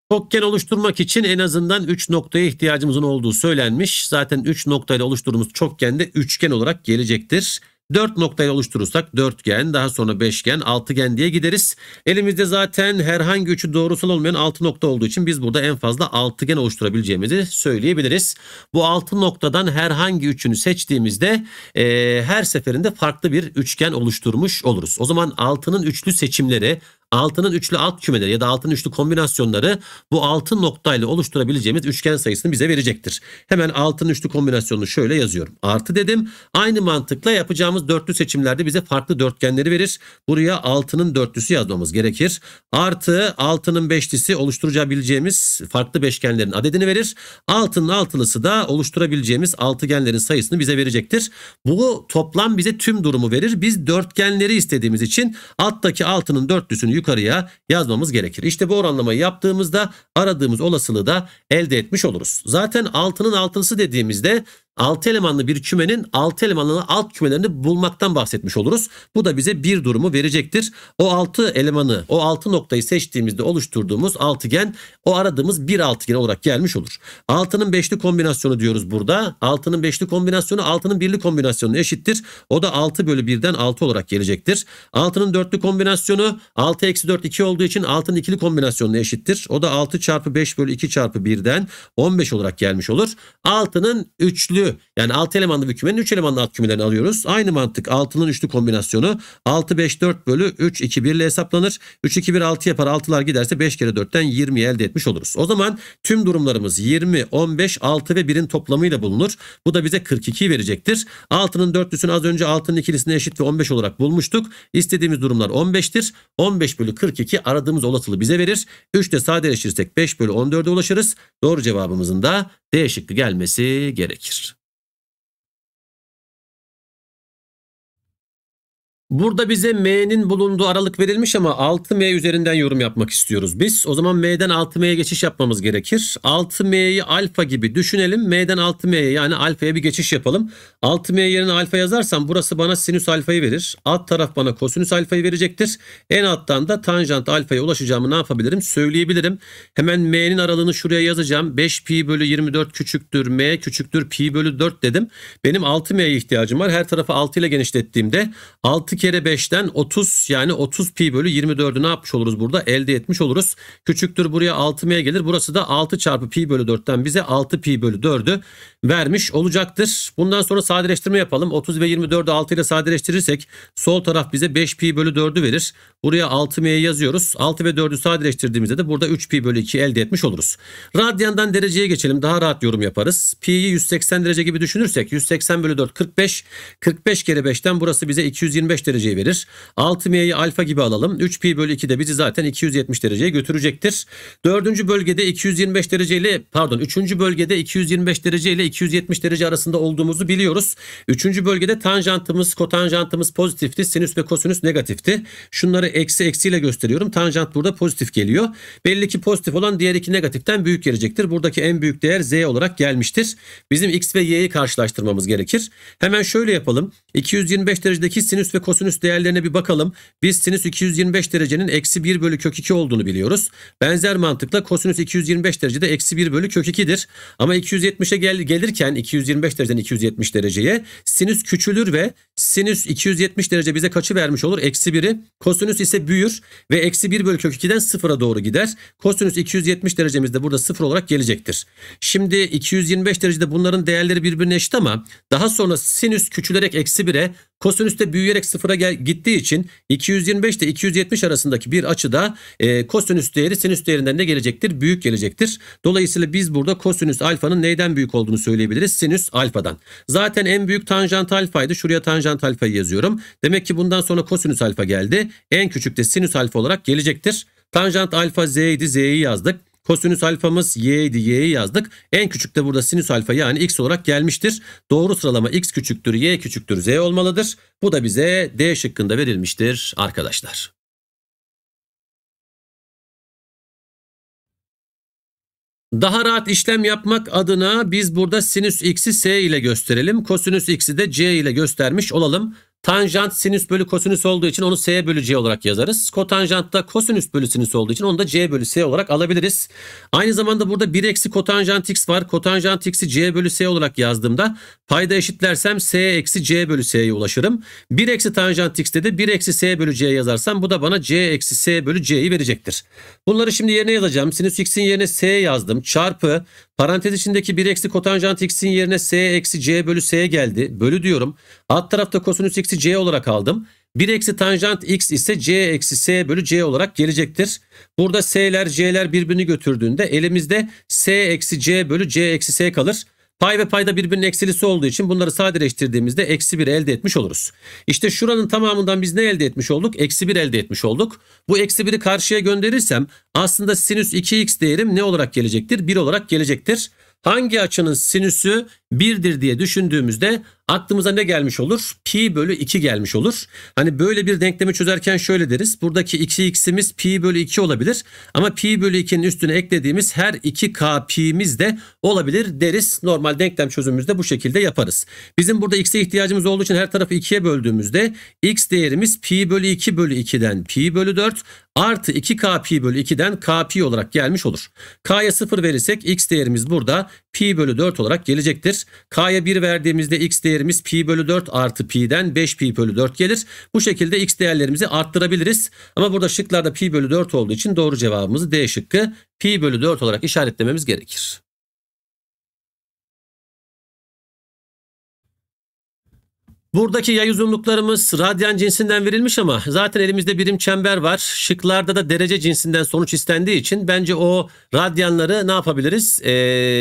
Token oluşturmak için en azından 3 noktaya ihtiyacımızın olduğu söylenmiş. Zaten 3 noktayla oluşturduğumuz çokgen de üçgen olarak gelecektir. 4 noktayla oluşturursak dörtgen daha sonra beşgen altıgen diye gideriz. Elimizde zaten herhangi üçü doğrusal olmayan 6 nokta olduğu için biz burada en fazla altıgen oluşturabileceğimizi söyleyebiliriz. Bu 6 noktadan herhangi üçünü seçtiğimizde e, her seferinde farklı bir üçgen oluşturmuş oluruz. O zaman altının üçlü seçimleri altının üçlü alt kümeleri ya da altının üçlü kombinasyonları bu altın noktayla oluşturabileceğimiz üçgen sayısını bize verecektir. Hemen altının üçlü kombinasyonunu şöyle yazıyorum. Artı dedim. Aynı mantıkla yapacağımız dörtlü seçimlerde bize farklı dörtgenleri verir. Buraya altının dörtlüsü yazmamız gerekir. Artı altının beşlisi oluşturabileceğimiz farklı beşgenlerin adedini verir. Altının altılısı da oluşturabileceğimiz altıgenlerin sayısını bize verecektir. Bu toplam bize tüm durumu verir. Biz dörtgenleri istediğimiz için alttaki altının dörtlüsünü yukarıya yazmamız gerekir. İşte bu oranlamayı yaptığımızda aradığımız olasılığı da elde etmiş oluruz. Zaten altının altısı dediğimizde 6 elemanlı bir kümenin 6 elemanlı alt kümelerini bulmaktan bahsetmiş oluruz. Bu da bize bir durumu verecektir. O 6 elemanı, o 6 noktayı seçtiğimizde oluşturduğumuz altıgen o aradığımız bir altıgen olarak gelmiş olur. 6'nın 5'li kombinasyonu diyoruz burada. 6'nın 5'li kombinasyonu 6'nın 1'li kombinasyonu eşittir. O da 6 bölü 1'den 6 olarak gelecektir. 6'nın 4'lü kombinasyonu 6 eksi 4 2 olduğu için 6'nın ikili kombinasyonu eşittir. O da 6 çarpı 5 bölü 2 çarpı 1'den 15 olarak gelmiş olur. 6'nın 3'lü yani 6 elemanlı bir kümenin 3 elemanlı alt kümelerini alıyoruz. Aynı mantık 6'nın üçlü kombinasyonu 6 5 4 bölü 3 2 1 ile hesaplanır. 3 2 1 6 yapar 6'lar giderse 5 kere 4'ten 20 elde etmiş oluruz. O zaman tüm durumlarımız 20, 15, 6 ve 1'in toplamıyla bulunur. Bu da bize 42 verecektir. 6'nın dörtlüsünü az önce 6'nın ikilisine eşit ve 15 olarak bulmuştuk. İstediğimiz durumlar 15'tir. 15 bölü 42 aradığımız olasılığı bize verir. 3 ile sadeleşirsek 5 bölü 14'e ulaşırız. Doğru cevabımızın da D şıkkı gelmesi gerekir. Burada bize M'nin bulunduğu aralık verilmiş ama 6M üzerinden yorum yapmak istiyoruz biz. O zaman M'den 6M'ye geçiş yapmamız gerekir. 6M'yi alfa gibi düşünelim. M'den 6M'ye yani alfaya bir geçiş yapalım. 6M yerine alfa yazarsam burası bana sinüs alfayı verir. Alt taraf bana kosinüs alfayı verecektir. En alttan da tanjant alfaya ulaşacağımı ne yapabilirim? Söyleyebilirim. Hemen M'nin aralığını şuraya yazacağım. 5 pi bölü 24 küçüktür M küçüktür pi bölü 4 dedim. Benim 6M'ye ihtiyacım var. Her tarafı 6 ile genişlettiğimde 6 6 kere 5'ten 30 yani 30 pi bölü 24'ü ne yapmış oluruz burada? Elde etmiş oluruz. Küçüktür buraya 6m gelir. Burası da 6 çarpı pi bölü 4'ten bize 6 pi bölü 4'ü vermiş olacaktır. Bundan sonra sadeleştirme yapalım. 30 ve 24'ü 6 ile sadeleştirirsek sol taraf bize 5 pi bölü 4'ü verir. Buraya 6 m'yi yazıyoruz. 6 ve 4'ü sadeleştirdiğimizde de burada 3 pi bölü 2 elde etmiş oluruz. Radyandan dereceye geçelim. Daha rahat yorum yaparız. Pi'yi 180 derece gibi düşünürsek 180 bölü 4 45. 45 kere 5'ten burası bize 225 dereceyi verir. 6 m'yi alfa gibi alalım. 3 pi bölü 2 de bizi zaten 270 dereceye götürecektir. 4. bölgede 225 dereceyle pardon 3. bölgede 225 dereceyle 270 derece arasında olduğumuzu biliyoruz. Üçüncü bölgede tanjantımız, kotanjantımız pozitifti. Sinüs ve kosinüs negatifti. Şunları eksi eksiyle gösteriyorum. Tanjant burada pozitif geliyor. Belli ki pozitif olan diğer iki negatiften büyük gelecektir. Buradaki en büyük değer z olarak gelmiştir. Bizim x ve y'yi karşılaştırmamız gerekir. Hemen şöyle yapalım. 225 derecedeki sinüs ve kosinüs değerlerine bir bakalım. Biz sinüs 225 derecenin eksi 1 bölü kök 2 olduğunu biliyoruz. Benzer mantıkla kosinüs 225 derecede eksi 1 bölü kök 2'dir. Ama 270'e gel, Gelirken 225 dereceden 270 dereceye sinüs küçülür ve sinüs 270 derece bize kaçı vermiş olur? Eksi 1'i. Kosinüs ise büyür ve eksi 1 bölü kök 2'den 0'a doğru gider. Kosinüs 270 derecemiz de burada 0 olarak gelecektir. Şimdi 225 derecede bunların değerleri birbirine eşit ama daha sonra sinüs küçülerek eksi 1'e Kosinüs de büyüyerek sıfıra gel, gittiği için 225 ile 270 arasındaki bir açıda e, kosinüs değeri sinüs değerinden ne gelecektir? Büyük gelecektir. Dolayısıyla biz burada kosinüs alfanın neyden büyük olduğunu söyleyebiliriz? Sinüs alfadan. Zaten en büyük tanjant alfaydı. Şuraya tanjant alfayı yazıyorum. Demek ki bundan sonra kosinüs alfa geldi. En küçük de sinüs alfa olarak gelecektir. Tanjant alfa z idi z'yi yazdık. Kosinüs alfamız y idi y'yi yazdık. En küçük de burada sinüs alfa yani x olarak gelmiştir. Doğru sıralama x küçüktür y küçüktür z olmalıdır. Bu da bize D şıkkında verilmiştir arkadaşlar. Daha rahat işlem yapmak adına biz burada sinüs x'i s ile gösterelim. Kosinüs x'i de c ile göstermiş olalım. Tanjant sinüs bölü kosinüs olduğu için onu s bölü c olarak yazarız. Kotanjant da kosinüs bölü sinüs olduğu için onu da c bölü s olarak alabiliriz. Aynı zamanda burada 1 eksi kotanjant x var. Kotanjant x'i c bölü s olarak yazdığımda payda eşitlersem s eksi c bölü s'ye ulaşırım. 1 eksi tanjant x'te de 1 eksi s bölü c yazarsam bu da bana c eksi s bölü c'yi verecektir. Bunları şimdi yerine yazacağım. Sinüs x'in yerine s yazdım. Çarpı parantez içindeki 1 eksi kotanjant x'in yerine s eksi c bölü s geldi. Bölü diyorum. Alt tarafta kosinüs x'i c olarak aldım. 1 eksi tanjant x ise c eksi s bölü c olarak gelecektir. Burada s'ler c'ler birbirini götürdüğünde elimizde s eksi c bölü c eksi s kalır. Pay ve payda birbirinin eksilisi olduğu için bunları sadeleştirdiğimizde eksi 1 elde etmiş oluruz. İşte şuranın tamamından biz ne elde etmiş olduk? Eksi 1 elde etmiş olduk. Bu eksi 1'i karşıya gönderirsem aslında sinüs 2x değerim ne olarak gelecektir? 1 olarak gelecektir. Hangi açının sinüsü Birdir diye düşündüğümüzde aklımıza ne gelmiş olur? Pi bölü 2 gelmiş olur. Hani böyle bir denklemi çözerken şöyle deriz. Buradaki 2x'imiz pi bölü 2 olabilir. Ama pi bölü 2'nin üstüne eklediğimiz her 2k pi'miz de olabilir deriz. Normal denklem çözümümüzde bu şekilde yaparız. Bizim burada x'e ihtiyacımız olduğu için her tarafı 2'ye böldüğümüzde x değerimiz pi bölü 2 bölü 2'den pi bölü 4 artı 2k pi bölü 2'den k pi olarak gelmiş olur. k'ya 0 verirsek x değerimiz burada pi bölü 4 olarak gelecektir. K'ya 1 verdiğimizde x değerimiz pi bölü 4 artı pi'den 5 pi bölü 4 gelir. Bu şekilde x değerlerimizi arttırabiliriz. Ama burada şıklarda pi bölü 4 olduğu için doğru cevabımızı D şıkkı pi bölü 4 olarak işaretlememiz gerekir. Buradaki yay uzunluklarımız radyan cinsinden verilmiş ama zaten elimizde birim çember var. Şıklarda da derece cinsinden sonuç istendiği için bence o radyanları ne yapabiliriz? E,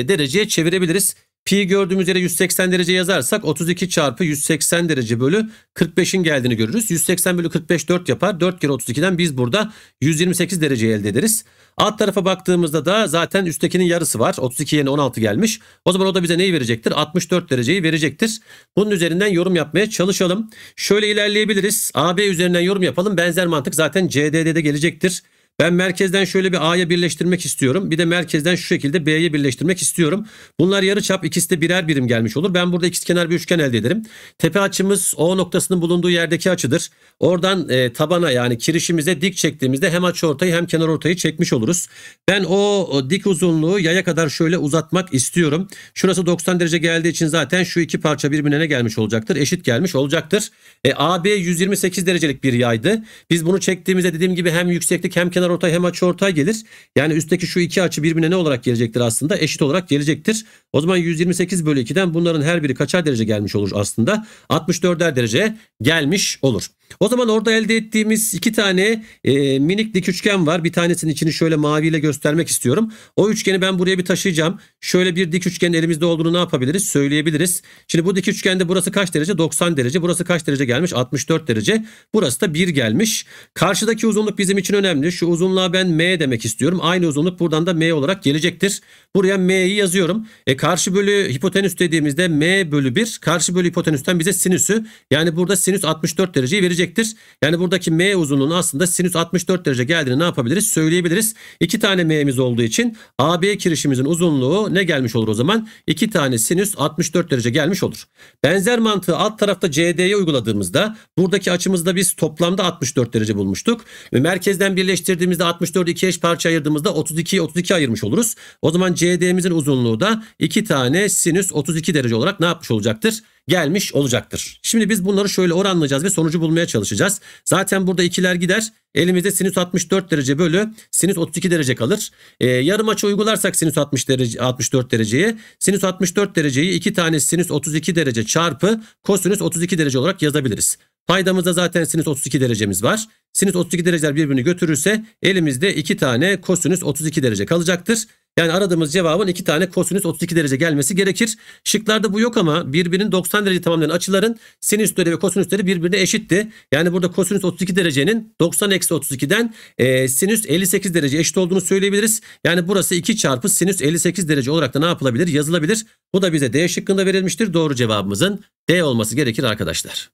dereceye çevirebiliriz. Pi gördüğümüz yere 180 derece yazarsak 32 çarpı 180 derece bölü 45'in geldiğini görürüz. 180 bölü 45 4 yapar. 4 kere 32'den biz burada 128 derece elde ederiz. Alt tarafa baktığımızda da zaten üsttekinin yarısı var. 32 yerine 16 gelmiş. O zaman o da bize neyi verecektir? 64 dereceyi verecektir. Bunun üzerinden yorum yapmaya çalışalım. Şöyle ilerleyebiliriz. AB üzerinden yorum yapalım. Benzer mantık zaten CDD'de gelecektir. Ben merkezden şöyle bir A'ya birleştirmek istiyorum. Bir de merkezden şu şekilde B'ye birleştirmek istiyorum. Bunlar yarıçap ikisi de birer birim gelmiş olur. Ben burada kenar bir üçgen elde ederim. Tepe açımız O noktasının bulunduğu yerdeki açıdır. Oradan e, tabana yani kirişimize dik çektiğimizde hem açı ortayı hem kenar ortayı çekmiş oluruz. Ben o, o dik uzunluğu yaya kadar şöyle uzatmak istiyorum. Şurası 90 derece geldiği için zaten şu iki parça birbirine gelmiş olacaktır. Eşit gelmiş olacaktır. E, AB 128 derecelik bir yaydı. Biz bunu çektiğimizde dediğim gibi hem yükseklik hem kenar kenar ortay hem açı ortay gelir. Yani üstteki şu iki açı birbirine ne olarak gelecektir aslında? Eşit olarak gelecektir. O zaman 128 bölü 2'den bunların her biri kaçar derece gelmiş olur aslında? 64'er derece gelmiş olur. O zaman orada elde ettiğimiz iki tane e, minik dik üçgen var. Bir tanesinin içini şöyle maviyle göstermek istiyorum. O üçgeni ben buraya bir taşıyacağım. Şöyle bir dik üçgen elimizde olduğunu ne yapabiliriz? Söyleyebiliriz. Şimdi bu dik üçgende burası kaç derece? 90 derece. Burası kaç derece gelmiş? 64 derece. Burası da 1 gelmiş. Karşıdaki uzunluk bizim için önemli. Şu uzunluğa ben M demek istiyorum. Aynı uzunluk buradan da M olarak gelecektir. Buraya M'yi yazıyorum. E, karşı bölü hipotenüs dediğimizde M bölü 1. Karşı bölü hipotenüsten bize sinüsü. Yani burada sinüs 64 dereceyi verecek götürecektir. Yani buradaki M uzunluğunun aslında sinüs 64 derece geldiğini ne yapabiliriz? Söyleyebiliriz. İki tane M'miz olduğu için AB kirişimizin uzunluğu ne gelmiş olur o zaman? İki tane sinüs 64 derece gelmiş olur. Benzer mantığı alt tarafta CD'ye uyguladığımızda buradaki açımızda biz toplamda 64 derece bulmuştuk. Ve merkezden birleştirdiğimizde 64'ü iki eş parça ayırdığımızda 32'yi 32 ayırmış oluruz. O zaman CD'mizin uzunluğu da iki tane sinüs 32 derece olarak ne yapmış olacaktır? gelmiş olacaktır. Şimdi biz bunları şöyle oranlayacağız ve sonucu bulmaya çalışacağız. Zaten burada ikiler gider. Elimizde sinüs 64 derece bölü sinüs 32 derece kalır. E, yarım açı uygularsak sinüs 60 derece, 64 dereceyi sinüs 64 dereceyi 2 tane sinüs 32 derece çarpı kosinüs 32 derece olarak yazabiliriz. Paydamızda zaten sinüs 32 derecemiz var. Sinüs 32 dereceler birbirini götürürse elimizde 2 tane kosinüs 32 derece kalacaktır. Yani aradığımız cevabın iki tane kosinüs 32 derece gelmesi gerekir. Şıklarda bu yok ama birbirinin 90 derece tamamlayan açıların sinüsleri ve kosinüsleri birbirine eşitti. Yani burada kosinüs 32 derecenin 90 eksi 32'den e, sinüs 58 derece eşit olduğunu söyleyebiliriz. Yani burası 2 çarpı sinüs 58 derece olarak da ne yapılabilir? Yazılabilir. Bu da bize D şıkkında verilmiştir. Doğru cevabımızın D olması gerekir arkadaşlar.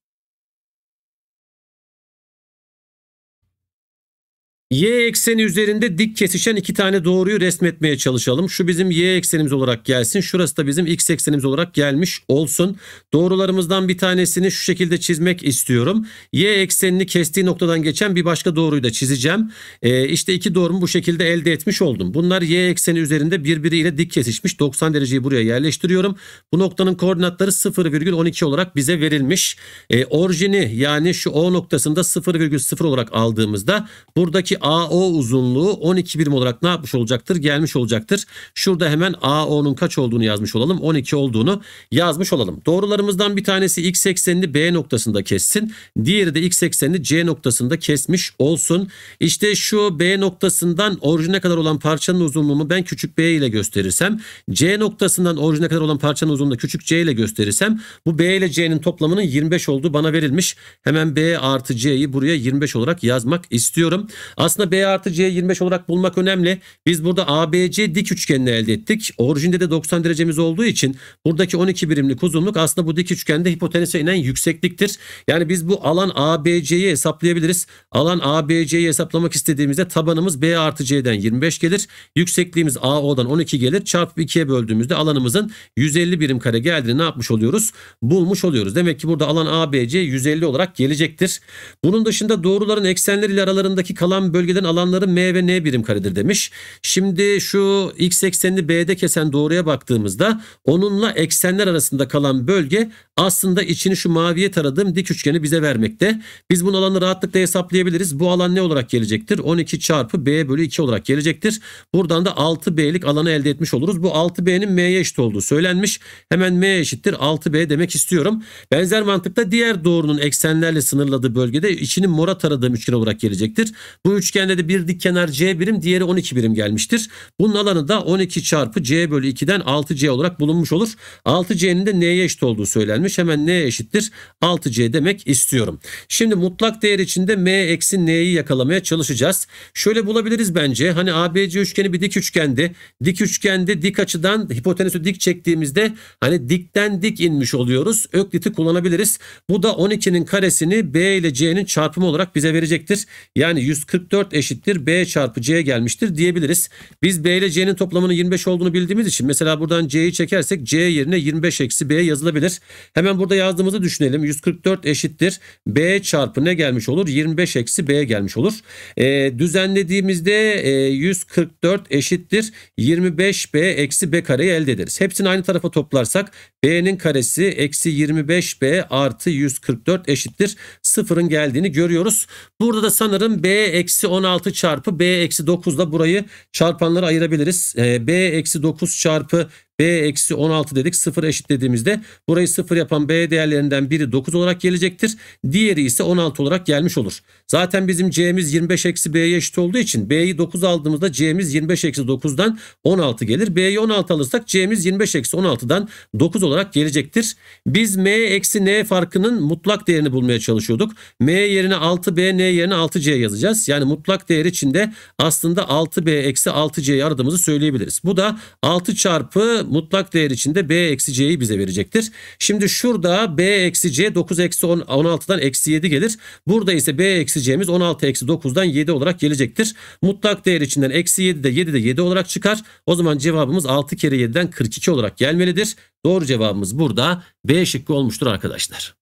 Y ekseni üzerinde dik kesişen iki tane doğruyu resmetmeye çalışalım. Şu bizim y eksenimiz olarak gelsin. Şurası da bizim x eksenimiz olarak gelmiş olsun. Doğrularımızdan bir tanesini şu şekilde çizmek istiyorum. Y eksenini kestiği noktadan geçen bir başka doğruyu da çizeceğim. Ee, işte iki doğrumu bu şekilde elde etmiş oldum. Bunlar y ekseni üzerinde birbiriyle dik kesişmiş. 90 dereceyi buraya yerleştiriyorum. Bu noktanın koordinatları 0,12 olarak bize verilmiş. Ee, orijini yani şu O noktasında 0,0 olarak aldığımızda buradaki AO uzunluğu 12 birim olarak ne yapmış olacaktır? Gelmiş olacaktır. Şurada hemen AO'nun kaç olduğunu yazmış olalım. 12 olduğunu yazmış olalım. Doğrularımızdan bir tanesi x eksenini B noktasında kessin. Diğeri de x eksenini C noktasında kesmiş olsun. İşte şu B noktasından orijine kadar olan parçanın uzunluğunu ben küçük B ile gösterirsem C noktasından orijine kadar olan parçanın uzunluğunu küçük C ile gösterirsem bu B ile C'nin toplamının 25 olduğu bana verilmiş. Hemen B artı C'yi buraya 25 olarak yazmak istiyorum. Aslında aslında B artı C 25 olarak bulmak önemli. Biz burada ABC dik üçgenini elde ettik. Orijinde de 90 derecemiz olduğu için buradaki 12 birimlik uzunluk aslında bu dik üçgende hipotenüse inen yüksekliktir. Yani biz bu alan ABC'yi hesaplayabiliriz. Alan ABC'yi hesaplamak istediğimizde tabanımız B artı C'den 25 gelir. Yüksekliğimiz AO'dan 12 gelir. Çarpı 2'ye böldüğümüzde alanımızın 150 birim kare geldiğini ne yapmış oluyoruz? Bulmuş oluyoruz. Demek ki burada alan ABC 150 olarak gelecektir. Bunun dışında doğruların eksenleriyle aralarındaki kalan bölüm bölgelerin alanları M ve N birim karedir demiş. Şimdi şu x eksenini B'de kesen doğruya baktığımızda onunla eksenler arasında kalan bölge aslında içini şu maviye taradığım dik üçgeni bize vermekte. Biz bunun alanı rahatlıkla hesaplayabiliriz. Bu alan ne olarak gelecektir? 12 çarpı B bölü 2 olarak gelecektir. Buradan da 6B'lik alanı elde etmiş oluruz. Bu 6B'nin M'ye eşit olduğu söylenmiş. Hemen M eşittir 6B demek istiyorum. Benzer mantıkta diğer doğrunun eksenlerle sınırladığı bölgede içini mora taradığım üçgen olarak gelecektir. Bu üçgende de bir dik kenar C birim diğeri 12 birim gelmiştir. Bunun alanı da 12 çarpı C bölü 2'den 6C olarak bulunmuş olur. 6C'nin de N'ye eşit olduğu söylenmiş gelmiş. Hemen n eşittir 6c demek istiyorum. Şimdi mutlak değer içinde m eksi n'yi yakalamaya çalışacağız. Şöyle bulabiliriz bence. Hani ABC üçgeni bir dik üçgendi. Dik üçgende dik açıdan hipotenüsü dik çektiğimizde hani dikten dik inmiş oluyoruz. Öklit'i kullanabiliriz. Bu da 12'nin karesini b ile c'nin çarpımı olarak bize verecektir. Yani 144 eşittir b çarpı c gelmiştir diyebiliriz. Biz b ile c'nin toplamının 25 olduğunu bildiğimiz için mesela buradan c'yi çekersek c yerine 25 eksi b yazılabilir. Hemen burada yazdığımızı düşünelim. 144 eşittir. B çarpı ne gelmiş olur? 25 eksi B gelmiş olur. E, düzenlediğimizde e, 144 eşittir. 25B eksi B kareyi elde ederiz. Hepsini aynı tarafa toplarsak B'nin karesi eksi 25B artı 144 eşittir. Sıfırın geldiğini görüyoruz. Burada da sanırım B eksi 16 çarpı B eksi 9 ile burayı çarpanlara ayırabiliriz. E, B eksi 9 çarpı B eksi 16 dedik. 0 eşitlediğimizde burayı 0 yapan B değerlerinden biri 9 olarak gelecektir. Diğeri ise 16 olarak gelmiş olur. Zaten bizim C'miz 25 eksi B'ye eşit olduğu için B'yi 9 aldığımızda C'miz 25 eksi 9'dan 16 gelir. B'yi 16 alırsak C'miz 25 eksi 16'dan 9 olarak gelecektir. Biz M eksi N farkının mutlak değerini bulmaya çalışıyorduk. M yerine 6B, N yerine 6C yazacağız. Yani mutlak değer içinde aslında 6B eksi 6C'yi aradığımızı söyleyebiliriz. Bu da 6 çarpı mutlak değer içinde b eksi c'yi bize verecektir. Şimdi şurada b eksi c 9 eksi 16'dan eksi 7 gelir. Burada ise b eksi c'miz 16 eksi 9'dan 7 olarak gelecektir. Mutlak değer içinden eksi 7 de 7 de 7 olarak çıkar. O zaman cevabımız 6 kere 7'den 42 olarak gelmelidir. Doğru cevabımız burada B şıkkı olmuştur arkadaşlar.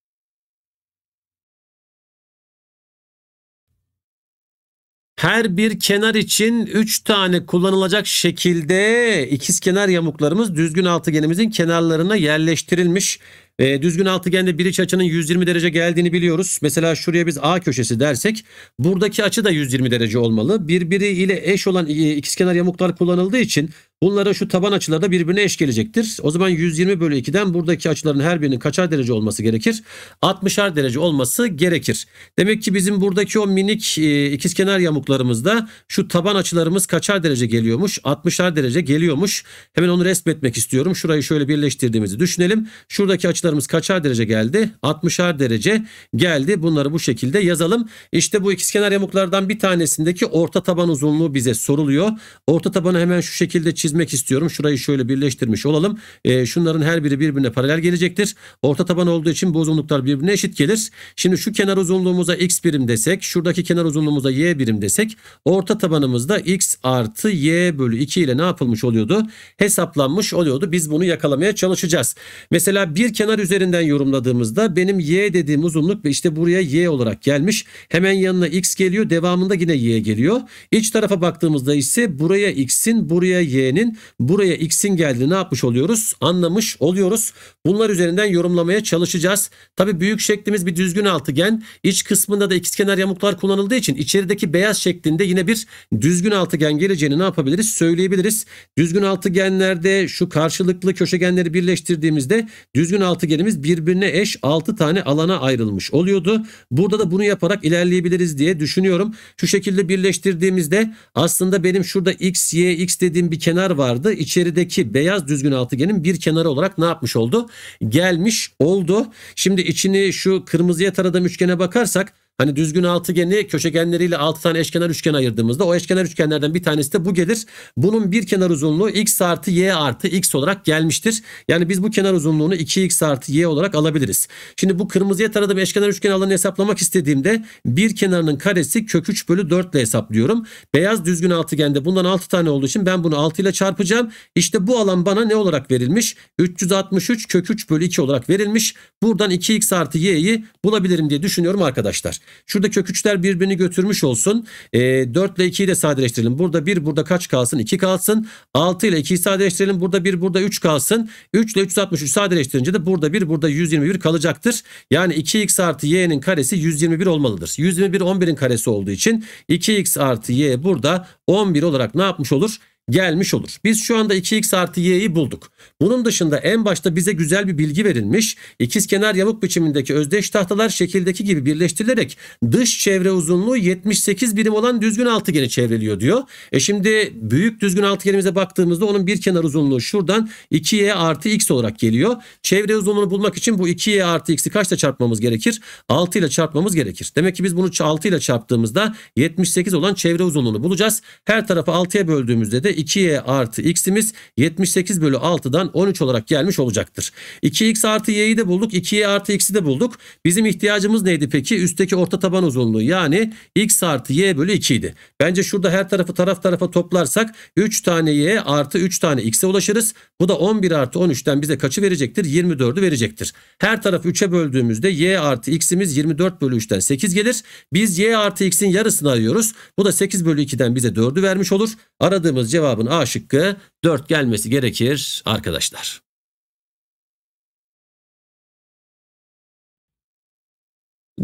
Her bir kenar için 3 tane kullanılacak şekilde ikiz kenar yamuklarımız düzgün altıgenimizin kenarlarına yerleştirilmiş. E, düzgün altıgende bir iç açının 120 derece geldiğini biliyoruz. Mesela şuraya biz A köşesi dersek buradaki açı da 120 derece olmalı. Birbiriyle eş olan e, ikizkenar yamuklar kullanıldığı için bunlara şu taban açıları da birbirine eş gelecektir. O zaman 120 bölü 2'den buradaki açıların her birinin kaçar derece olması gerekir? 60'ar derece olması gerekir. Demek ki bizim buradaki o minik e, ikizkenar yamuklarımızda şu taban açılarımız kaçar derece geliyormuş? 60'ar derece geliyormuş. Hemen onu resmetmek istiyorum. Şurayı şöyle birleştirdiğimizi düşünelim. Şuradaki açılar sıcaklıklarımız kaçar derece geldi? 60'ar derece geldi. Bunları bu şekilde yazalım. İşte bu ikizkenar yamuklardan bir tanesindeki orta taban uzunluğu bize soruluyor. Orta tabanı hemen şu şekilde çizmek istiyorum. Şurayı şöyle birleştirmiş olalım. E, şunların her biri birbirine paralel gelecektir. Orta taban olduğu için bu uzunluklar birbirine eşit gelir. Şimdi şu kenar uzunluğumuza x birim desek, şuradaki kenar uzunluğumuza y birim desek, orta tabanımızda x artı y bölü 2 ile ne yapılmış oluyordu? Hesaplanmış oluyordu. Biz bunu yakalamaya çalışacağız. Mesela bir kenar kenar üzerinden yorumladığımızda benim y dediğim uzunluk ve işte buraya y olarak gelmiş. Hemen yanına x geliyor. Devamında yine y geliyor. İç tarafa baktığımızda ise buraya x'in, buraya y'nin, buraya x'in geldi ne yapmış oluyoruz? Anlamış oluyoruz. Bunlar üzerinden yorumlamaya çalışacağız. Tabi büyük şeklimiz bir düzgün altıgen. İç kısmında da ikizkenar yamuklar kullanıldığı için içerideki beyaz şeklinde yine bir düzgün altıgen geleceğini ne yapabiliriz? Söyleyebiliriz. Düzgün altıgenlerde şu karşılıklı köşegenleri birleştirdiğimizde düzgün altıgen altıgenimiz birbirine eş 6 tane alana ayrılmış oluyordu. Burada da bunu yaparak ilerleyebiliriz diye düşünüyorum. Şu şekilde birleştirdiğimizde aslında benim şurada x, y, x dediğim bir kenar vardı. İçerideki beyaz düzgün altıgenin bir kenarı olarak ne yapmış oldu? Gelmiş oldu. Şimdi içini şu kırmızıya taradığım üçgene bakarsak Hani düzgün altıgeni köşegenleriyle 6 tane eşkenar üçgen ayırdığımızda o eşkenar üçgenlerden bir tanesi de bu gelir. Bunun bir kenar uzunluğu x artı y artı x olarak gelmiştir. Yani biz bu kenar uzunluğunu 2x artı y olarak alabiliriz. Şimdi bu kırmızıya taradığım eşkenar üçgen alanını hesaplamak istediğimde bir kenarının karesi kök 3 bölü 4 ile hesaplıyorum. Beyaz düzgün altıgende bundan 6 tane olduğu için ben bunu 6 ile çarpacağım. İşte bu alan bana ne olarak verilmiş? 363 kök 3 bölü 2 olarak verilmiş. Buradan 2x artı y'yi bulabilirim diye düşünüyorum arkadaşlar. Şurada kök 3'ler birbirini götürmüş olsun. E, ee, 4 ile 2'yi de sadeleştirelim. Burada 1 burada kaç kalsın? 2 kalsın. 6 ile 2'yi sadeleştirelim. Burada 1 burada 3 kalsın. 3 ile 363 sadeleştirince de burada 1 burada 121 kalacaktır. Yani 2x artı y'nin karesi 121 olmalıdır. 121 11'in karesi olduğu için 2x artı y burada 11 olarak ne yapmış olur? Gelmiş olur. Biz şu anda 2x artı y'yi bulduk. Bunun dışında en başta bize güzel bir bilgi verilmiş. İkizkenar yamuk biçimindeki özdeş tahtalar şekildeki gibi birleştirilerek dış çevre uzunluğu 78 birim olan düzgün altıgeni çevreliyor diyor. E şimdi büyük düzgün altıgenimize baktığımızda onun bir kenar uzunluğu şuradan 2y artı x olarak geliyor. Çevre uzunluğunu bulmak için bu 2y artı x'i kaçla çarpmamız gerekir? 6 ile çarpmamız gerekir. Demek ki biz bunu 6 ile çarptığımızda 78 olan çevre uzunluğunu bulacağız. Her tarafı 6'ya böldüğümüzde de 2y artı x'imiz 78 bölü 6 16'dan 13 olarak gelmiş olacaktır. 2x artı y'yi de bulduk. 2y artı x'i de bulduk. Bizim ihtiyacımız neydi peki? Üstteki orta taban uzunluğu yani x artı y bölü 2 idi. Bence şurada her tarafı taraf tarafa toplarsak 3 tane y artı 3 tane x'e ulaşırız. Bu da 11 artı 13'ten bize kaçı verecektir? 24'ü verecektir. Her tarafı 3'e böldüğümüzde y artı x'imiz 24 bölü 3'ten 8 gelir. Biz y artı x'in yarısını arıyoruz. Bu da 8 bölü 2'den bize 4'ü vermiş olur. Aradığımız cevabın A şıkkı 4 gelmesi gerekir arkadaşlar arkadaşlar.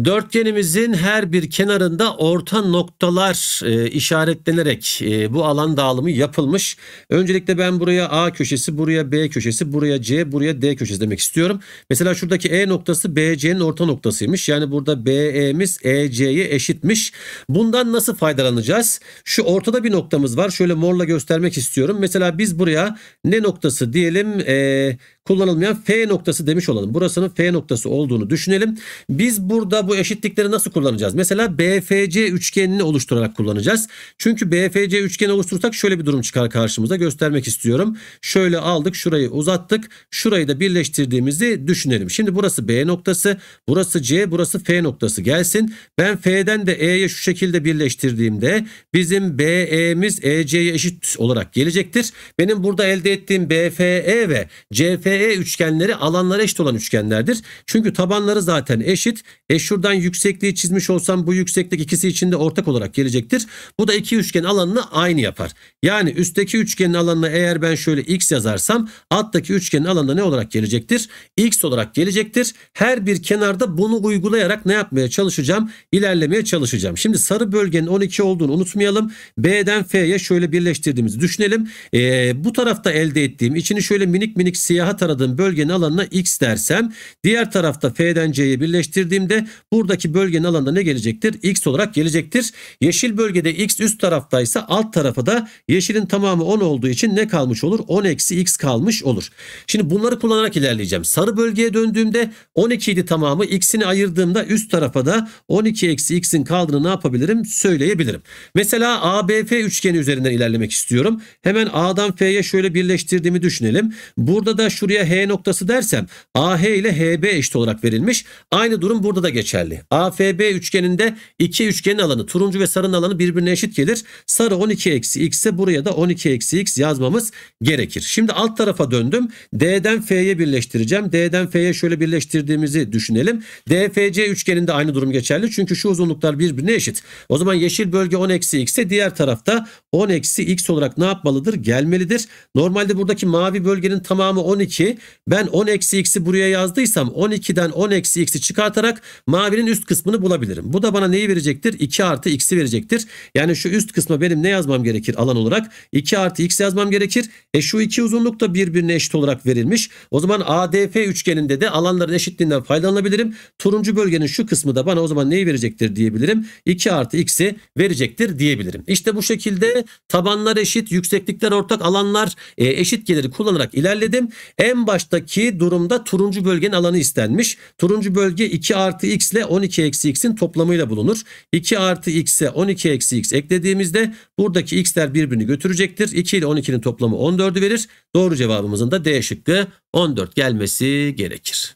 Dörtgenimizin her bir kenarında orta noktalar e, işaretlenerek e, bu alan dağılımı yapılmış. Öncelikle ben buraya A köşesi, buraya B köşesi, buraya C, buraya D köşesi demek istiyorum. Mesela şuradaki E noktası BC'nin orta noktasıymış. Yani burada BE'miz EC'ye eşitmiş. Bundan nasıl faydalanacağız? Şu ortada bir noktamız var. Şöyle morla göstermek istiyorum. Mesela biz buraya ne noktası diyelim? Eee kullanılmayan F noktası demiş olalım. Burasının F noktası olduğunu düşünelim. Biz burada bu eşitlikleri nasıl kullanacağız? Mesela BFC üçgenini oluşturarak kullanacağız. Çünkü BFC üçgeni oluşturursak şöyle bir durum çıkar karşımıza göstermek istiyorum. Şöyle aldık şurayı uzattık. Şurayı da birleştirdiğimizi düşünelim. Şimdi burası B noktası, burası C, burası F noktası gelsin. Ben F'den de E'ye şu şekilde birleştirdiğimde bizim BE'miz EC'ye eşit olarak gelecektir. Benim burada elde ettiğim BFE ve CFE DE üçgenleri alanları eşit olan üçgenlerdir. Çünkü tabanları zaten eşit. E şuradan yüksekliği çizmiş olsam bu yükseklik ikisi içinde ortak olarak gelecektir. Bu da iki üçgen alanını aynı yapar. Yani üstteki üçgenin alanına eğer ben şöyle x yazarsam alttaki üçgenin alanına ne olarak gelecektir? x olarak gelecektir. Her bir kenarda bunu uygulayarak ne yapmaya çalışacağım? İlerlemeye çalışacağım. Şimdi sarı bölgenin 12 olduğunu unutmayalım. B'den F'ye şöyle birleştirdiğimizi düşünelim. E, bu tarafta elde ettiğim içini şöyle minik minik siyaha tarafı taradığım bölgenin alanına x dersem diğer tarafta f'den c'yi birleştirdiğimde buradaki bölgenin alanına ne gelecektir? x olarak gelecektir. Yeşil bölgede x üst taraftaysa alt tarafı da yeşilin tamamı 10 olduğu için ne kalmış olur? 10 eksi x kalmış olur. Şimdi bunları kullanarak ilerleyeceğim. Sarı bölgeye döndüğümde 12 idi tamamı. x'ini ayırdığımda üst tarafa da 12 eksi x'in kaldığını ne yapabilirim? Söyleyebilirim. Mesela ABF üçgeni üzerinden ilerlemek istiyorum. Hemen A'dan F'ye şöyle birleştirdiğimi düşünelim. Burada da şuraya Buraya H noktası dersem AH ile HB eşit olarak verilmiş. Aynı durum burada da geçerli. AFB üçgeninde iki üçgenin alanı turuncu ve sarının alanı birbirine eşit gelir. Sarı 12 eksi x ise buraya da 12 eksi x yazmamız gerekir. Şimdi alt tarafa döndüm. D'den F'ye birleştireceğim. D'den F'ye şöyle birleştirdiğimizi düşünelim. DFC üçgeninde aynı durum geçerli. Çünkü şu uzunluklar birbirine eşit. O zaman yeşil bölge 10 eksi x ise diğer tarafta 10 eksi x olarak ne yapmalıdır? Gelmelidir. Normalde buradaki mavi bölgenin tamamı 12 12. Ben 10 eksi x'i buraya yazdıysam 12'den 10 eksi x'i çıkartarak mavinin üst kısmını bulabilirim. Bu da bana neyi verecektir? 2 artı x'i verecektir. Yani şu üst kısma benim ne yazmam gerekir alan olarak? 2 artı x yazmam gerekir. E şu iki uzunluk da birbirine eşit olarak verilmiş. O zaman ADF üçgeninde de alanların eşitliğinden faydalanabilirim. Turuncu bölgenin şu kısmı da bana o zaman neyi verecektir diyebilirim? 2 artı x'i verecektir diyebilirim. İşte bu şekilde tabanlar eşit, yükseklikler ortak, alanlar e, eşit geliri kullanarak ilerledim. Eğer en baştaki durumda turuncu bölgenin alanı istenmiş. Turuncu bölge 2 artı x ile 12 eksi x'in toplamıyla bulunur. 2 artı x'e 12 eksi x eklediğimizde buradaki x'ler birbirini götürecektir. 2 ile 12'nin toplamı 14'ü verir. Doğru cevabımızın da D şıkkı 14 gelmesi gerekir.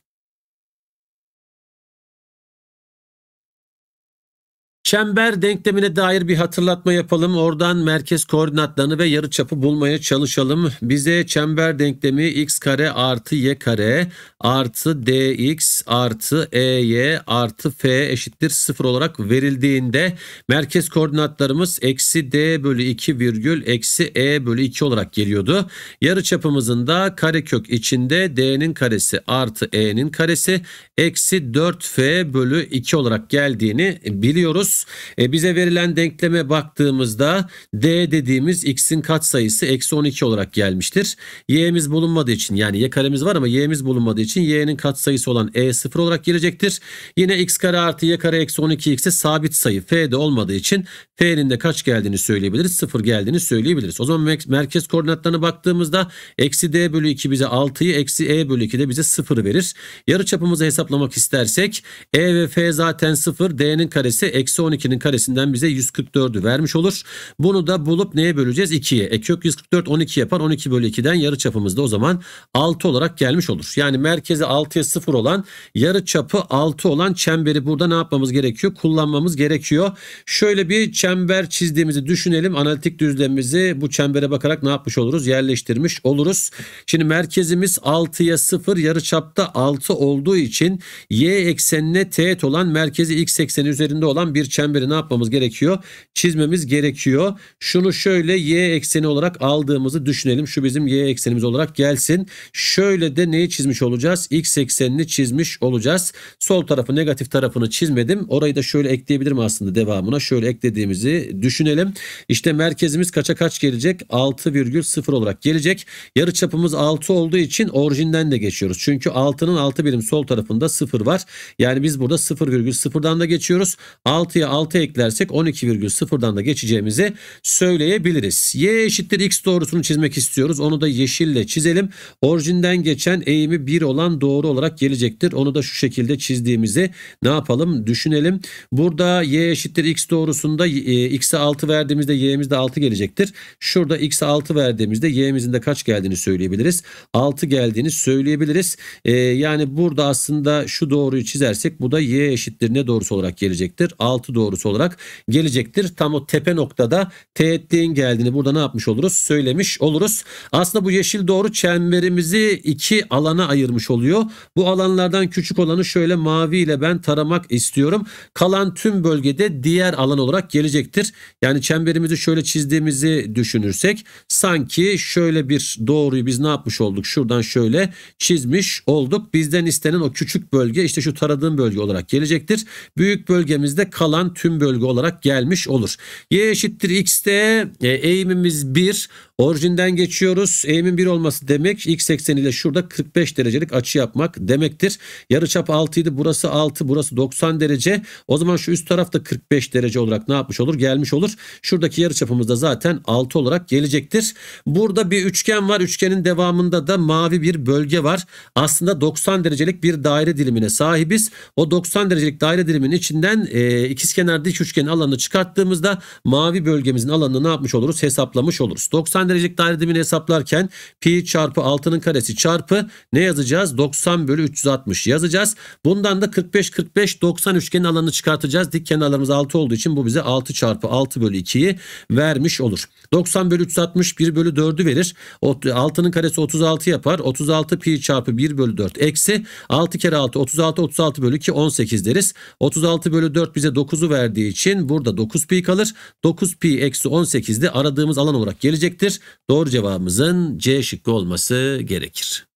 Çember denklemine dair bir hatırlatma yapalım. Oradan merkez koordinatlarını ve yarıçapı bulmaya çalışalım. Bize çember denklemi x kare artı y kare artı dx artı ey artı f eşittir 0 olarak verildiğinde merkez koordinatlarımız eksi d bölü 2 virgül eksi e bölü 2 olarak geliyordu. Yarıçapımızın da karekök içinde d'nin karesi artı e'nin karesi eksi 4f bölü 2 olarak geldiğini biliyoruz buluruz. E, bize verilen denkleme baktığımızda D dediğimiz x'in katsayısı eksi 12 olarak gelmiştir. Y'miz bulunmadığı için yani y karemiz var ama y'miz bulunmadığı için y'nin katsayısı olan e 0 olarak gelecektir. Yine x kare artı y kare eksi 12 x'e sabit sayı f de olmadığı için f'nin de kaç geldiğini söyleyebiliriz. 0 geldiğini söyleyebiliriz. O zaman merkez koordinatlarına baktığımızda eksi d bölü 2 bize 6'yı eksi e bölü 2 de bize 0 verir. Yarı çapımızı hesaplamak istersek e ve f zaten 0 d'nin karesi eksi eksi 12'nin karesinden bize 144'ü vermiş olur. Bunu da bulup neye böleceğiz? 2'ye. E kök 144 12 yapar. 12 bölü 2'den yarı çapımızda o zaman 6 olarak gelmiş olur. Yani merkezi 6'ya 0 olan yarı çapı 6 olan çemberi burada ne yapmamız gerekiyor? Kullanmamız gerekiyor. Şöyle bir çember çizdiğimizi düşünelim. Analitik düzlemimizi bu çembere bakarak ne yapmış oluruz? Yerleştirmiş oluruz. Şimdi merkezimiz 6'ya 0 yarı çapta 6 olduğu için y eksenine teğet olan merkezi x ekseni üzerinde olan bir çemberi ne yapmamız gerekiyor? Çizmemiz gerekiyor. Şunu şöyle y ekseni olarak aldığımızı düşünelim. Şu bizim y eksenimiz olarak gelsin. Şöyle de neyi çizmiş olacağız? X eksenini çizmiş olacağız. Sol tarafı negatif tarafını çizmedim. Orayı da şöyle ekleyebilirim aslında devamına. Şöyle eklediğimizi düşünelim. İşte merkezimiz kaça kaç gelecek? 6,0 olarak gelecek. Yarı çapımız 6 olduğu için orijinden de geçiyoruz. Çünkü 6'nın 6 birim sol tarafında 0 var. Yani biz burada 0,0'dan da geçiyoruz. 6 6'ya 6 eklersek 12,0'dan da geçeceğimizi söyleyebiliriz. Y eşittir x doğrusunu çizmek istiyoruz. Onu da yeşille çizelim. Orijinden geçen eğimi 1 olan doğru olarak gelecektir. Onu da şu şekilde çizdiğimizi ne yapalım düşünelim. Burada y eşittir x doğrusunda e, x'e 6 verdiğimizde y'miz de 6 gelecektir. Şurada x'e 6 verdiğimizde y'mizin de kaç geldiğini söyleyebiliriz. 6 geldiğini söyleyebiliriz. E, yani burada aslında şu doğruyu çizersek bu da y eşittir ne doğrusu olarak gelecektir. 6 doğrusu doğrusu olarak gelecektir. Tam o tepe noktada teğetliğin geldiğini burada ne yapmış oluruz? Söylemiş oluruz. Aslında bu yeşil doğru çemberimizi iki alana ayırmış oluyor. Bu alanlardan küçük olanı şöyle mavi ile ben taramak istiyorum. Kalan tüm bölgede diğer alan olarak gelecektir. Yani çemberimizi şöyle çizdiğimizi düşünürsek sanki şöyle bir doğruyu biz ne yapmış olduk? Şuradan şöyle çizmiş olduk. Bizden istenen o küçük bölge işte şu taradığım bölge olarak gelecektir. Büyük bölgemizde kalan olan tüm bölge olarak gelmiş olur. Y eşittir x'te e, eğimimiz 1 Orijinden geçiyoruz. Eğimin 1 olması demek x ekseni ile şurada 45 derecelik açı yapmak demektir. Yarıçap 6 idi. Burası 6, burası 90 derece. O zaman şu üst tarafta 45 derece olarak ne yapmış olur? Gelmiş olur. Şuradaki yarıçapımız da zaten 6 olarak gelecektir. Burada bir üçgen var. Üçgenin devamında da mavi bir bölge var. Aslında 90 derecelik bir daire dilimine sahibiz. O 90 derecelik daire diliminin içinden e, ikizkenar dik üçgenin alanını çıkarttığımızda mavi bölgemizin alanını ne yapmış oluruz? Hesaplamış oluruz. 90 derecelik daire dibini hesaplarken pi çarpı 6'nın karesi çarpı ne yazacağız? 90 bölü 360 yazacağız. Bundan da 45 45 90 üçgenin alanını çıkartacağız. Dik kenarlarımız 6 olduğu için bu bize 6 çarpı 6 bölü 2'yi vermiş olur. 90 bölü 360 1 bölü 4'ü verir. 6'nın karesi 36 yapar. 36 pi çarpı 1 bölü 4 eksi 6 kere 6 36 36 bölü 2 18 deriz. 36 bölü 4 bize 9'u verdiği için burada 9 pi kalır. 9 pi eksi 18 de aradığımız alan olarak gelecektir. Doğru cevabımızın C şıkkı olması gerekir.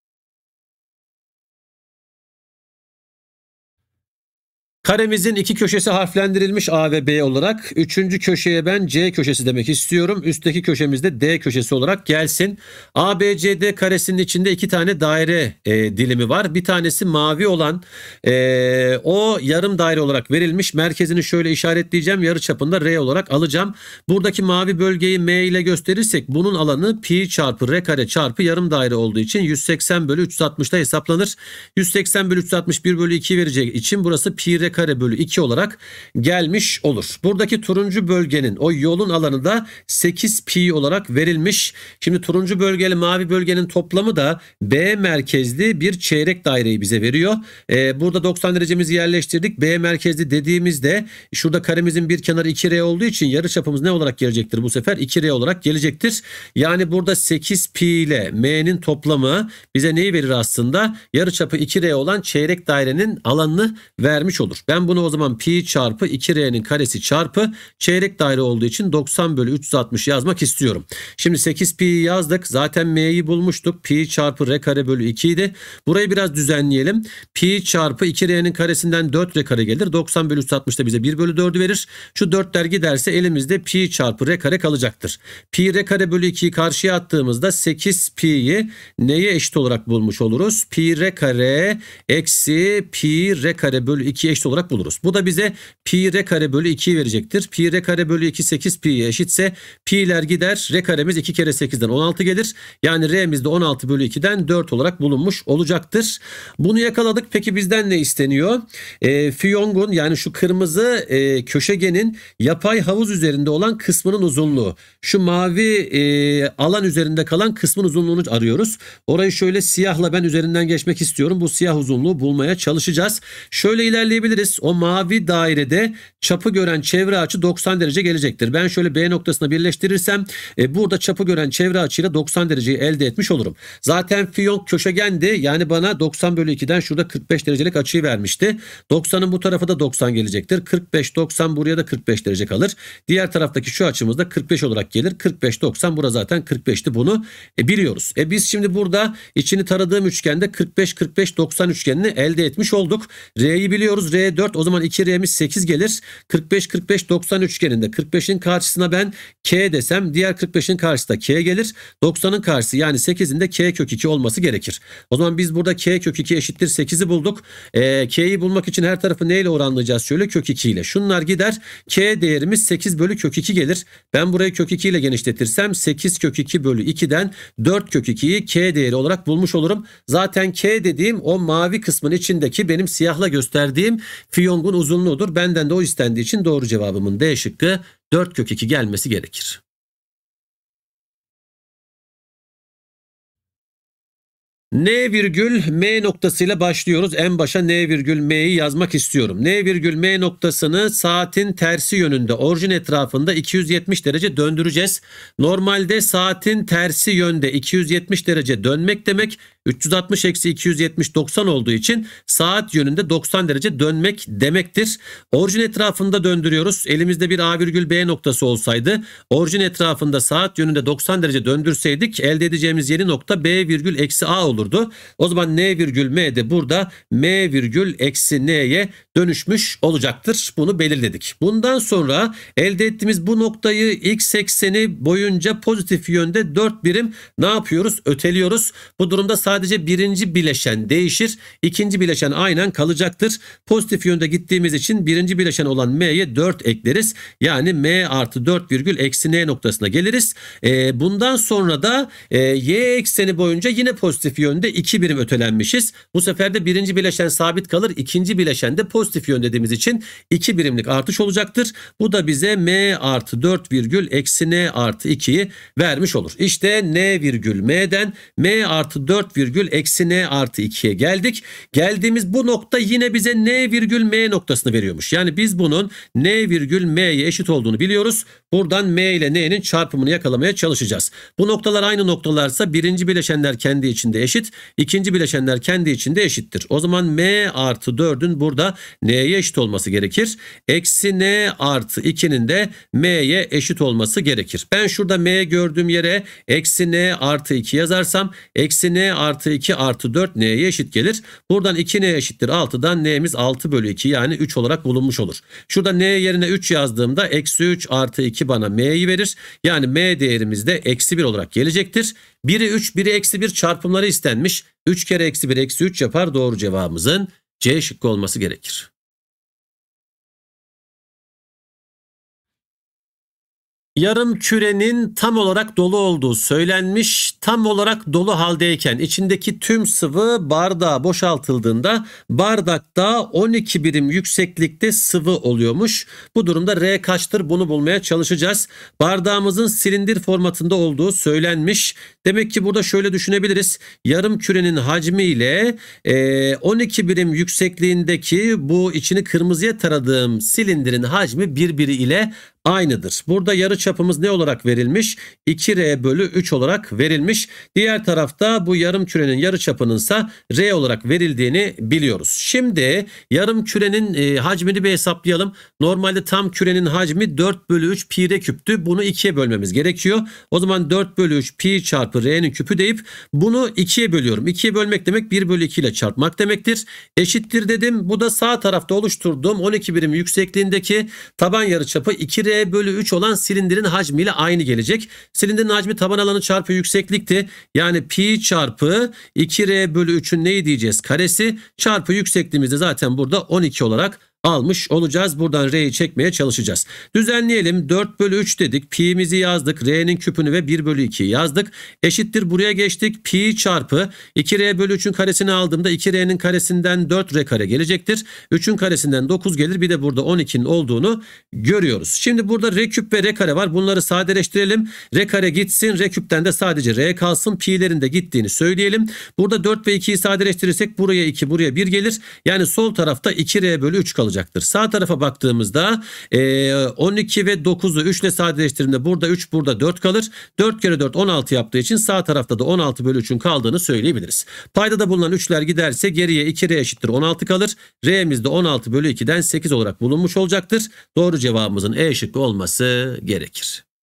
Karemizin iki köşesi harflendirilmiş A ve B olarak. Üçüncü köşeye ben C köşesi demek istiyorum. Üstteki köşemizde D köşesi olarak gelsin. ABCD karesinin içinde iki tane daire e, dilimi var. Bir tanesi mavi olan e, o yarım daire olarak verilmiş. Merkezini şöyle işaretleyeceğim. Yarı çapında R olarak alacağım. Buradaki mavi bölgeyi M ile gösterirsek bunun alanı pi çarpı R kare çarpı yarım daire olduğu için 180 bölü 360'da hesaplanır. 180 bölü 360 1 bölü 2 vereceği için burası pi R kare bölü 2 olarak gelmiş olur. Buradaki turuncu bölgenin o yolun alanı da 8 pi olarak verilmiş. Şimdi turuncu bölgeli mavi bölgenin toplamı da B merkezli bir çeyrek daireyi bize veriyor. Ee, burada 90 derecemizi yerleştirdik. B merkezli dediğimizde şurada karemizin bir kenarı 2R olduğu için yarı çapımız ne olarak gelecektir bu sefer? 2R olarak gelecektir. Yani burada 8 pi ile M'nin toplamı bize neyi verir aslında? Yarı çapı 2R olan çeyrek dairenin alanını vermiş olur. Ben bunu o zaman pi çarpı 2r'nin karesi çarpı çeyrek daire olduğu için 90 bölü 360 yazmak istiyorum. Şimdi 8 pi'yi yazdık. Zaten m'yi bulmuştuk. Pi çarpı r kare bölü 2 idi. Burayı biraz düzenleyelim. Pi çarpı 2r'nin karesinden 4r kare gelir. 90 bölü 360 da bize 1 bölü 4'ü verir. Şu 4'ler giderse elimizde pi çarpı r kare kalacaktır. Pi r kare bölü 2'yi karşıya attığımızda 8 pi'yi neye eşit olarak bulmuş oluruz? Pi r kare eksi pi r kare bölü 2 eşit olarak olarak buluruz. Bu da bize pi r kare bölü 2'yi verecektir. Pi r kare bölü 2 8 pi eşitse pi'ler gider. R karemiz 2 kere 8'den 16 gelir. Yani r'miz de 16 bölü 2'den 4 olarak bulunmuş olacaktır. Bunu yakaladık. Peki bizden ne isteniyor? E, Fiyong'un yani şu kırmızı e, köşegenin yapay havuz üzerinde olan kısmının uzunluğu. Şu mavi e, alan üzerinde kalan kısmın uzunluğunu arıyoruz. Orayı şöyle siyahla ben üzerinden geçmek istiyorum. Bu siyah uzunluğu bulmaya çalışacağız. Şöyle ilerleyebiliriz. Geliriz o mavi dairede çapı gören çevre açı 90 derece gelecektir. Ben şöyle B noktasına birleştirirsem e, burada çapı gören çevre açıyla 90 dereceyi elde etmiş olurum. Zaten Fiyonk köşegendi. Yani bana 90 bölü 2'den şurada 45 derecelik açıyı vermişti. 90'ın bu tarafı da 90 gelecektir. 45 90 buraya da 45 derece kalır. Diğer taraftaki şu açımız da 45 olarak gelir. 45 90 burada zaten 45'ti bunu e, biliyoruz. E biz şimdi burada içini taradığım üçgende 45 45 90 üçgenini elde etmiş olduk. R'yi biliyoruz. R R 4 o zaman 2R'miz 8 gelir. 45 45 90 üçgeninde 45'in karşısına ben K desem diğer 45'in karşısına K gelir. 90'ın karşısı yani 8'in de K kök 2 olması gerekir. O zaman biz burada K kök 2 eşittir 8'i bulduk. E, K'yi bulmak için her tarafı neyle oranlayacağız? Şöyle kök 2 ile. Şunlar gider. K değerimiz 8 bölü kök 2 gelir. Ben burayı kök 2 ile genişletirsem 8 kök 2 bölü 2'den 4 kök 2'yi K değeri olarak bulmuş olurum. Zaten K dediğim o mavi kısmın içindeki benim siyahla gösterdiğim Fiyong'un uzunluğudur. Benden de o istendiği için doğru cevabımın D şıkkı 4 kök 2 gelmesi gerekir. N virgül M noktasıyla başlıyoruz. En başa N virgül M'yi yazmak istiyorum. N virgül M noktasını saatin tersi yönünde orijin etrafında 270 derece döndüreceğiz. Normalde saatin tersi yönde 270 derece dönmek demek 360 eksi 270 90 olduğu için saat yönünde 90 derece dönmek demektir. Orijin etrafında döndürüyoruz. Elimizde bir A virgül B noktası olsaydı orijin etrafında saat yönünde 90 derece döndürseydik elde edeceğimiz yeni nokta B virgül eksi A olurdu. O zaman N virgül M de burada M virgül eksi N'ye dönüşmüş olacaktır. Bunu belirledik. Bundan sonra elde ettiğimiz bu noktayı x ekseni boyunca pozitif yönde 4 birim ne yapıyoruz? Öteliyoruz. Bu durumda saat Sadece birinci bileşen değişir. ikinci bileşen aynen kalacaktır. Pozitif yönde gittiğimiz için birinci bileşen olan M'ye 4 ekleriz. Yani M artı 4 virgül eksi N noktasına geliriz. E, bundan sonra da e, Y ekseni boyunca yine pozitif yönde 2 birim ötelenmişiz. Bu sefer de birinci bileşen sabit kalır. ikinci bileşen de pozitif yön dediğimiz için 2 birimlik artış olacaktır. Bu da bize M artı 4 virgül eksi N artı 2'yi vermiş olur. İşte N virgül M'den M artı 4 virgül virgül eksi n artı 2'ye geldik. Geldiğimiz bu nokta yine bize n virgül m noktasını veriyormuş. Yani biz bunun n virgül m'ye eşit olduğunu biliyoruz. Buradan m ile n'nin çarpımını yakalamaya çalışacağız. Bu noktalar aynı noktalarsa birinci bileşenler kendi içinde eşit. ikinci bileşenler kendi içinde eşittir. O zaman m artı 4'ün burada n'ye eşit olması gerekir. Eksi n artı 2'nin de m'ye eşit olması gerekir. Ben şurada m gördüğüm yere eksi n artı 2 yazarsam eksi n artı artı 2 artı 4 n'ye eşit gelir. Buradan 2 n eşittir 6'dan n'miz 6 bölü 2 yani 3 olarak bulunmuş olur. Şurada n yerine 3 yazdığımda eksi 3 artı 2 bana m'yi verir. Yani m değerimiz de eksi 1 olarak gelecektir. 1'i 3 1'i eksi 1 çarpımları istenmiş. 3 kere eksi 1 eksi 3 yapar doğru cevabımızın C şıkkı olması gerekir. yarım kürenin tam olarak dolu olduğu söylenmiş. Tam olarak dolu haldeyken içindeki tüm sıvı bardağa boşaltıldığında bardakta 12 birim yükseklikte sıvı oluyormuş. Bu durumda R kaçtır bunu bulmaya çalışacağız. Bardağımızın silindir formatında olduğu söylenmiş. Demek ki burada şöyle düşünebiliriz. Yarım kürenin hacmi ile 12 e, birim yüksekliğindeki bu içini kırmızıya taradığım silindirin hacmi birbiri ile aynıdır. Burada yarı çapımız ne olarak verilmiş? 2R bölü 3 olarak verilmiş. Diğer tarafta bu yarım kürenin yarı çapının ise R olarak verildiğini biliyoruz. Şimdi yarım kürenin e, hacmini bir hesaplayalım. Normalde tam kürenin hacmi 4 bölü 3 pi R küptü. Bunu 2'ye bölmemiz gerekiyor. O zaman 4 bölü 3 pi çarpı R'nin küpü deyip bunu 2'ye bölüyorum. 2'ye bölmek demek 1 bölü 2 ile çarpmak demektir. Eşittir dedim. Bu da sağ tarafta oluşturduğum 12 birim yüksekliğindeki taban yarıçapı 2R bölü 3 olan silindirin hacmiyle aynı gelecek. Silindirin hacmi taban alanı çarpı yükseklikti. Yani pi çarpı 2R bölü 3'ün neyi diyeceğiz? Karesi çarpı yüksekliğimizde zaten burada 12 olarak almış olacağız. Buradan R'yi çekmeye çalışacağız. Düzenleyelim. 4 bölü 3 dedik. Pi'mizi yazdık. R'nin küpünü ve 1 bölü 2'yi yazdık. Eşittir buraya geçtik. Pi çarpı 2R bölü 3'ün karesini aldığımda 2R'nin karesinden 4R kare gelecektir. 3'ün karesinden 9 gelir. Bir de burada 12'nin olduğunu görüyoruz. Şimdi burada R küp ve R kare var. Bunları sadeleştirelim. R kare gitsin. R küpten de sadece R kalsın. Pi'lerin de gittiğini söyleyelim. Burada 4 ve 2'yi sadeleştirirsek buraya 2 buraya 1 gelir. Yani sol tarafta 2R bölü 3 kalacak olacaktır. Sağ tarafa baktığımızda 12 e, ve 9'u 3 ile sadeleştirdiğimde burada 3 burada 4 kalır. 4 kere 4 16 yaptığı için sağ tarafta da 16 bölü 3'ün kaldığını söyleyebiliriz. Paydada bulunan 3'ler giderse geriye 2R eşittir 16 kalır. R'miz de 16 bölü 2'den 8 olarak bulunmuş olacaktır. Doğru cevabımızın E şıkkı olması gerekir.